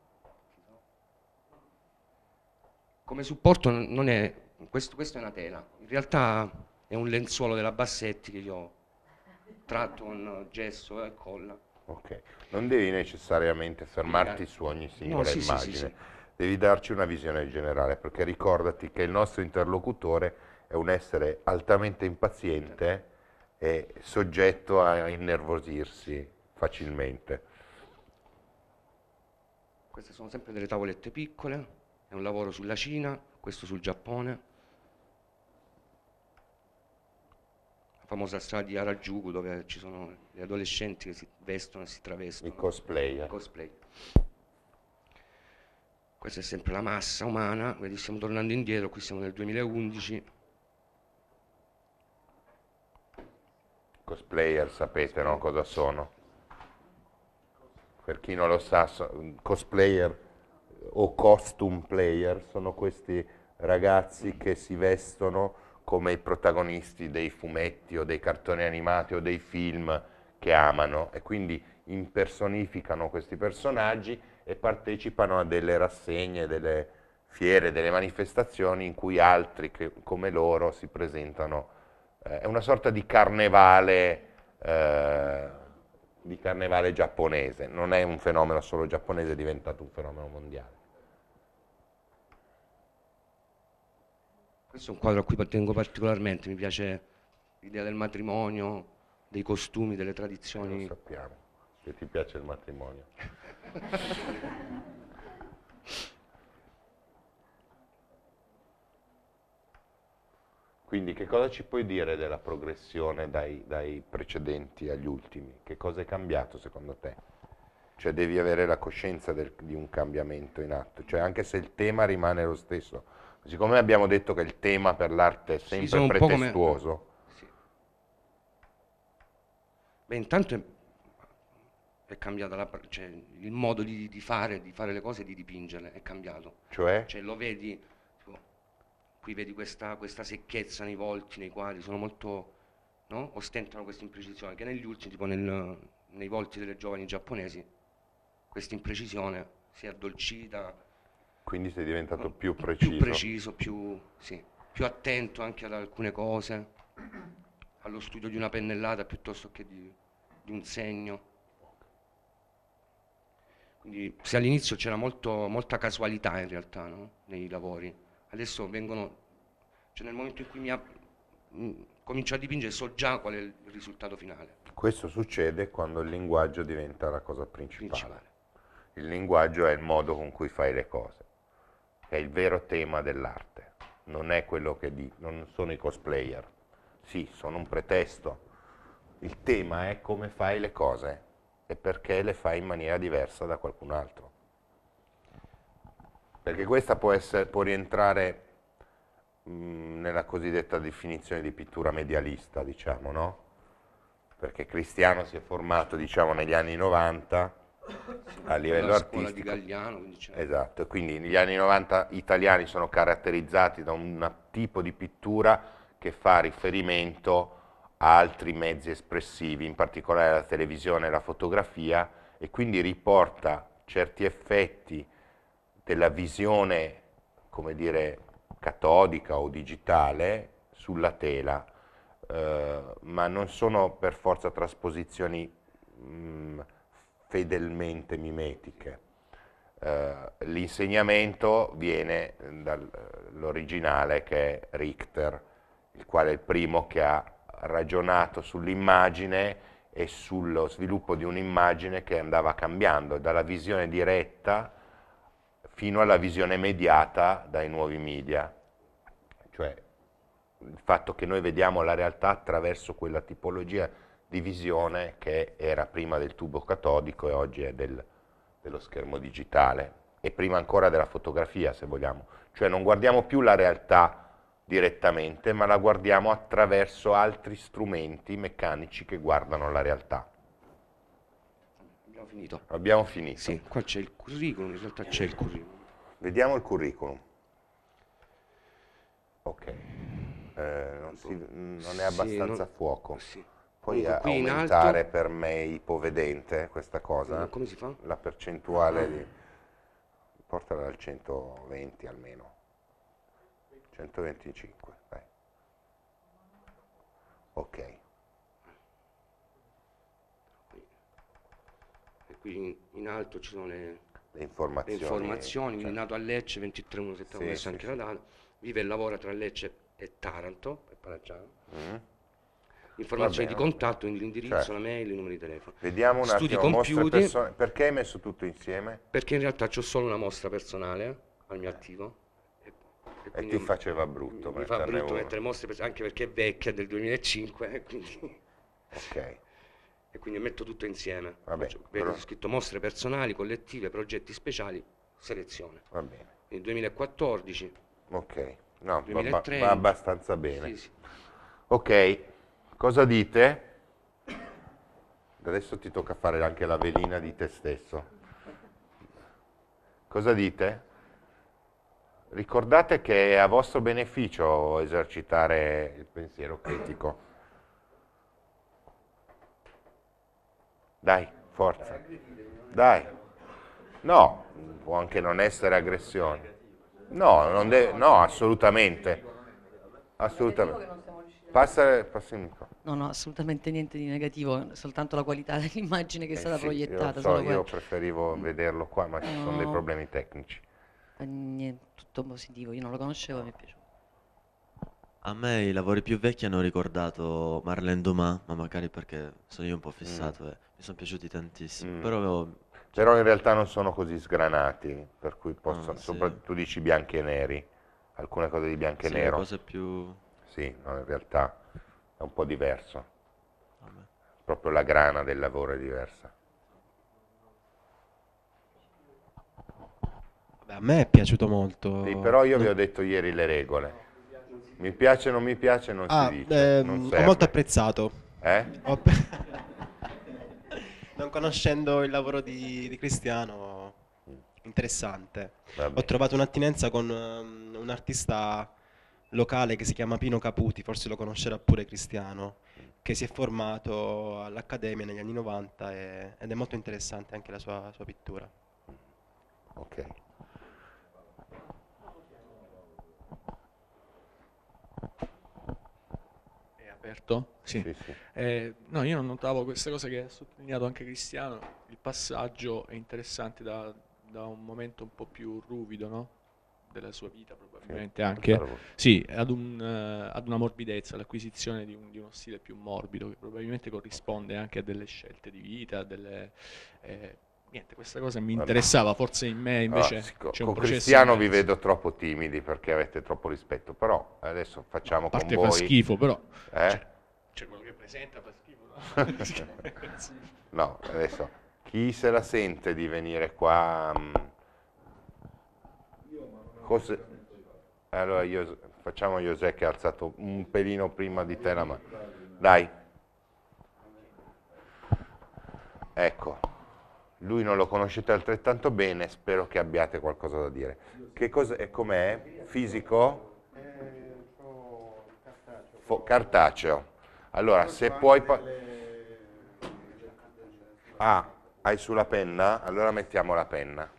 Come supporto non è, questo, questo è una tela, in realtà è un lenzuolo della Bassetti che io ho tratto con gesso e colla. Ok, non devi necessariamente fermarti su ogni eh. singola no, sì, immagine. Sì, sì, devi darci una visione generale, perché ricordati che il nostro interlocutore è un essere altamente impaziente e soggetto a innervosirsi facilmente. Queste sono sempre delle tavolette piccole, è un lavoro sulla Cina, questo sul Giappone. La famosa strada di Harajuku dove ci sono gli adolescenti che si vestono e si travestono. I cosplayer. I cosplay questa è sempre la massa umana, quindi stiamo tornando indietro, qui siamo nel 2011. Cosplayer sapete no? cosa sono? Per chi non lo sa, so, cosplayer o costume player sono questi ragazzi che si vestono come i protagonisti dei fumetti o dei cartoni animati o dei film che amano e quindi impersonificano questi personaggi e partecipano a delle rassegne, delle fiere, delle manifestazioni in cui altri che, come loro si presentano. Eh, è una sorta di carnevale, eh, di carnevale giapponese, non è un fenomeno solo giapponese, è diventato un fenomeno mondiale. Questo è un quadro a cui tengo particolarmente, mi piace l'idea del matrimonio, dei costumi, delle tradizioni. Eh, lo sappiamo, che ti piace il matrimonio. (laughs) Quindi che cosa ci puoi dire della progressione dai, dai, precedenti agli ultimi? Che cosa è cambiato secondo te? Cioè devi avere la coscienza del, di un cambiamento in atto, cioè anche se il tema rimane lo stesso. Siccome abbiamo detto che il tema per l'arte è sempre sì, pretestuoso. Beh, intanto è cambiata la, cioè, il modo di, di, fare, di fare le cose, e di dipingerle, è cambiato. Cioè? cioè lo vedi, tipo, qui vedi questa, questa, secchezza nei volti, nei quadri, sono molto, no? ostentano questa imprecisione, che negli ultimi, tipo nel, nei volti delle giovani giapponesi, questa imprecisione si è addolcita. Quindi sei diventato più preciso. Più preciso, più, sì, più attento anche ad alcune cose, allo studio di una pennellata piuttosto che di, di un segno. Quindi se all'inizio c'era molto, molta casualità in realtà no? nei lavori, adesso vengono, cioè nel momento in cui mi, mh, mm, comincio a dipingere so già qual è il risultato finale. Questo succede quando il linguaggio diventa la cosa principale. principale. Il linguaggio è il modo con cui fai le cose, è il vero tema dell'arte, non è quello che dico, non sono i cosplayer, sì, sono un pretesto, il tema è come fai le cose e perché le fai in maniera diversa da qualcun altro. Perché questa può, essere, può rientrare mh, mm, nella cosiddetta definizione di pittura medialista, diciamo, no? Perché Cristiano si è formato, diciamo, negli anni 90 a livello artistico. Di Gagliano, esatto, quindi negli anni 90 italiani sono caratterizzati da un tipo di pittura che fa riferimento altri mezzi espressivi, in particolare la televisione e la fotografia, e quindi riporta certi effetti della visione, come dire, catodica o digitale sulla tela, eh, ma non sono per forza trasposizioni mh, mm, fedelmente mimetiche. Eh, l'insegnamento viene dall'originale che è Richter, il quale è il primo che ha ragionato sull'immagine e sullo sviluppo di un'immagine che andava cambiando dalla visione diretta fino alla visione mediata dai nuovi media, cioè il fatto che noi vediamo la realtà attraverso quella tipologia di visione che era prima del tubo catodico e oggi è del, dello schermo digitale e prima ancora della fotografia se vogliamo, cioè non guardiamo più la realtà direttamente, ma la guardiamo attraverso altri strumenti meccanici che guardano la realtà. Abbiamo finito. Abbiamo finito. Sì, qua c'è il curriculum, in realtà c'è il curriculum. Vediamo il curriculum. Ok, eh, non, si, non, è abbastanza sì, a fuoco. Sì. Puoi aumentare alto, per me ipovedente questa cosa? Come si fa? La percentuale ah. di... portala al 120 almeno. 125, vai. Ok. E qui in, alto ci sono le, le informazioni. Le informazioni cioè. Nato a Lecce, 23 1 sì, sì, anche sì. la data. Vive e lavora tra Lecce e Taranto, per Palagiano. Mm. Informazioni di contatto, l'indirizzo, cioè. la mail, i numeri di telefono. Vediamo un Studi attimo, compiuti, perché hai messo tutto insieme? Perché in realtà ho solo una mostra personale eh, al mio eh. attivo e, e ti faceva brutto mi fa brutto uno. mettere mostre, anche perché è vecchia, del 2005, (laughs) quindi... Ok. E quindi metto tutto insieme. Vabbè, cioè, Ho scritto mostre personali, collettive, progetti speciali, selezione. Va bene. Nel 2014. Ok. No, 2003, va, va, abbastanza bene. Sì, sì. Ok, cosa dite? Adesso ti tocca fare anche la velina di te stesso. Cosa dite? Ricordate che è a vostro beneficio esercitare il pensiero critico. Dai, forza. Dai. No, può anche non essere aggressione. No, deve, no assolutamente. Assolutamente. Passa, passa in qua. No, no, assolutamente niente di negativo, soltanto la qualità dell'immagine che è eh stata sì, proiettata. Io, so, io preferivo vederlo qua, ma ci sono dei problemi tecnici. Eh, tutto positivo, io non lo conoscevo e mi è piaciuto. A me i lavori più vecchi hanno ricordato Marlene Dumas, ma magari perché sono io un po' mm. fissato e mi sono piaciuti tantissimo. Mm. Però, Però in realtà non sono così sgranati, per cui ah, possono, sì. tu dici bianchi e neri, alcune cose di bianco e sì, le nero. cose più... Sì, no, in realtà è un po' diverso, vabbè. proprio la grana del lavoro è diversa. A me è piaciuto molto. Sì, però io vi ho detto ieri le regole. Mi piace, o non mi piace, non ah, si dice. Ehm, ho molto apprezzato. Eh? (laughs) non conoscendo il lavoro di, di Cristiano, interessante. Vabbè. Ho trovato un'attinenza con um, un artista locale che si chiama Pino Caputi, forse lo conoscerà pure Cristiano, che si è formato all'Accademia negli anni 90 e, ed è molto interessante anche la sua, sua pittura. Ok. aperto? Sì. sì, sì. Eh, no, io non notavo questa cosa che ha sottolineato anche Cristiano, il passaggio è interessante da, da un momento un po' più ruvido, no? della sua vita probabilmente sì, anche sì, ad, un, uh, ad, una morbidezza, l'acquisizione di, un, di, uno stile più morbido che probabilmente corrisponde anche a delle scelte di vita, a delle, eh, niente, questa cosa mi interessava, forse in me invece allora, c'è un con Cristiano vi vedo troppo timidi perché avete troppo rispetto, però adesso facciamo no, A parte fa schifo, però... Eh? C'è, c'è quello che presenta fa schifo. No? (laughs) no, adesso chi se la sente di venire qua... Mm? Cos... Allora, io... facciamo José che ha alzato un pelino prima di te la mano. Dai. Ecco, lui non lo conoscete altrettanto bene, spero che abbiate qualcosa da dire. Che cos'è, com'è? Fisico? Fo cartaceo. Allora, se puoi... Ah, hai sulla penna? Allora mettiamo la penna.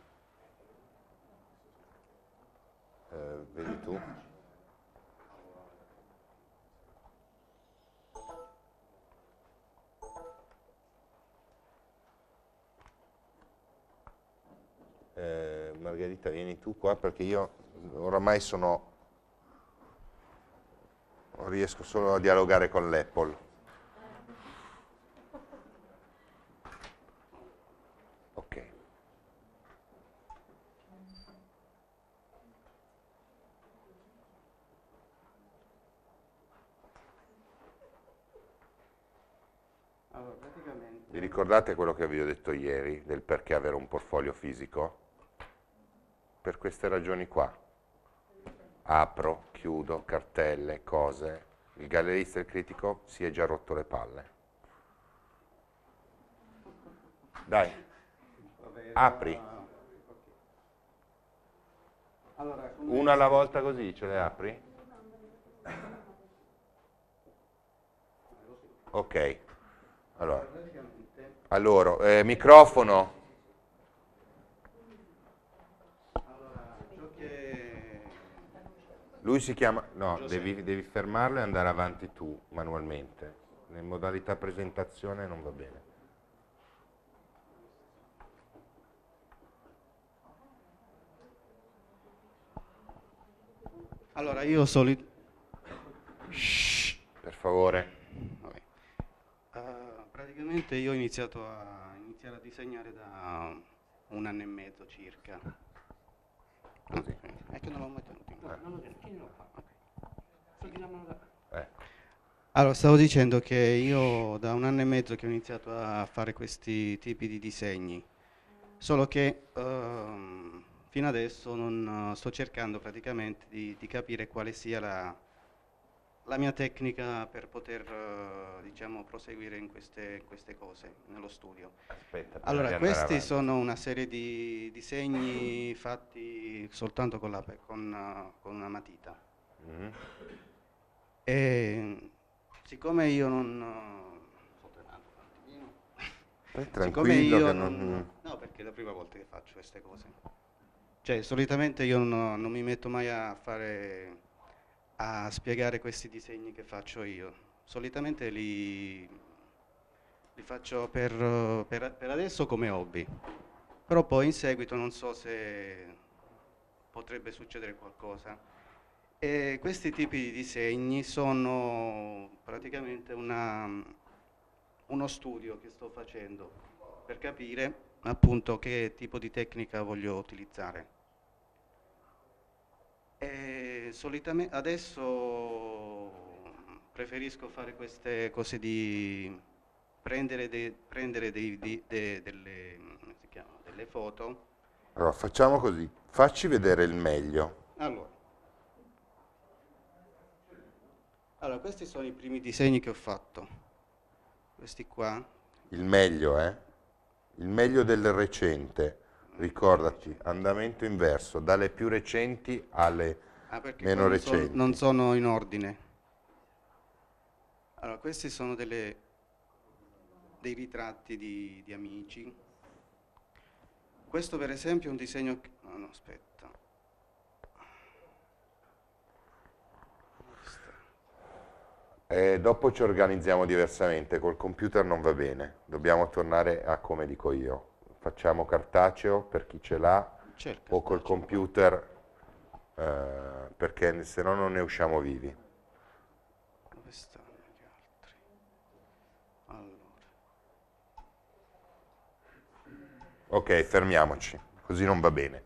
Eh, vedi tu. eh, Margherita vieni tu qua perché io oramai sono, riesco solo a dialogare con l'Apple. ok Vi ricordate quello che vi ho detto ieri del perché avere un portfolio fisico? per queste ragioni qua. Apro, chiudo, cartelle, cose. Il gallerista e il critico si è già rotto le palle. Dai, apri. Una alla volta così, ce le apri? Ok. Allora, allora eh, microfono. Lui si chiama, no, devi, devi, fermarlo e andare avanti tu manualmente, Nel modalità presentazione non va bene. Allora io solito... Per favore. Okay. Uh, eh, praticamente io ho iniziato a, iniziare a disegnare da un anno e mezzo circa Così. Eh, che non l'ho mai tenuto. Eh. Non lo tienilo qua. Okay. Sì, la mano da qua. Ecco. Allora, stavo dicendo che io da un anno e mezzo che ho iniziato a fare questi tipi di disegni, solo che uh, fino adesso non, uh, sto cercando praticamente di, di capire quale sia la, la mia tecnica per poter eh, diciamo, proseguire in queste, queste, cose, nello studio. Aspetta, allora, questi avanti. sono una serie di disegni fatti soltanto con, la, con, eh, con una matita. Mm. E, siccome io non... Eh, siccome io non... Mm. No, perché è la prima volta che faccio queste cose. Cioè, solitamente io non, non mi metto mai a fare a spiegare questi disegni che faccio io. Solitamente li, li faccio per, per, per adesso come hobby, però poi in seguito non so se potrebbe succedere qualcosa. E questi tipi di disegni sono praticamente una, uno studio che sto facendo per capire appunto che tipo di tecnica voglio utilizzare. E solitamente adesso preferisco fare queste cose di prendere, de, prendere de, de, delle, chiama, delle, foto. Allora facciamo così, facci vedere il meglio. Allora. allora, questi sono i primi disegni che ho fatto. Questi qua. Il meglio, eh? Il meglio del recente. Ricordati, andamento inverso, dalle più recenti alle ah, meno non recenti. Sono, non sono in ordine. Allora, questi sono delle, dei ritratti di, di, amici. Questo per esempio è un disegno... Che, no, no, aspetta. Eh, dopo ci organizziamo diversamente, col computer non va bene, dobbiamo tornare a come dico io. Facciamo cartaceo per chi ce l'ha o col computer eh, perché se no non ne usciamo vivi. Dove stanno gli altri? Allora. Ok, fermiamoci, così non va bene.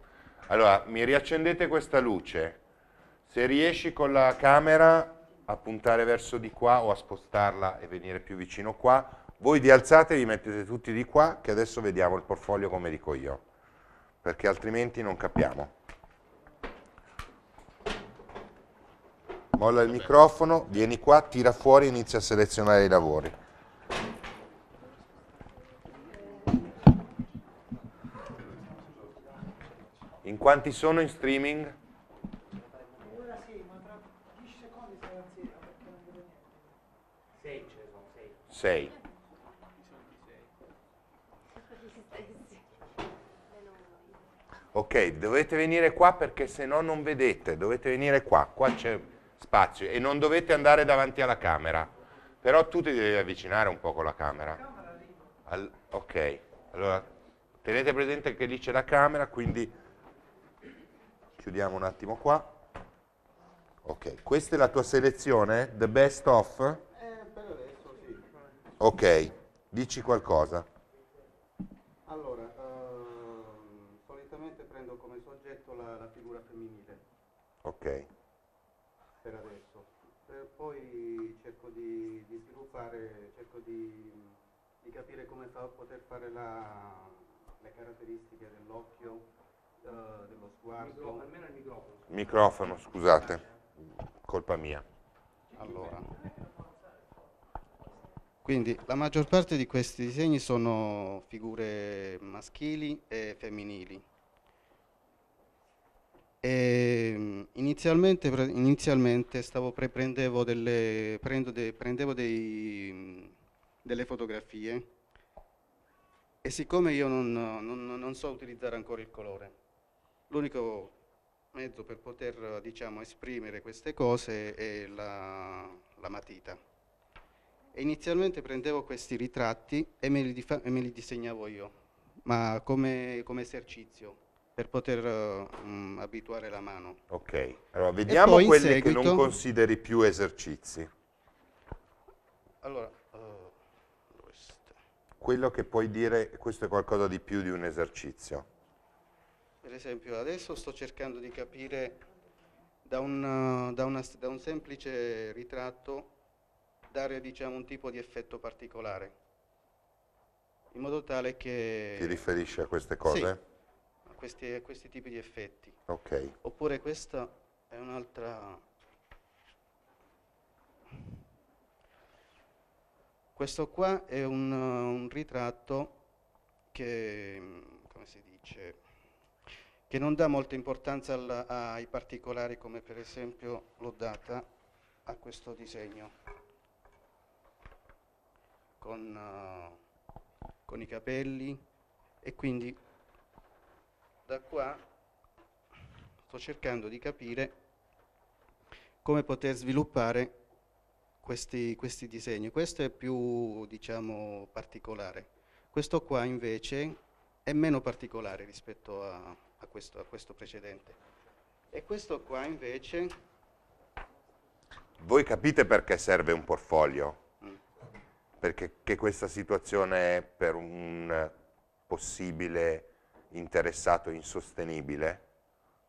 Allora, mi riaccendete questa luce. Se riesci con la camera a puntare verso di qua o a spostarla e venire più vicino qua, voi vi alzate e vi mettete tutti di qua, che adesso vediamo il portfolio come dico io, perché altrimenti non capiamo. molla il microfono, vieni qua, tira fuori e inizia a selezionare i lavori. In quanti sono in streaming? Sei. Ok, dovete venire qua perché se no non vedete, dovete venire qua, qua c'è spazio e non dovete andare davanti alla camera, però tu ti devi avvicinare un po' con la camera. All, ok, allora tenete presente che lì c'è la camera, quindi chiudiamo un attimo qua. Ok, questa è la tua selezione, the best of? Eh, per adesso sì. Ok, dici qualcosa. Allora, uh, solitamente prendo come soggetto la, la figura femminile. Ok per adesso. Eh, poi cerco di, di sviluppare, cerco di, di capire come fa, poter fare la, le caratteristiche dell'occhio, eh, dello sguardo. Micro, almeno il microfono. Microfono, scusate, colpa mia. Allora. Quindi la maggior parte di questi disegni sono figure maschili e femminili. E ehm, inizialmente, inizialmente pre prendevo, delle, de prendevo dei, delle, fotografie e siccome io non, non, non so utilizzare ancora il colore, l'unico mezzo per poter diciamo, esprimere queste cose è la, la matita. E inizialmente prendevo questi ritratti e me li, e me li disegnavo io, ma come, come esercizio per poter um, abituare la mano. Ok, allora vediamo quelli seguito... che non consideri più esercizi. Allora, uh, quello che puoi dire, questo è qualcosa di più di un esercizio. Per esempio, adesso sto cercando di capire da, una, eh, da, una, da un semplice ritratto dare diciamo, un tipo di effetto particolare, in modo tale che... Ti riferisci a queste cose? Sì questi, questi tipi di effetti. Okay. Oppure questa è un'altra... Questo qua è un, un ritratto che, come si dice, che non dà molta importanza al, ai particolari come per esempio l'ho data a questo disegno con, uh, con i capelli e quindi da qua sto cercando di capire come poter sviluppare questi, questi disegni. Questo è più, diciamo, particolare. Questo qua invece è meno particolare rispetto a, a, questo, a questo precedente. E questo qua invece... Voi capite perché serve un portfolio? Mm. Perché questa situazione per un possibile interessato insostenibile,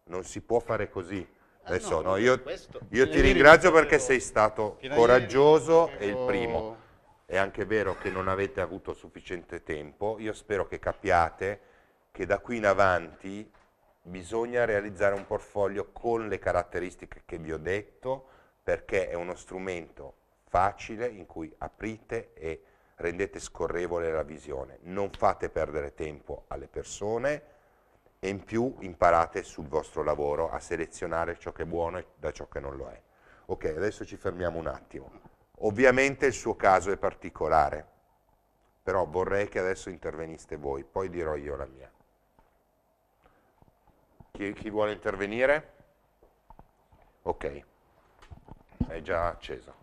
non si può fare così. Eh, Adesso, no, no, io, io ti ringrazio perché sei stato coraggioso e il primo. È anche vero che non avete avuto sufficiente tempo, io spero che capiate che da qui in avanti bisogna realizzare un portfolio con le caratteristiche che vi ho detto perché è uno strumento facile in cui aprite e rendete scorrevole la visione, non fate perdere tempo alle persone e in più imparate sul vostro lavoro a selezionare ciò che è buono da ciò che non lo è. Ok, adesso ci fermiamo un attimo. Ovviamente il suo caso è particolare, però vorrei che adesso interveniste voi, poi dirò io la mia. Chi, chi vuole intervenire? Ok, è già acceso.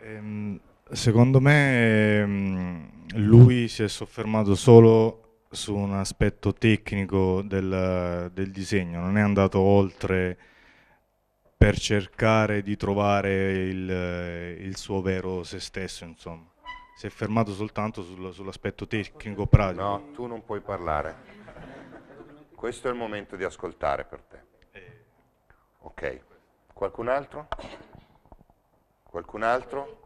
Um Secondo me ehm, lui si è soffermato solo su un aspetto tecnico del, del disegno, non è andato oltre per cercare di trovare il, il suo vero se stesso, insomma. Si è fermato soltanto sul, sull'aspetto tecnico pratico. No, tu non puoi parlare. Questo è il momento di ascoltare per te. Ok. Qualcun altro? Qualcun altro?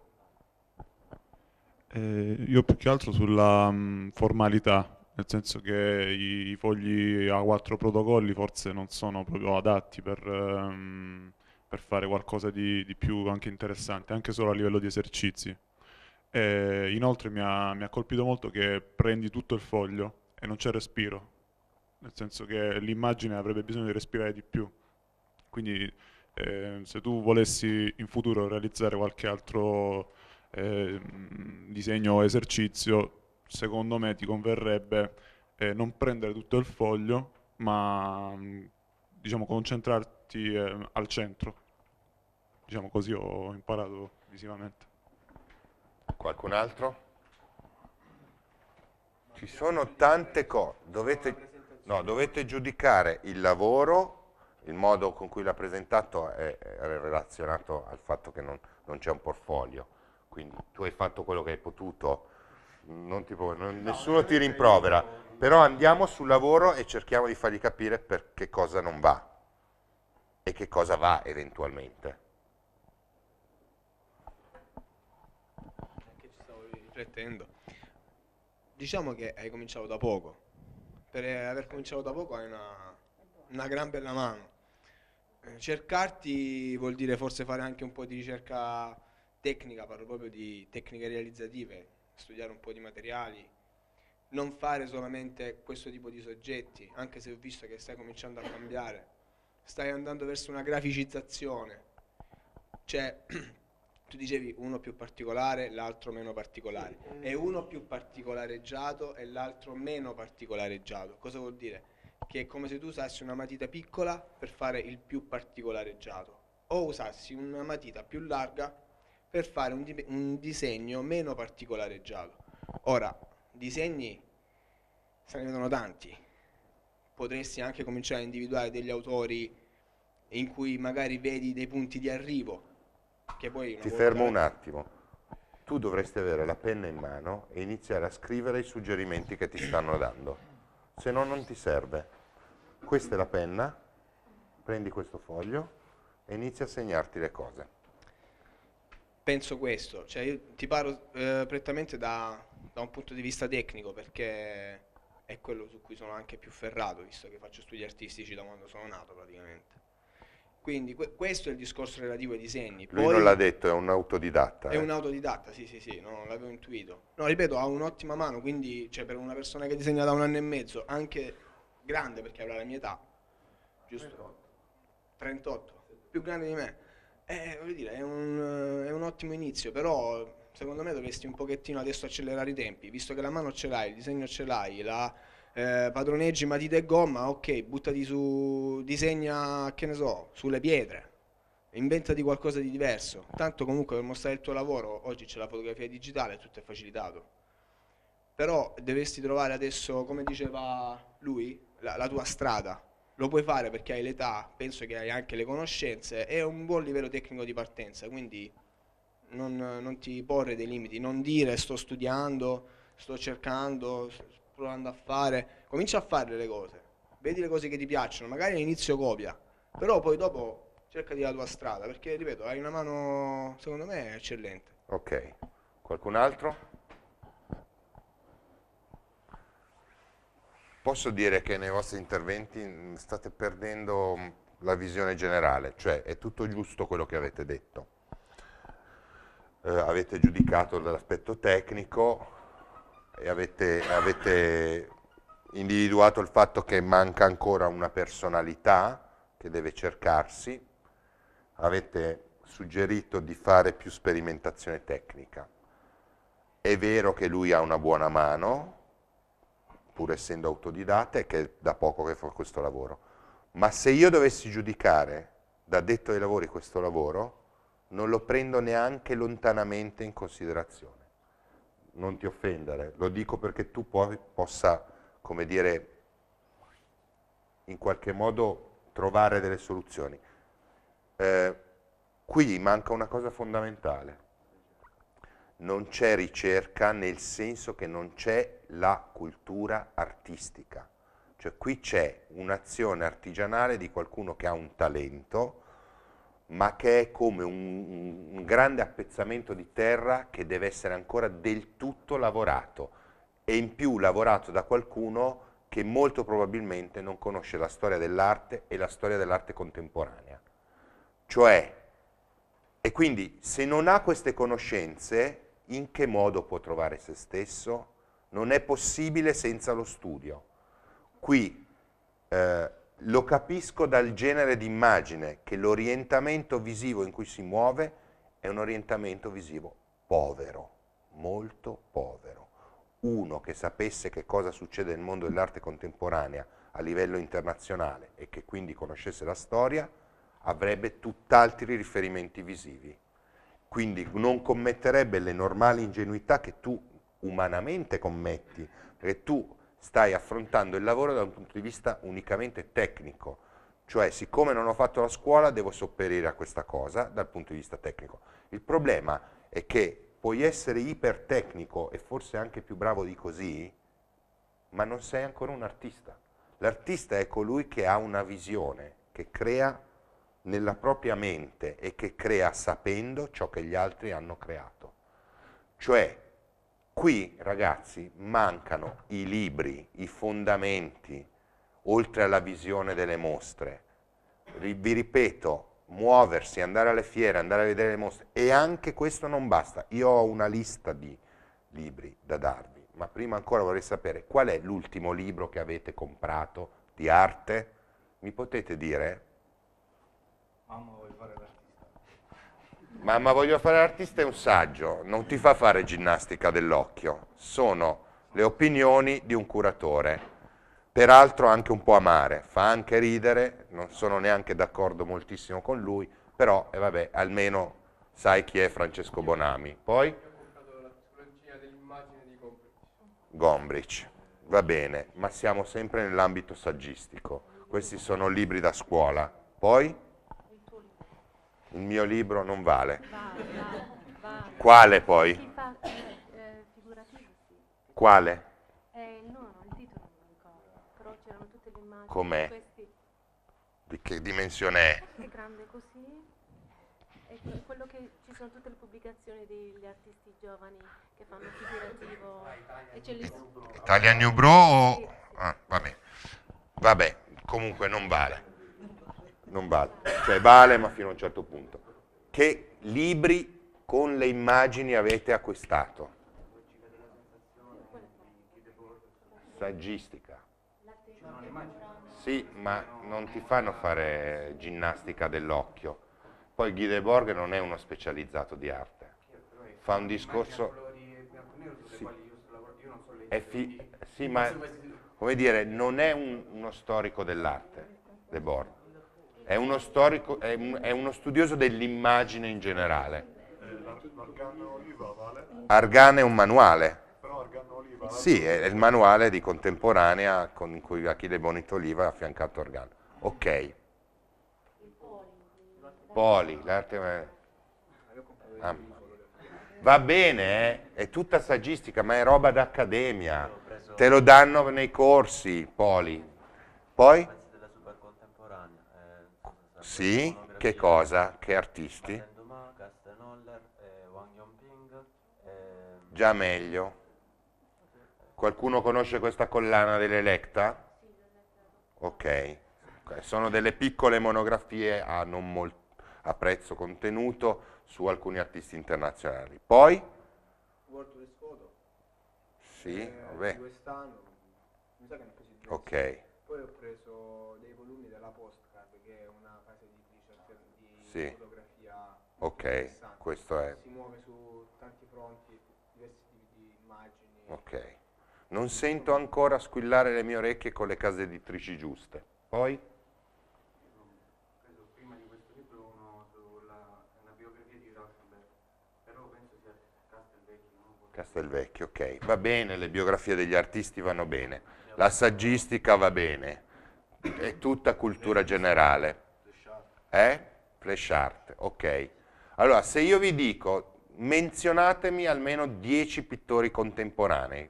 Eh, io più che altro sulla mh, mm, formalità, nel senso che i, i fogli A4 protocolli forse non sono proprio adatti per, ehm, per fare qualcosa di, di, più anche interessante, anche solo a livello di esercizi. E inoltre mi ha, mi ha colpito molto che prendi tutto il foglio e non c'è respiro, nel senso che l'immagine avrebbe bisogno di respirare di più. Quindi eh, se tu volessi in futuro realizzare qualche altro eh, disegno esercizio, secondo me ti converrebbe eh, non prendere tutto il foglio, ma mm, diciamo, concentrarti eh, al centro. Diciamo così ho imparato visivamente. Qualcun altro? Ci sono tante cose, dovete, no, dovete giudicare il lavoro il modo con cui l'ha presentato è relazionato al fatto che non, non c'è un portfolio quindi tu hai fatto quello che hai potuto, ti può, non, nessuno ti rimprovera, però andiamo sul lavoro e cerchiamo di fargli capire per che cosa non va e che cosa va eventualmente. Che ci stavo riflettendo. Diciamo che hai cominciato da poco, per aver cominciato da poco hai una, una gran bella mano. Eh, cercarti vuol dire forse fare anche un po' di ricerca tecnica, parlo proprio di tecniche realizzative, studiare un po' di materiali, non fare solamente questo tipo di soggetti, anche se ho visto che stai cominciando a cambiare, stai andando verso una graficizzazione, cioè (clears throat) tu dicevi uno più particolare, l'altro meno particolare, è uno più particolareggiato e l'altro meno particolareggiato, cosa vuol dire? Che è come se tu usassi una matita piccola per fare il più particolareggiato o usassi una matita più larga per fare un, di- un disegno meno particolareggiato. Ora, disegni se ne vedono tanti, potresti anche cominciare a individuare degli autori in cui magari vedi dei punti di arrivo. Ti fermo un attimo. Tu dovresti avere la penna in mano e iniziare a scrivere i suggerimenti che ti stanno dando, se no non ti serve. Questa è la penna, prendi questo foglio e inizia a segnarti le cose penso questo, cioè io ti parlo eh, prettamente da, da, un punto di vista tecnico perché è quello su cui sono anche più ferrato, visto che faccio studi artistici da quando sono nato praticamente. Quindi que questo è il discorso relativo ai disegni. Lui Poi, non l'ha detto, è un autodidatta. È eh. un autodidatta, sì, sì, sì, no, non l'avevo intuito. No, ripeto, ha un'ottima mano, quindi cioè, per una persona che disegna da un anno e mezzo, anche grande perché avrà la mia età, giusto? 38, più grande di me eh, dire, è un, eh, è un ottimo inizio, però secondo me dovresti un pochettino adesso accelerare i tempi, visto che la mano ce l'hai, il disegno ce l'hai, la eh, padroneggi matita e gomma, ok, buttati su, disegna, che ne so, sulle pietre, inventati qualcosa di diverso, tanto comunque per mostrare il tuo lavoro, oggi c'è la fotografia digitale, tutto è facilitato, però dovresti trovare adesso, come diceva lui, la, la tua strada, lo puoi fare perché hai l'età, penso che hai anche le conoscenze e un buon livello tecnico di partenza, quindi non, non ti porre dei limiti, non dire sto studiando, sto cercando, sto provando a fare, comincia a fare le cose, vedi le cose che ti piacciono, magari all'inizio copia, però poi dopo cercati la tua strada, perché ripeto, hai una mano secondo me eccellente. Ok, qualcun altro? posso dire che nei vostri interventi mm, state perdendo mm, la visione generale, cioè è tutto giusto quello che avete detto. Eh, avete giudicato l'aspetto tecnico e avete, avete individuato il fatto che manca ancora una personalità che deve cercarsi, avete suggerito di fare più sperimentazione tecnica. È vero che lui ha una buona mano, pur essendo autodidatta e che è da poco che fa questo lavoro. Ma se io dovessi giudicare da detto ai lavori questo lavoro, non lo prendo neanche lontanamente in considerazione. Non ti offendere, lo dico perché tu puoi, possa, come dire, in qualche modo trovare delle soluzioni. Eh, qui manca una cosa fondamentale non c'è ricerca nel senso che non c'è la cultura artistica. Cioè qui c'è un'azione artigianale di qualcuno che ha un talento, ma che è come un, un, grande appezzamento di terra che deve essere ancora del tutto lavorato e in più lavorato da qualcuno che molto probabilmente non conosce la storia dell'arte e la storia dell'arte contemporanea. Cioè, e quindi se non ha queste conoscenze, in che modo può trovare se stesso, non è possibile senza lo studio. Qui eh, lo capisco dal genere di immagine che l'orientamento visivo in cui si muove è un orientamento visivo povero, molto povero. Uno che sapesse che cosa succede nel mondo dell'arte contemporanea a livello internazionale e che quindi conoscesse la storia, avrebbe tutt'altri riferimenti visivi quindi non commetterebbe le normali ingenuità che tu umanamente commetti, perché tu stai affrontando il lavoro da un punto di vista unicamente tecnico, cioè siccome non ho fatto la scuola devo sopperire a questa cosa dal punto di vista tecnico. Il problema è che puoi essere ipertecnico e forse anche più bravo di così, ma non sei ancora un artista. L'artista è colui che ha una visione, che crea nella propria mente e che crea sapendo ciò che gli altri hanno creato. Cioè, qui ragazzi mancano i libri, i fondamenti, oltre alla visione delle mostre. Vi ripeto, muoversi, andare alle fiere, andare a vedere le mostre, e anche questo non basta. Io ho una lista di libri da darvi, ma prima ancora vorrei sapere qual è l'ultimo libro che avete comprato di arte? Mi potete dire? Mamma voglio fare l'artista. Mamma voglio fare l'artista è un saggio, non ti fa fare ginnastica dell'occhio, sono le opinioni di un curatore. Peraltro anche un po' amare, fa anche ridere, non sono neanche d'accordo moltissimo con lui, però eh vabbè, almeno sai chi è Francesco Bonami. Poi? Gombrich, va bene, ma siamo sempre nell'ambito saggistico. Questi sono libri da scuola. Poi? Il mio libro non vale. Quale poi? Eh, Quale? il titolo non lo ricordo, però c'erano tutte le Com'è? Di che dimensione è? È grande così. È quello che ci sono tutte le pubblicazioni degli artisti giovani che fanno figurativo. E c'è l'Italia New Bro o... Ah, vabbè. vabbè, comunque non vale non vale, cioè vale ma fino a un certo punto. Che libri con le immagini avete acquistato? Saggistica. Sì, ma non ti fanno fare ginnastica dell'occhio. Poi Guy Debord non è uno specializzato di arte. Fa un discorso... Sì, fi... sì ma come dire, non è un, uno storico dell'arte, Debord è uno, storico, è un, è uno studioso dell'immagine in generale. Argan è un manuale. Sì, è il manuale di contemporanea con cui Achille Bonito Oliva ha affiancato Argan. Ok. Poli, l'arte... va bene, eh? è tutta saggistica, ma è roba d'accademia. Te lo danno nei corsi, Poli. Poi? Sì, che cosa? Che artisti? Già meglio. Qualcuno conosce questa collana dell'Electa? Ok. Sono delle piccole monografie a, molto, a prezzo contenuto su alcuni artisti internazionali. Poi? World to Scodo. Sì, vabbè. Quest'anno, mi sa che ne ho Ok. Poi ho preso dei volumi della Postcard, che è una sì. fotografia. Ok, questo è. Si muove su tanti fronti, diversi tipi di immagini. Ok. Non sento ancora squillare le mie orecchie con le case editrici giuste. Poi? prima di questo libro uno sulla una biografia di Rauschenberg, però penso sia Castelvecchio. Castelvecchio, ok. Va bene, le biografie degli artisti vanno bene, la saggistica va bene, è tutta cultura generale. Eh? Flash art, ok. Allora, se io vi dico menzionatemi almeno 10 pittori contemporanei,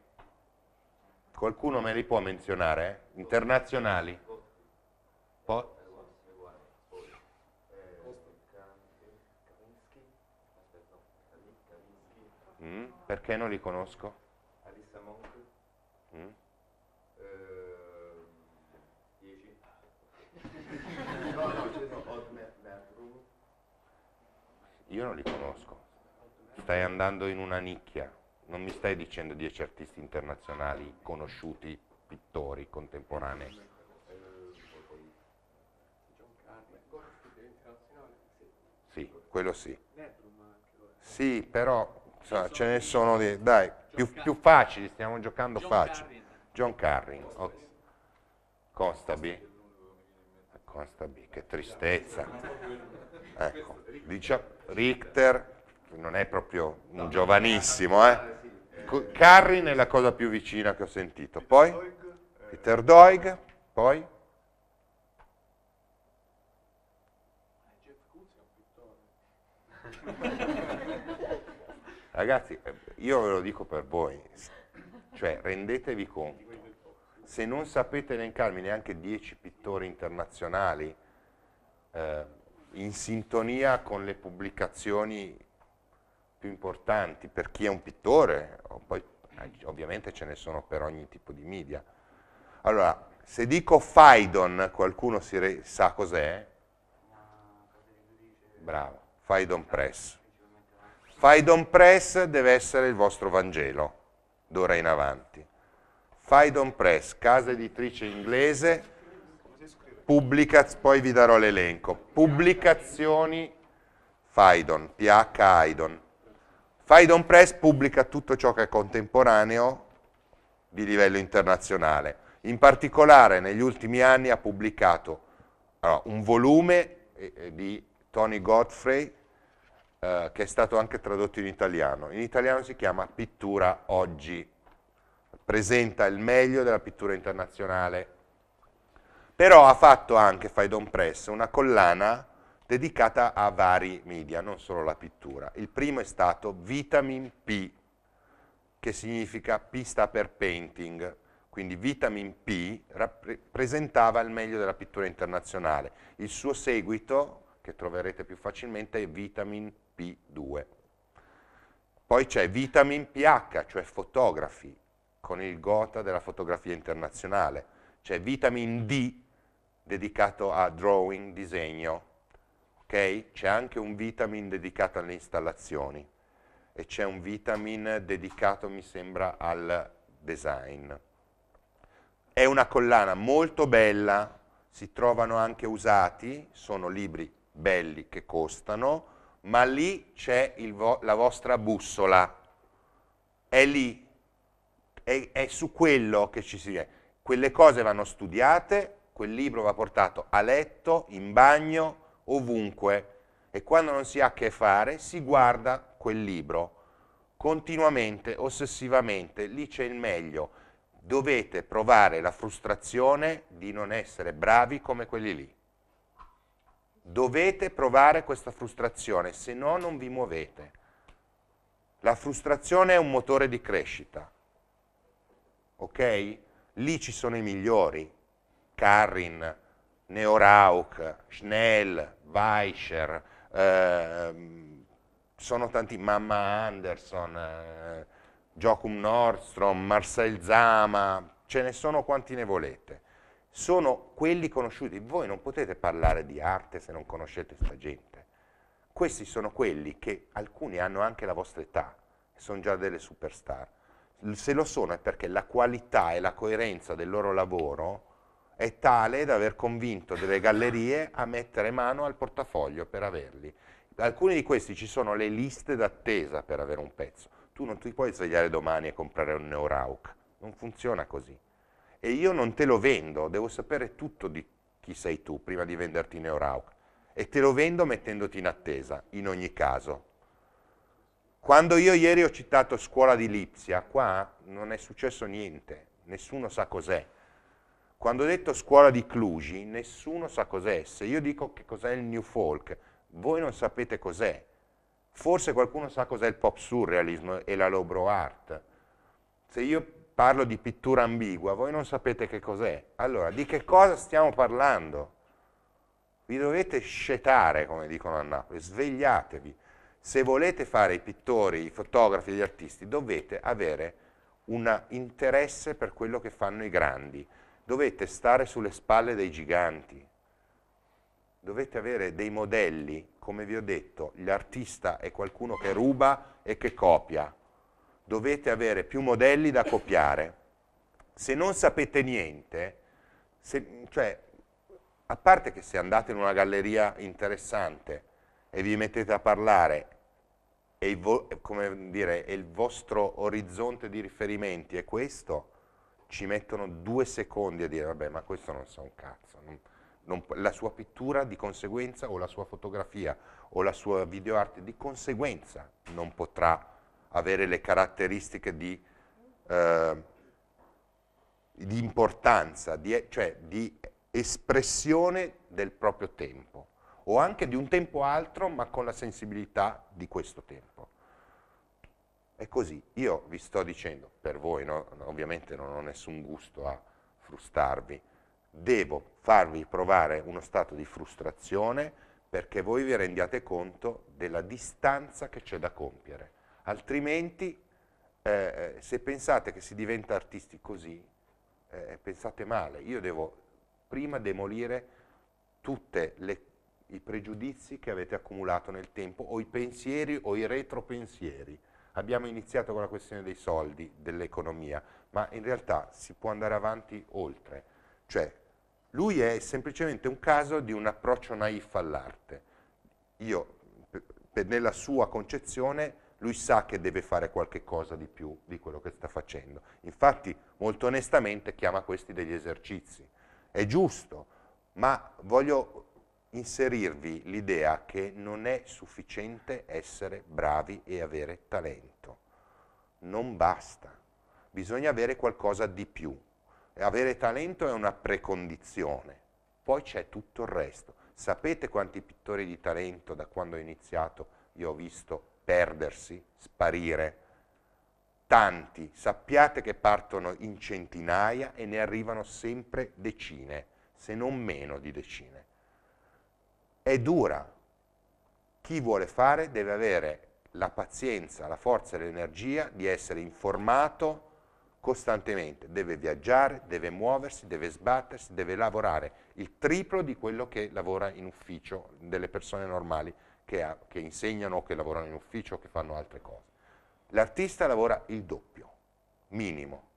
qualcuno me li può menzionare? Internazionali? Po mm, perché non li conosco? Mm? io non li conosco, stai andando in una nicchia, non mi stai dicendo dieci artisti internazionali conosciuti, pittori contemporanei. Sì, quello sì. Sì, però so, ce ne sono dei, Dai, più, più, facili, stiamo giocando facili. John Carring. Oh. Constabi. Constabi, che tristezza. Ecco, diciamo Richter, che non è proprio un no, giovanissimo, eh? Carrin è la cosa più vicina che ho sentito. Poi Peter Doig, poi eh, Ragazzi, eh, io ve lo dico per voi, cioè rendetevi conto, se non sapete elencarmi neanche 10 pittori internazionali, eh, in sintonia con le pubblicazioni più importanti per chi è un pittore, poi eh, ovviamente ce ne sono per ogni tipo di media. Allora, se dico Faidon, qualcuno sa cos'è? Bravo, Faidon Press. Faidon Press deve essere il vostro Vangelo, d'ora in avanti. Faidon Press, casa editrice inglese, pubblica, poi vi darò l'elenco. Pubblicazioni Faidon, PH Aidon. Faidon Press pubblica tutto ciò che è contemporaneo di livello internazionale. In particolare negli ultimi anni ha pubblicato allora, un volume eh, eh, di Tony Godfrey eh, che è stato anche tradotto in italiano. In italiano si chiama Pittura Oggi. Presenta il meglio della pittura internazionale però ha fatto anche Faidon Press una collana dedicata a vari media, non solo la pittura. Il primo è stato Vitamin P, che significa pista per painting, quindi Vitamin P rappresentava il meglio della pittura internazionale. Il suo seguito, che troverete più facilmente, è Vitamin P2. Poi c'è Vitamin PH, cioè fotografi, con il gota della fotografia internazionale. C'è Vitamin D, dedicato a drawing, disegno, okay? C'è anche un vitamin dedicato alle installazioni e c'è un vitamin dedicato, mi sembra, al design. È una collana molto bella, si trovano anche usati, sono libri belli che costano, ma lì c'è vo la vostra bussola, è lì, è, è su quello che ci si è. Quelle cose vanno studiate, quel libro va portato a letto, in bagno, ovunque e quando non si ha a che fare si guarda quel libro continuamente, ossessivamente, lì c'è il meglio. Dovete provare la frustrazione di non essere bravi come quelli lì. Dovete provare questa frustrazione, se no non vi muovete. La frustrazione è un motore di crescita. Ok? Lì ci sono i migliori, Karin, Neorauk, Schnell, Weischer, ehm, sono tanti, Mamma Anderson, eh, Jocum Nordstrom, Marcel Zama, ce ne sono quanti ne volete. Sono quelli conosciuti. Voi non potete parlare di arte se non conoscete questa gente. Questi sono quelli che alcuni hanno anche la vostra età, sono già delle superstar. Se lo sono è perché la qualità e la coerenza del loro lavoro è tale da aver convinto delle gallerie a mettere mano al portafoglio per averli. Alcuni di questi ci sono le liste d'attesa per avere un pezzo. Tu non ti puoi svegliare domani e comprare un Neurauc, non funziona così. E io non te lo vendo, devo sapere tutto di chi sei tu prima di venderti Neurauc. E te lo vendo mettendoti in attesa, in ogni caso. Quando io ieri ho citato scuola di Lipsia, qua non è successo niente, nessuno sa cos'è quando ho detto scuola di Cluji, nessuno sa cos'è. Se io dico che cos'è il New Folk, voi non sapete cos'è. Forse qualcuno sa cos'è il pop surrealismo e la lowbrow art. Se io parlo di pittura ambigua, voi non sapete che cos'è. Allora, di che cosa stiamo parlando? Vi dovete scetare, come dicono a Napoli, svegliatevi. Se volete fare i pittori, i fotografi, gli artisti, dovete avere un interesse per quello che fanno i grandi dovete stare sulle spalle dei giganti, dovete avere dei modelli, come vi ho detto, l'artista è qualcuno che ruba e che copia, dovete avere più modelli da copiare. Se non sapete niente, se, cioè, a parte che se andate in una galleria interessante e vi mettete a parlare e il, vo- dire, il vostro orizzonte di riferimenti è questo, ci mettono due secondi a dire vabbè ma questo non sa un cazzo, non, non, la sua pittura di conseguenza o la sua fotografia o la sua videoarte di conseguenza non potrà avere le caratteristiche di, eh, di importanza, di, cioè di espressione del proprio tempo o anche di un tempo altro ma con la sensibilità di questo tempo è così. Io vi sto dicendo, per voi no? ovviamente non ho nessun gusto a frustarvi, devo farvi provare uno stato di frustrazione perché voi vi rendiate conto della distanza che c'è da compiere. Altrimenti, eh, eh se pensate che si diventa artisti così, eh, pensate male. Io devo prima demolire tutti i pregiudizi che avete accumulato nel tempo, o i pensieri o i retropensieri. Abbiamo iniziato con la questione dei soldi, dell'economia, ma in realtà si può andare avanti oltre. Cioè, lui è semplicemente un caso di un approccio naif all'arte. Io, nella sua concezione, lui sa che deve fare qualche cosa di più di quello che sta facendo. Infatti, molto onestamente, chiama questi degli esercizi. È giusto, ma voglio inserirvi l'idea che non è sufficiente essere bravi e avere talento. Non basta, bisogna avere qualcosa di più. E avere talento è una precondizione, poi c'è tutto il resto. Sapete quanti pittori di talento da quando ho iniziato io ho visto perdersi, sparire? Tanti, sappiate che partono in centinaia e ne arrivano sempre decine, se non meno di decine è dura. Chi vuole fare deve avere la pazienza, la forza e l'energia di essere informato costantemente, deve viaggiare, deve muoversi, deve sbattersi, deve lavorare il triplo di quello che lavora in ufficio delle persone normali che, ha, che insegnano, che lavorano in ufficio, che fanno altre cose. L'artista lavora il doppio, minimo,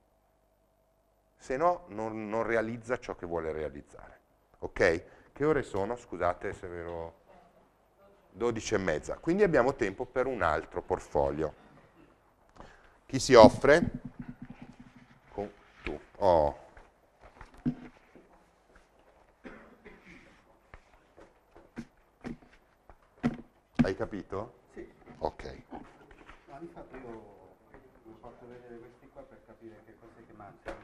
se no non, non realizza ciò che vuole realizzare. Okay? Che ore sono? Scusate se ve lo... 12 e mezza. Quindi abbiamo tempo per un altro portfolio. Chi si offre? Con tu. Oh. Hai capito? Sì. Ok. Ma infatti io vi porto vedere questi qua per capire che cose che mancano.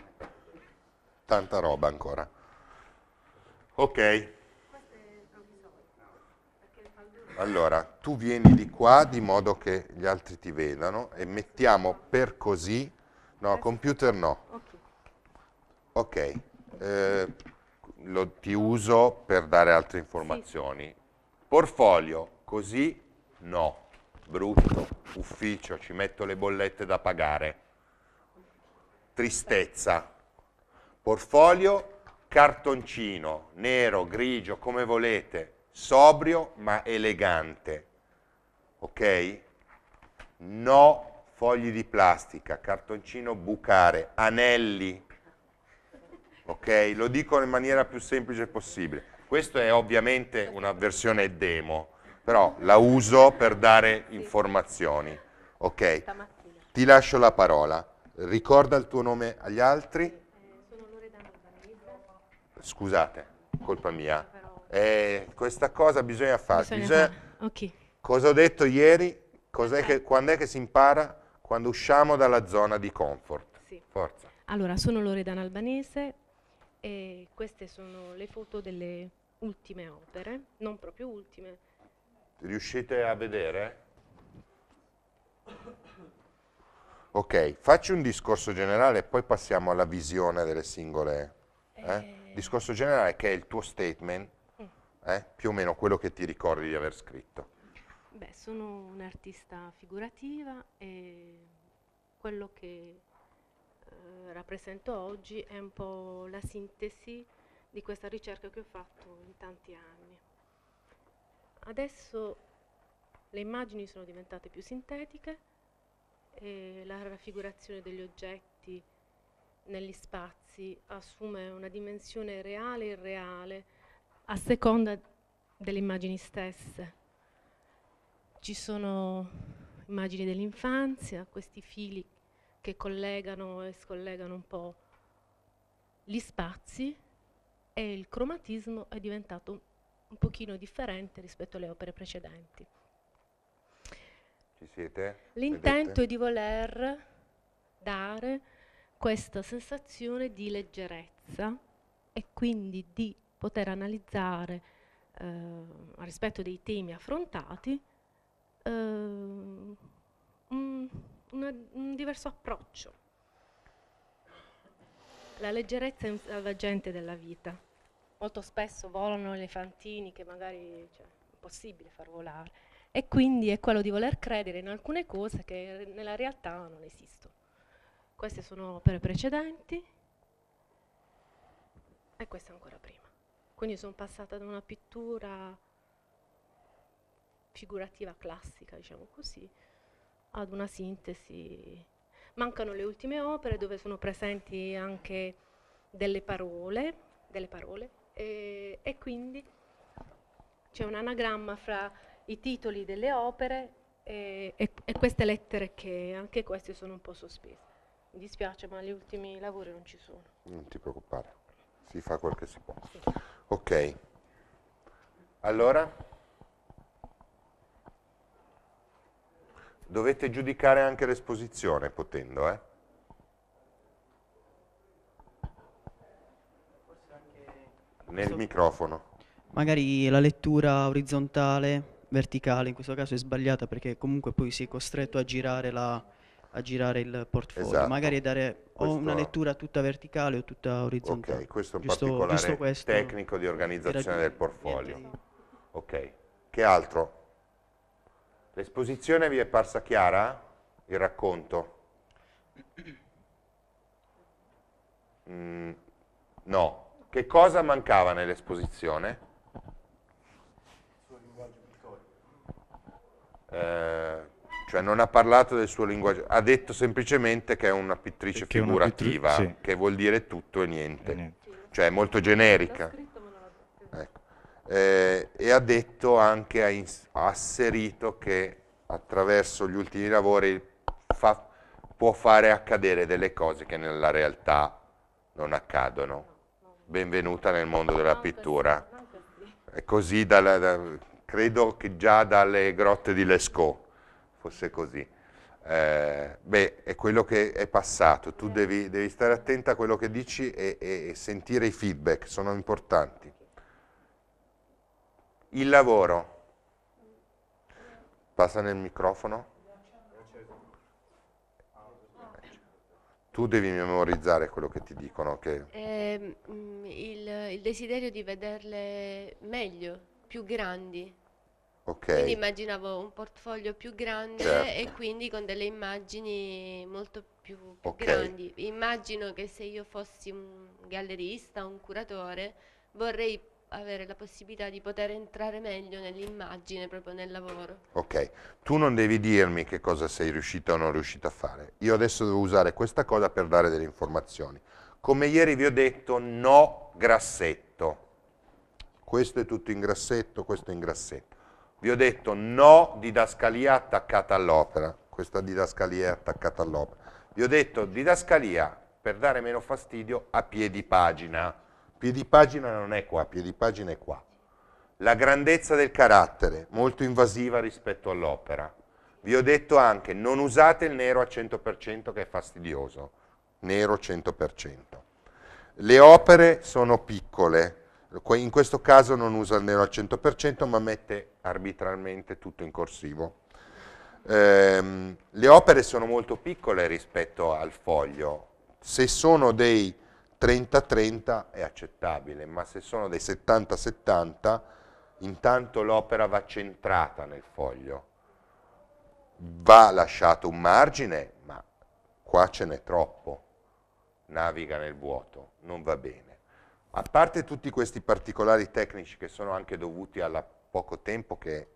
Tanta roba ancora. Ok. Allora, tu vieni di qua di modo che gli altri ti vedano e mettiamo per così, no, computer no. Ok, eh, lo, ti uso per dare altre informazioni. Portfolio, così no, brutto, ufficio, ci metto le bollette da pagare. Tristezza, portfolio, cartoncino, nero, grigio, come volete, sobrio ma elegante, ok? No fogli di plastica, cartoncino bucare, anelli, ok? Lo dico in maniera più semplice possibile. Questa è ovviamente una versione demo, però la uso per dare informazioni, ok? Ti lascio la parola. Ricorda il tuo nome agli altri. Eh, Scusate, colpa mia. Eh, questa cosa bisogna fare. Bisogna bisogna... Far... Okay. Cosa ho detto ieri? Cos'è okay. che, quando è che si impara? Quando usciamo dalla zona di comfort. Sì. Forza. Allora, sono Loredana Albanese e queste sono le foto delle ultime opere, non proprio ultime. Riuscite a vedere? Ok, faccio un discorso generale e poi passiamo alla visione delle singole. Eh? Eh... Discorso generale che è il tuo statement eh? più o meno quello che ti ricordi di aver scritto. Beh, sono un'artista figurativa e quello che eh, rappresento oggi è un po' la sintesi di questa ricerca che ho fatto in tanti anni. Adesso le immagini sono diventate più sintetiche e la raffigurazione degli oggetti negli spazi assume una dimensione reale e irreale a seconda delle immagini stesse. Ci sono immagini dell'infanzia, questi fili che collegano e scollegano un po' gli spazi e il cromatismo è diventato un, un pochino differente rispetto alle opere precedenti. Ci siete? L'intento è di voler dare questa sensazione di leggerezza e quindi di poter analizzare eh, rispetto dei temi affrontati eh, un, un, diverso approccio. La leggerezza salvagente della vita. Molto spesso volano elefantini che magari cioè, è impossibile far volare e quindi è quello di voler credere in alcune cose che nella realtà non esistono. Queste sono opere precedenti e questa ancora prima. Quindi sono passata da una pittura figurativa classica, diciamo così, ad una sintesi. Mancano le ultime opere dove sono presenti anche delle parole, delle parole e, e quindi c'è un anagramma fra i titoli delle opere e, e, e, queste lettere che anche queste sono un po' sospese. Mi dispiace ma gli ultimi lavori non ci sono. Non ti preoccupare, si fa quel che si può. Sì. Ok. Allora, dovete giudicare anche l'esposizione, potendo, eh? Nel microfono. Magari la lettura orizzontale, verticale, in questo caso è sbagliata perché comunque poi si è costretto a girare la, a girare il portfolio, esatto. magari dare questo... una lettura tutta verticale o tutta orizzontale. Ok, questo è un giusto, particolare questo tecnico di organizzazione del portfolio. Di... Ok, che altro? L'esposizione vi è parsa chiara? Il racconto? Mm, no. Che cosa mancava nell'esposizione? Il suo linguaggio pittorico. Eh, cioè non ha parlato del suo linguaggio, ha detto semplicemente che è una pittrice che figurativa, una pittrice, sì. che vuol dire tutto e niente, e niente. cioè è molto generica. Ecco. Eh, e ha detto anche, ha, ins- ha, asserito che attraverso gli ultimi lavori fa- può fare accadere delle cose che nella realtà non accadono. Benvenuta nel mondo della pittura. È così, dalla, da, credo che già dalle grotte di Lescaut fosse così. Eh, beh, è quello che è passato, tu mm. devi, devi stare attenta a quello che dici e, e, e sentire i feedback, sono importanti. Il lavoro. Passa nel microfono. tu devi memorizzare quello che ti dicono. Che... Eh, il, il, desiderio di vederle meglio, più grandi. Okay. Quindi immaginavo un portfolio più grande certo. e quindi con delle immagini molto più, più okay. grandi. Immagino che se io fossi un gallerista, un curatore, vorrei avere la possibilità di poter entrare meglio nell'immagine, proprio nel lavoro. Ok, tu non devi dirmi che cosa sei riuscita o non riuscita a fare. Io adesso devo usare questa cosa per dare delle informazioni. Come ieri vi ho detto, no grassetto. Questo è tutto in grassetto, questo è in grassetto vi ho detto no didascalia attaccata all'opera, questa didascalia è attaccata all'opera, vi ho detto didascalia per dare meno fastidio a piedi pagina, piedi pagina non è qua, piedi pagina è qua, la grandezza del carattere, molto invasiva rispetto all'opera, vi ho detto anche non usate il nero al 100% che è fastidioso, nero 100%, le opere sono piccole, in questo caso non usa il nero al 100% ma mette arbitralmente tutto in corsivo. Eh, le opere sono molto piccole rispetto al foglio, se sono dei 30-30 è accettabile, ma se sono dei 70-70 intanto l'opera va centrata nel foglio, va lasciato un margine, ma qua ce n'è troppo, naviga nel vuoto, non va bene. A parte tutti questi particolari tecnici che sono anche dovuti al poco tempo che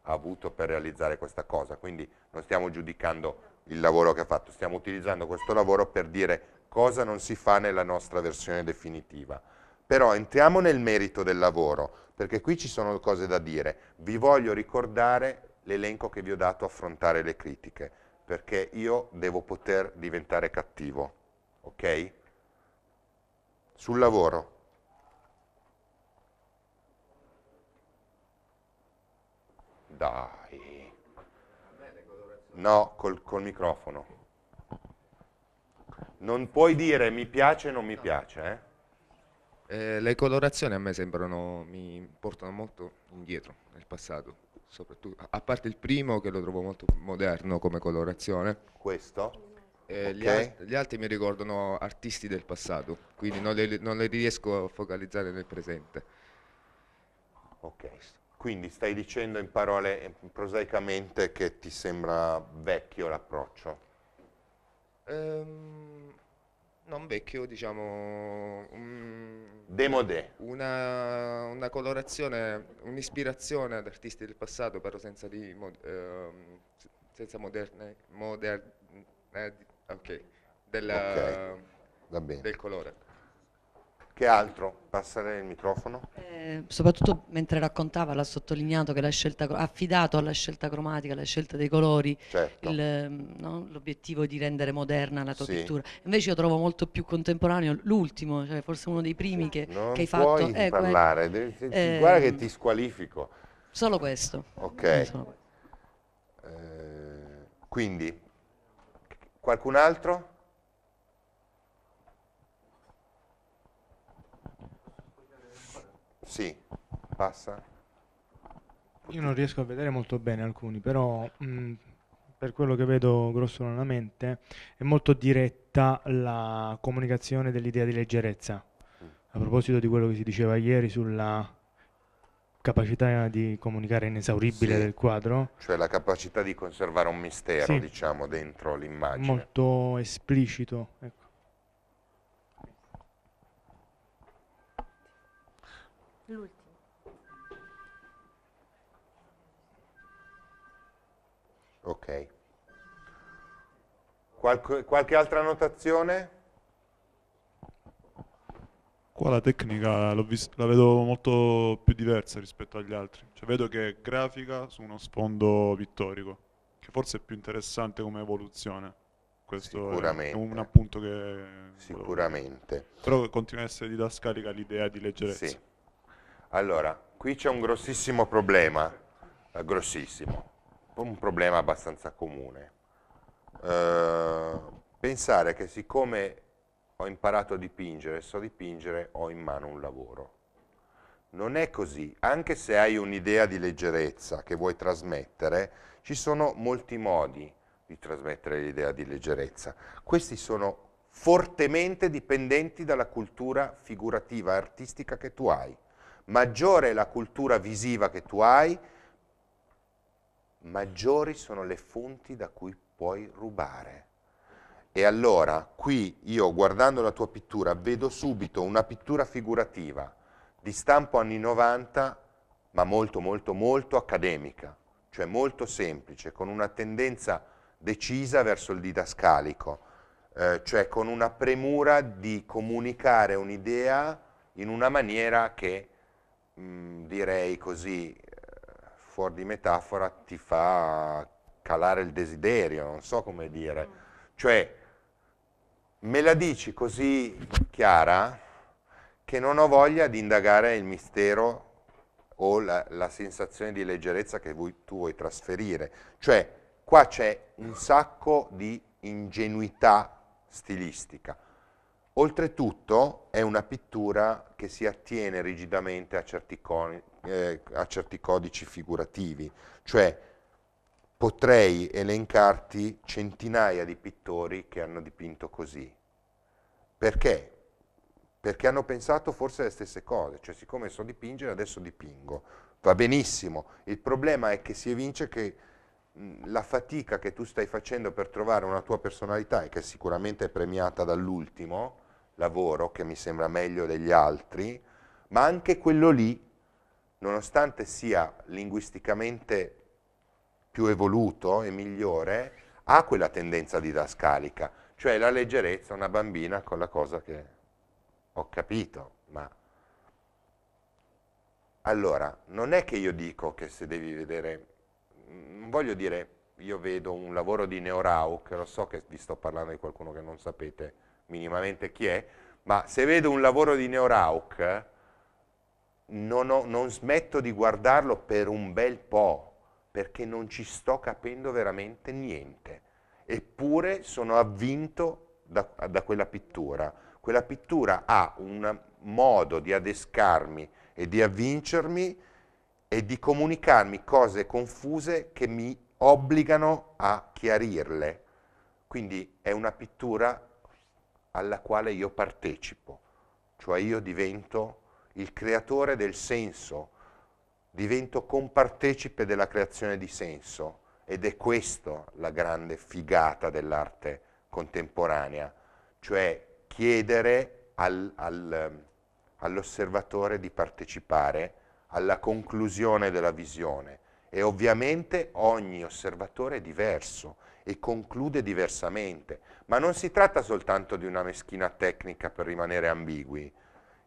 ha avuto per realizzare questa cosa, quindi non stiamo giudicando il lavoro che ha fatto, stiamo utilizzando questo lavoro per dire cosa non si fa nella nostra versione definitiva. Però entriamo nel merito del lavoro, perché qui ci sono cose da dire. Vi voglio ricordare l'elenco che vi ho dato affrontare le critiche, perché io devo poter diventare cattivo, ok? Sul lavoro, Dai. No, col, col microfono. Non puoi dire mi piace o non mi piace, eh? Eh, le colorazioni a me sembrano, mi portano molto indietro nel passato, soprattutto, a parte il primo che lo trovo molto moderno come colorazione. Questo? Eh, okay. gli, alt gli, altri mi ricordano artisti del passato, quindi non li riesco a focalizzare nel presente. Ok. Quindi stai dicendo in parole eh, prosaicamente che ti sembra vecchio l'approccio? Um, non vecchio, diciamo... Um, Demodé. Una, una, colorazione, un'ispirazione ad artisti del passato, però senza, di, um, senza moderne... moderne okay, della, okay. del colore. Che altro? Passerei il microfono. Eh, soprattutto mentre raccontava, l'ha sottolineato che la scelta, affidato alla scelta cromatica, alla scelta dei colori, certo. Ehm, l'obiettivo no? di rendere moderna la tua sì. pittura. Invece io trovo molto più contemporaneo l'ultimo, cioè forse uno dei primi che, non che hai fatto. Non puoi eh, parlare, devi, eh, guarda che ti squalifico. Solo questo. Ok. Solo questo. Eh, quindi, qualcun altro? Sì, passa. Io non riesco a vedere molto bene alcuni, però mh, mm, per quello che vedo grossolanamente è molto diretta la comunicazione dell'idea di leggerezza. A proposito di quello che si diceva ieri sulla capacità di comunicare inesauribile sì, del quadro. Cioè la capacità di conservare un mistero, sì, diciamo, dentro l'immagine. Molto esplicito, ecco. l'ultimo. Ok. Qualc qualche altra notazione? Qua la tecnica la vedo molto più diversa rispetto agli altri. Cioè vedo che è grafica su uno sfondo pittorico, che forse è più interessante come evoluzione. Questo Sicuramente. è un appunto che... Sicuramente. Però continua a essere didascalica l'idea di leggerezza. Sì. Allora, qui c'è un grossissimo problema, eh, grossissimo, un problema abbastanza comune. Eh, pensare che siccome ho imparato a dipingere, so dipingere, ho in mano un lavoro. Non è così, anche se hai un'idea di leggerezza che vuoi trasmettere, ci sono molti modi di trasmettere l'idea di leggerezza. Questi sono fortemente dipendenti dalla cultura figurativa artistica che tu hai maggiore è la cultura visiva che tu hai, maggiori sono le fonti da cui puoi rubare. E allora, qui io guardando la tua pittura vedo subito una pittura figurativa di stampo anni 90, ma molto molto molto accademica, cioè molto semplice, con una tendenza decisa verso il didascalico, eh, cioè con una premura di comunicare un'idea in una maniera che mh, mm, direi così, eh, fuori di metafora, ti fa calare il desiderio, non so come dire. Mm. Cioè, me la dici così chiara che non ho voglia di indagare il mistero o la, la sensazione di leggerezza che vuoi, tu vuoi trasferire. Cioè, qua c'è un sacco di ingenuità stilistica. Oltretutto è una pittura che si attiene rigidamente a certi, eh, a certi codici figurativi, cioè potrei elencarti centinaia di pittori che hanno dipinto così. Perché? Perché hanno pensato forse le stesse cose, cioè siccome so dipingere adesso dipingo, va benissimo, il problema è che si evince che la fatica che tu stai facendo per trovare una tua personalità e che sicuramente è premiata dall'ultimo, lavoro che mi sembra meglio degli altri, ma anche quello lì, nonostante sia linguisticamente più evoluto e migliore, ha quella tendenza didascalica, cioè la leggerezza, una bambina con la cosa che ho capito, ma... Allora, non è che io dico che se devi vedere, non voglio dire io vedo un lavoro di Neorau, che lo so che vi sto parlando di qualcuno che non sapete, minimamente chi è, ma se vedo un lavoro di Neorauch non, ho, non smetto di guardarlo per un bel po', perché non ci sto capendo veramente niente. Eppure sono avvinto da, da quella pittura. Quella pittura ha un modo di adescarmi e di avvincermi e di comunicarmi cose confuse che mi obbligano a chiarirle. Quindi è una pittura alla quale io partecipo, cioè io divento il creatore del senso, divento compartecipe della creazione di senso ed è questa la grande figata dell'arte contemporanea, cioè chiedere al, al, ehm, all'osservatore di partecipare alla conclusione della visione e ovviamente ogni osservatore è diverso e conclude diversamente. Ma non si tratta soltanto di una meschina tecnica per rimanere ambigui.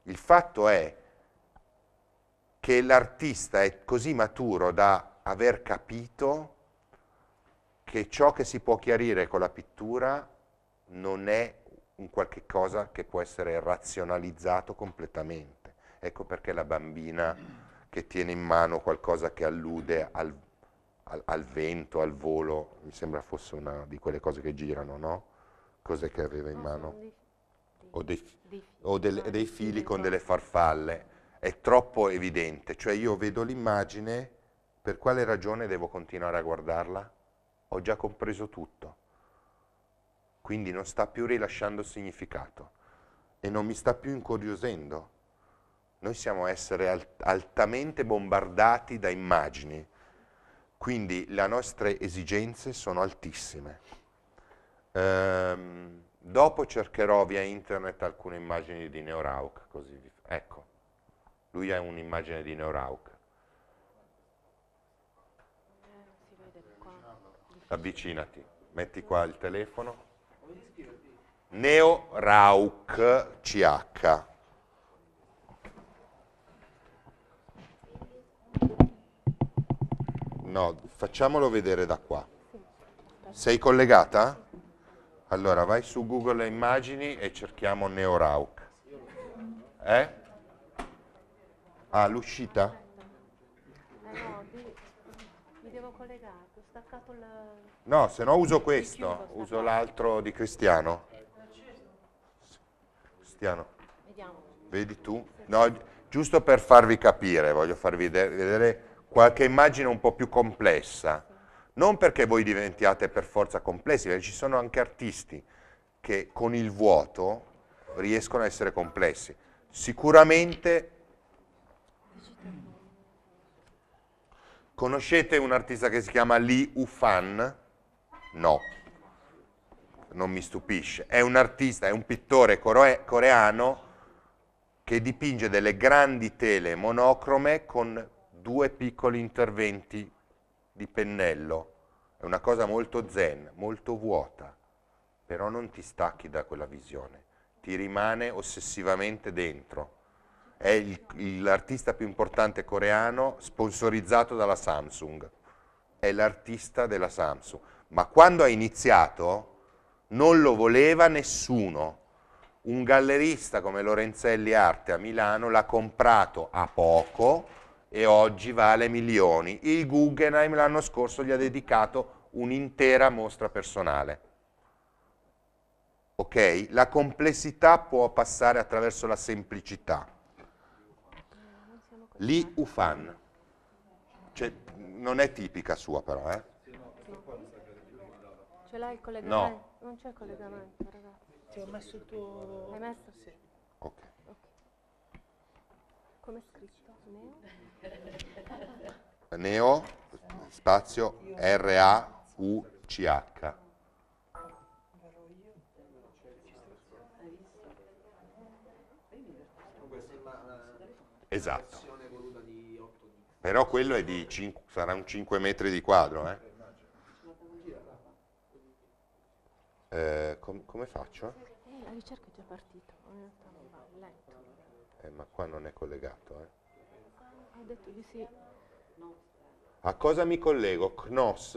Il fatto è che l'artista è così maturo da aver capito che ciò che si può chiarire con la pittura non è un qualche cosa che può essere razionalizzato completamente. Ecco perché la bambina che tiene in mano qualcosa che allude al al, al, vento, al volo, mi sembra fosse una di quelle cose che girano, no? Cos'è che aveva in ah, mano? O dei, o del, dei fili ah, con delle farfalle. È troppo evidente, cioè io vedo l'immagine, per quale ragione devo continuare a guardarla? Ho già compreso tutto, quindi non sta più rilasciando significato e non mi sta più incuriosendo. Noi siamo essere alt altamente bombardati da immagini quindi le nostre esigenze sono altissime. Ehm, dopo cercherò via internet alcune immagini di Neurauc, così vi ecco, lui è un'immagine di Neurauc. Avvicinati, metti qua il telefono. Neurauc CH. No, facciamolo vedere da qua. Sei collegata? Allora vai su Google Immagini e cerchiamo Neorauc. Eh? Ah, l'uscita? Eh, no, se no uso questo, uso l'altro di Cristiano. Cristiano. Vedi tu? No, giusto per farvi capire, voglio farvi vedere qualche immagine un po' più complessa. Non perché voi diventiate per forza complessi, perché ci sono anche artisti che con il vuoto riescono a essere complessi. Sicuramente conoscete un artista che si chiama Li Ufan? No, non mi stupisce. È un artista, è un pittore coreano che dipinge delle grandi tele monocrome con due piccoli interventi di pennello, è una cosa molto zen, molto vuota, però non ti stacchi da quella visione, ti rimane ossessivamente dentro. È l'artista più importante coreano sponsorizzato dalla Samsung, è l'artista della Samsung, ma quando ha iniziato non lo voleva nessuno. Un gallerista come Lorenzelli Arte a Milano l'ha comprato a poco e oggi vale milioni. Il Guggenheim l'anno scorso gli ha dedicato un'intera mostra personale. Ok? La complessità può passare attraverso la semplicità. Li Ufan. Cioè, non è tipica sua però, eh? Ce l'hai il collegamento? No. Non c'è il collegamento, ragazzi. Ti ho messo il tuo... Hai messo? Sì. Ok. Come è scritto? Neo? (laughs) Neo, spazio, R-A-U-C-H. Esatto. Però quello cinque, sarà un 5 metri di quadro. Eh? Eh, com come faccio? Eh, la ricerca è già partita, ho letto. Eh, ma qua non è collegato. Eh. Ha detto di sì. A cosa mi collego? CNOS?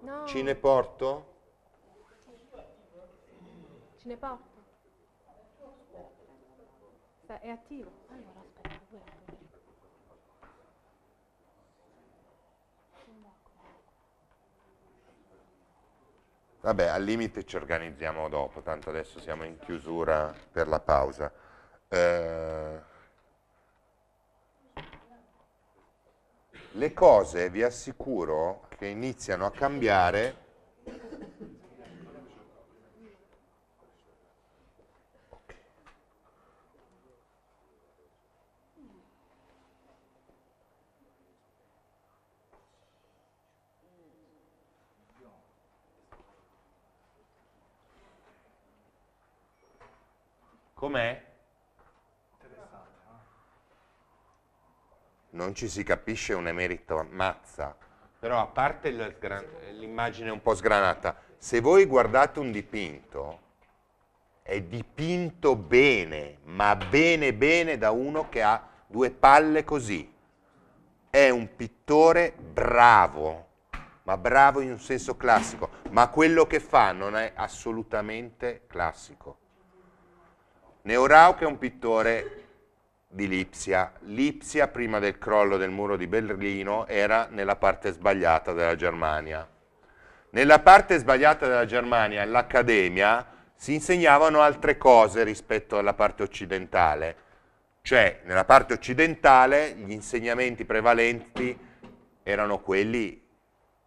No. Cineporto? Cineporto? Beh, è attivo. Allora aspetta, Vabbè, al limite ci organizziamo dopo, tanto adesso siamo in chiusura per la pausa. Eh, le cose vi assicuro che iniziano a cambiare Com'è? Eh. Non ci si capisce un emerito mazza, però a parte l'immagine un po' sgranata, se voi guardate un dipinto, è dipinto bene, ma bene bene da uno che ha due palle così. È un pittore bravo, ma bravo in un senso classico, ma quello che fa non è assolutamente classico. Neurauch è un pittore di Lipsia. Lipsia, prima del crollo del muro di Berlino, era nella parte sbagliata della Germania. Nella parte sbagliata della Germania, all'Accademia, si insegnavano altre cose rispetto alla parte occidentale. Cioè, nella parte occidentale gli insegnamenti prevalenti erano quelli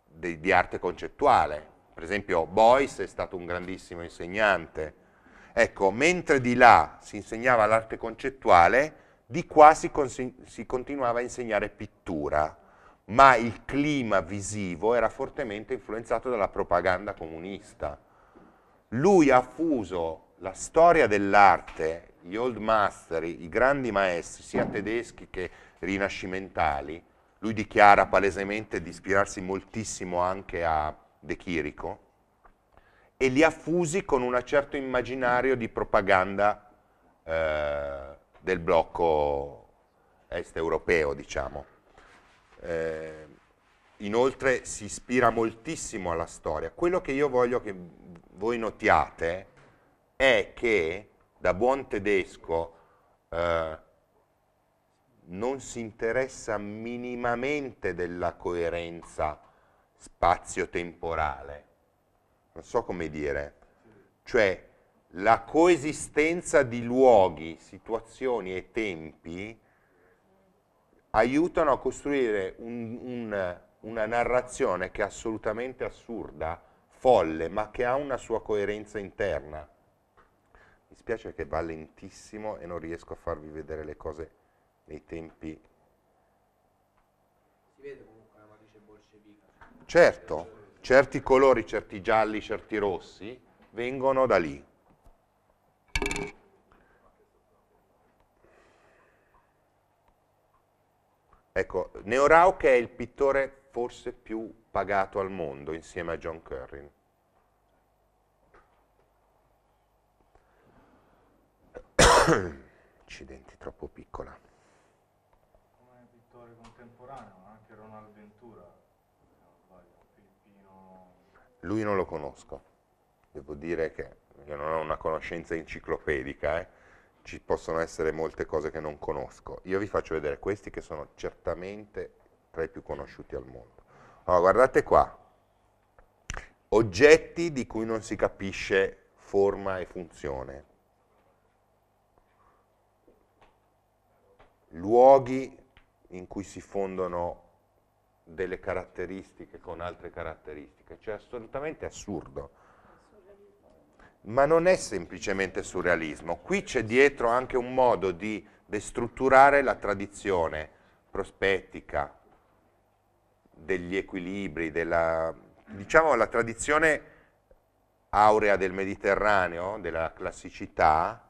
di, di arte concettuale. Per esempio Beuys è stato un grandissimo insegnante, Ecco, mentre di là si insegnava l'arte concettuale, di qua si, si, continuava a insegnare pittura, ma il clima visivo era fortemente influenzato dalla propaganda comunista. Lui ha fuso la storia dell'arte, gli old master, i grandi maestri, sia tedeschi che rinascimentali, lui dichiara palesemente di ispirarsi moltissimo anche a De Chirico, e li affusi con un certo immaginario di propaganda eh, del blocco est europeo, diciamo. Eh, inoltre si ispira moltissimo alla storia. Quello che io voglio che voi notiate è che da buon tedesco eh, non si interessa minimamente della coerenza spazio-temporale non so come dire, cioè la coesistenza di luoghi, situazioni e tempi aiutano a costruire un, un, una narrazione che è assolutamente assurda, folle, ma che ha una sua coerenza interna. Mi spiace che va lentissimo e non riesco a farvi vedere le cose nei tempi. Si vede comunque la matrice bolscevica. Certo certi colori, certi gialli, certi rossi, vengono da lì. Ecco, Neo Rauch è il pittore forse più pagato al mondo insieme a John Currin. (coughs) Accidenti, troppo piccola. Come pittore contemporaneo, anche Ronald Ventura lui non lo conosco. Devo dire che io non ho una conoscenza enciclopedica, eh. ci possono essere molte cose che non conosco. Io vi faccio vedere questi che sono certamente tra i più conosciuti al mondo. Allora, guardate qua, oggetti di cui non si capisce forma e funzione, luoghi in cui si fondono delle caratteristiche con altre caratteristiche, cioè assolutamente assurdo. Ma non è semplicemente surrealismo, qui c'è dietro anche un modo di destrutturare la tradizione prospettica, degli equilibri, della, diciamo la tradizione aurea del Mediterraneo, della classicità,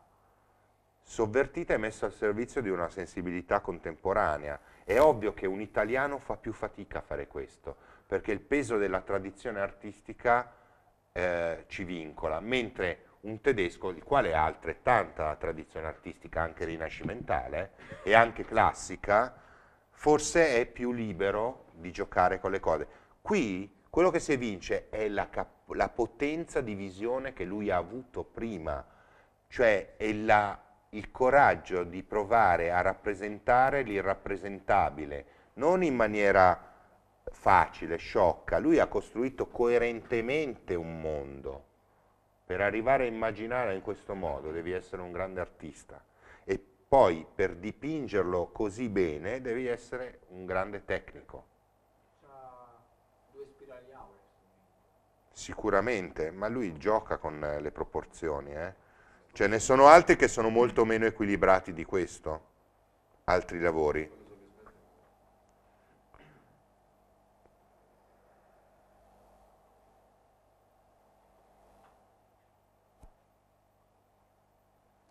sovvertita e messa al servizio di una sensibilità contemporanea è ovvio che un italiano fa più fatica a fare questo, perché il peso della tradizione artistica eh, ci vincola, mentre un tedesco, il quale ha altrettanta tradizione artistica, anche rinascimentale e anche classica, forse è più libero di giocare con le cose. Qui quello che si evince è la, la potenza di visione che lui ha avuto prima, cioè è la il coraggio di provare a rappresentare l'irrappresentabile, non in maniera facile, sciocca, lui ha costruito coerentemente un mondo. Per arrivare a immaginare in questo modo devi essere un grande artista e poi per dipingerlo così bene devi essere un grande tecnico. Sicuramente, ma lui gioca con le proporzioni, eh? Ce cioè, ne sono altri che sono molto meno equilibrati di questo, altri lavori.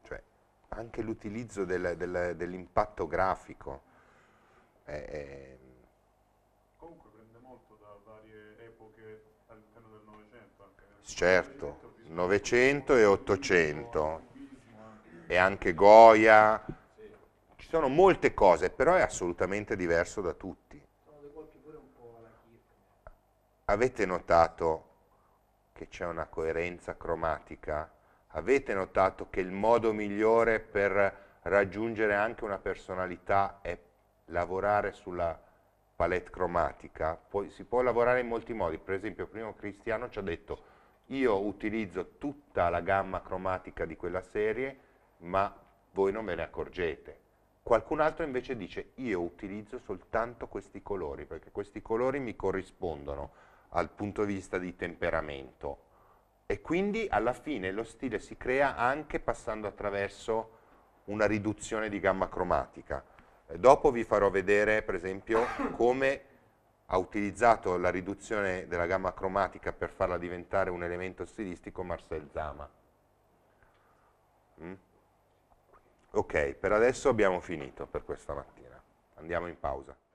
Cioè, anche l'utilizzo del, del, dell'impatto grafico. È, è Comunque prende molto da varie epoche all'interno del Novecento. Certo. 900 e 800 e anche Goya, ci sono molte cose, però è assolutamente diverso da tutti. Avete notato che c'è una coerenza cromatica? Avete notato che il modo migliore per raggiungere anche una personalità è lavorare sulla palette cromatica? Poi, si può lavorare in molti modi, per esempio primo Cristiano ci ha detto io utilizzo tutta la gamma cromatica di quella serie, ma voi non ve ne accorgete. Qualcun altro invece dice io utilizzo soltanto questi colori, perché questi colori mi corrispondono al punto di vista di temperamento. E quindi alla fine lo stile si crea anche passando attraverso una riduzione di gamma cromatica. Eh, dopo vi farò vedere, per esempio, come ha utilizzato la riduzione della gamma cromatica per farla diventare un elemento stilistico Marcel Zama. Mm? Ok, per adesso abbiamo finito per questa mattina. Andiamo in pausa.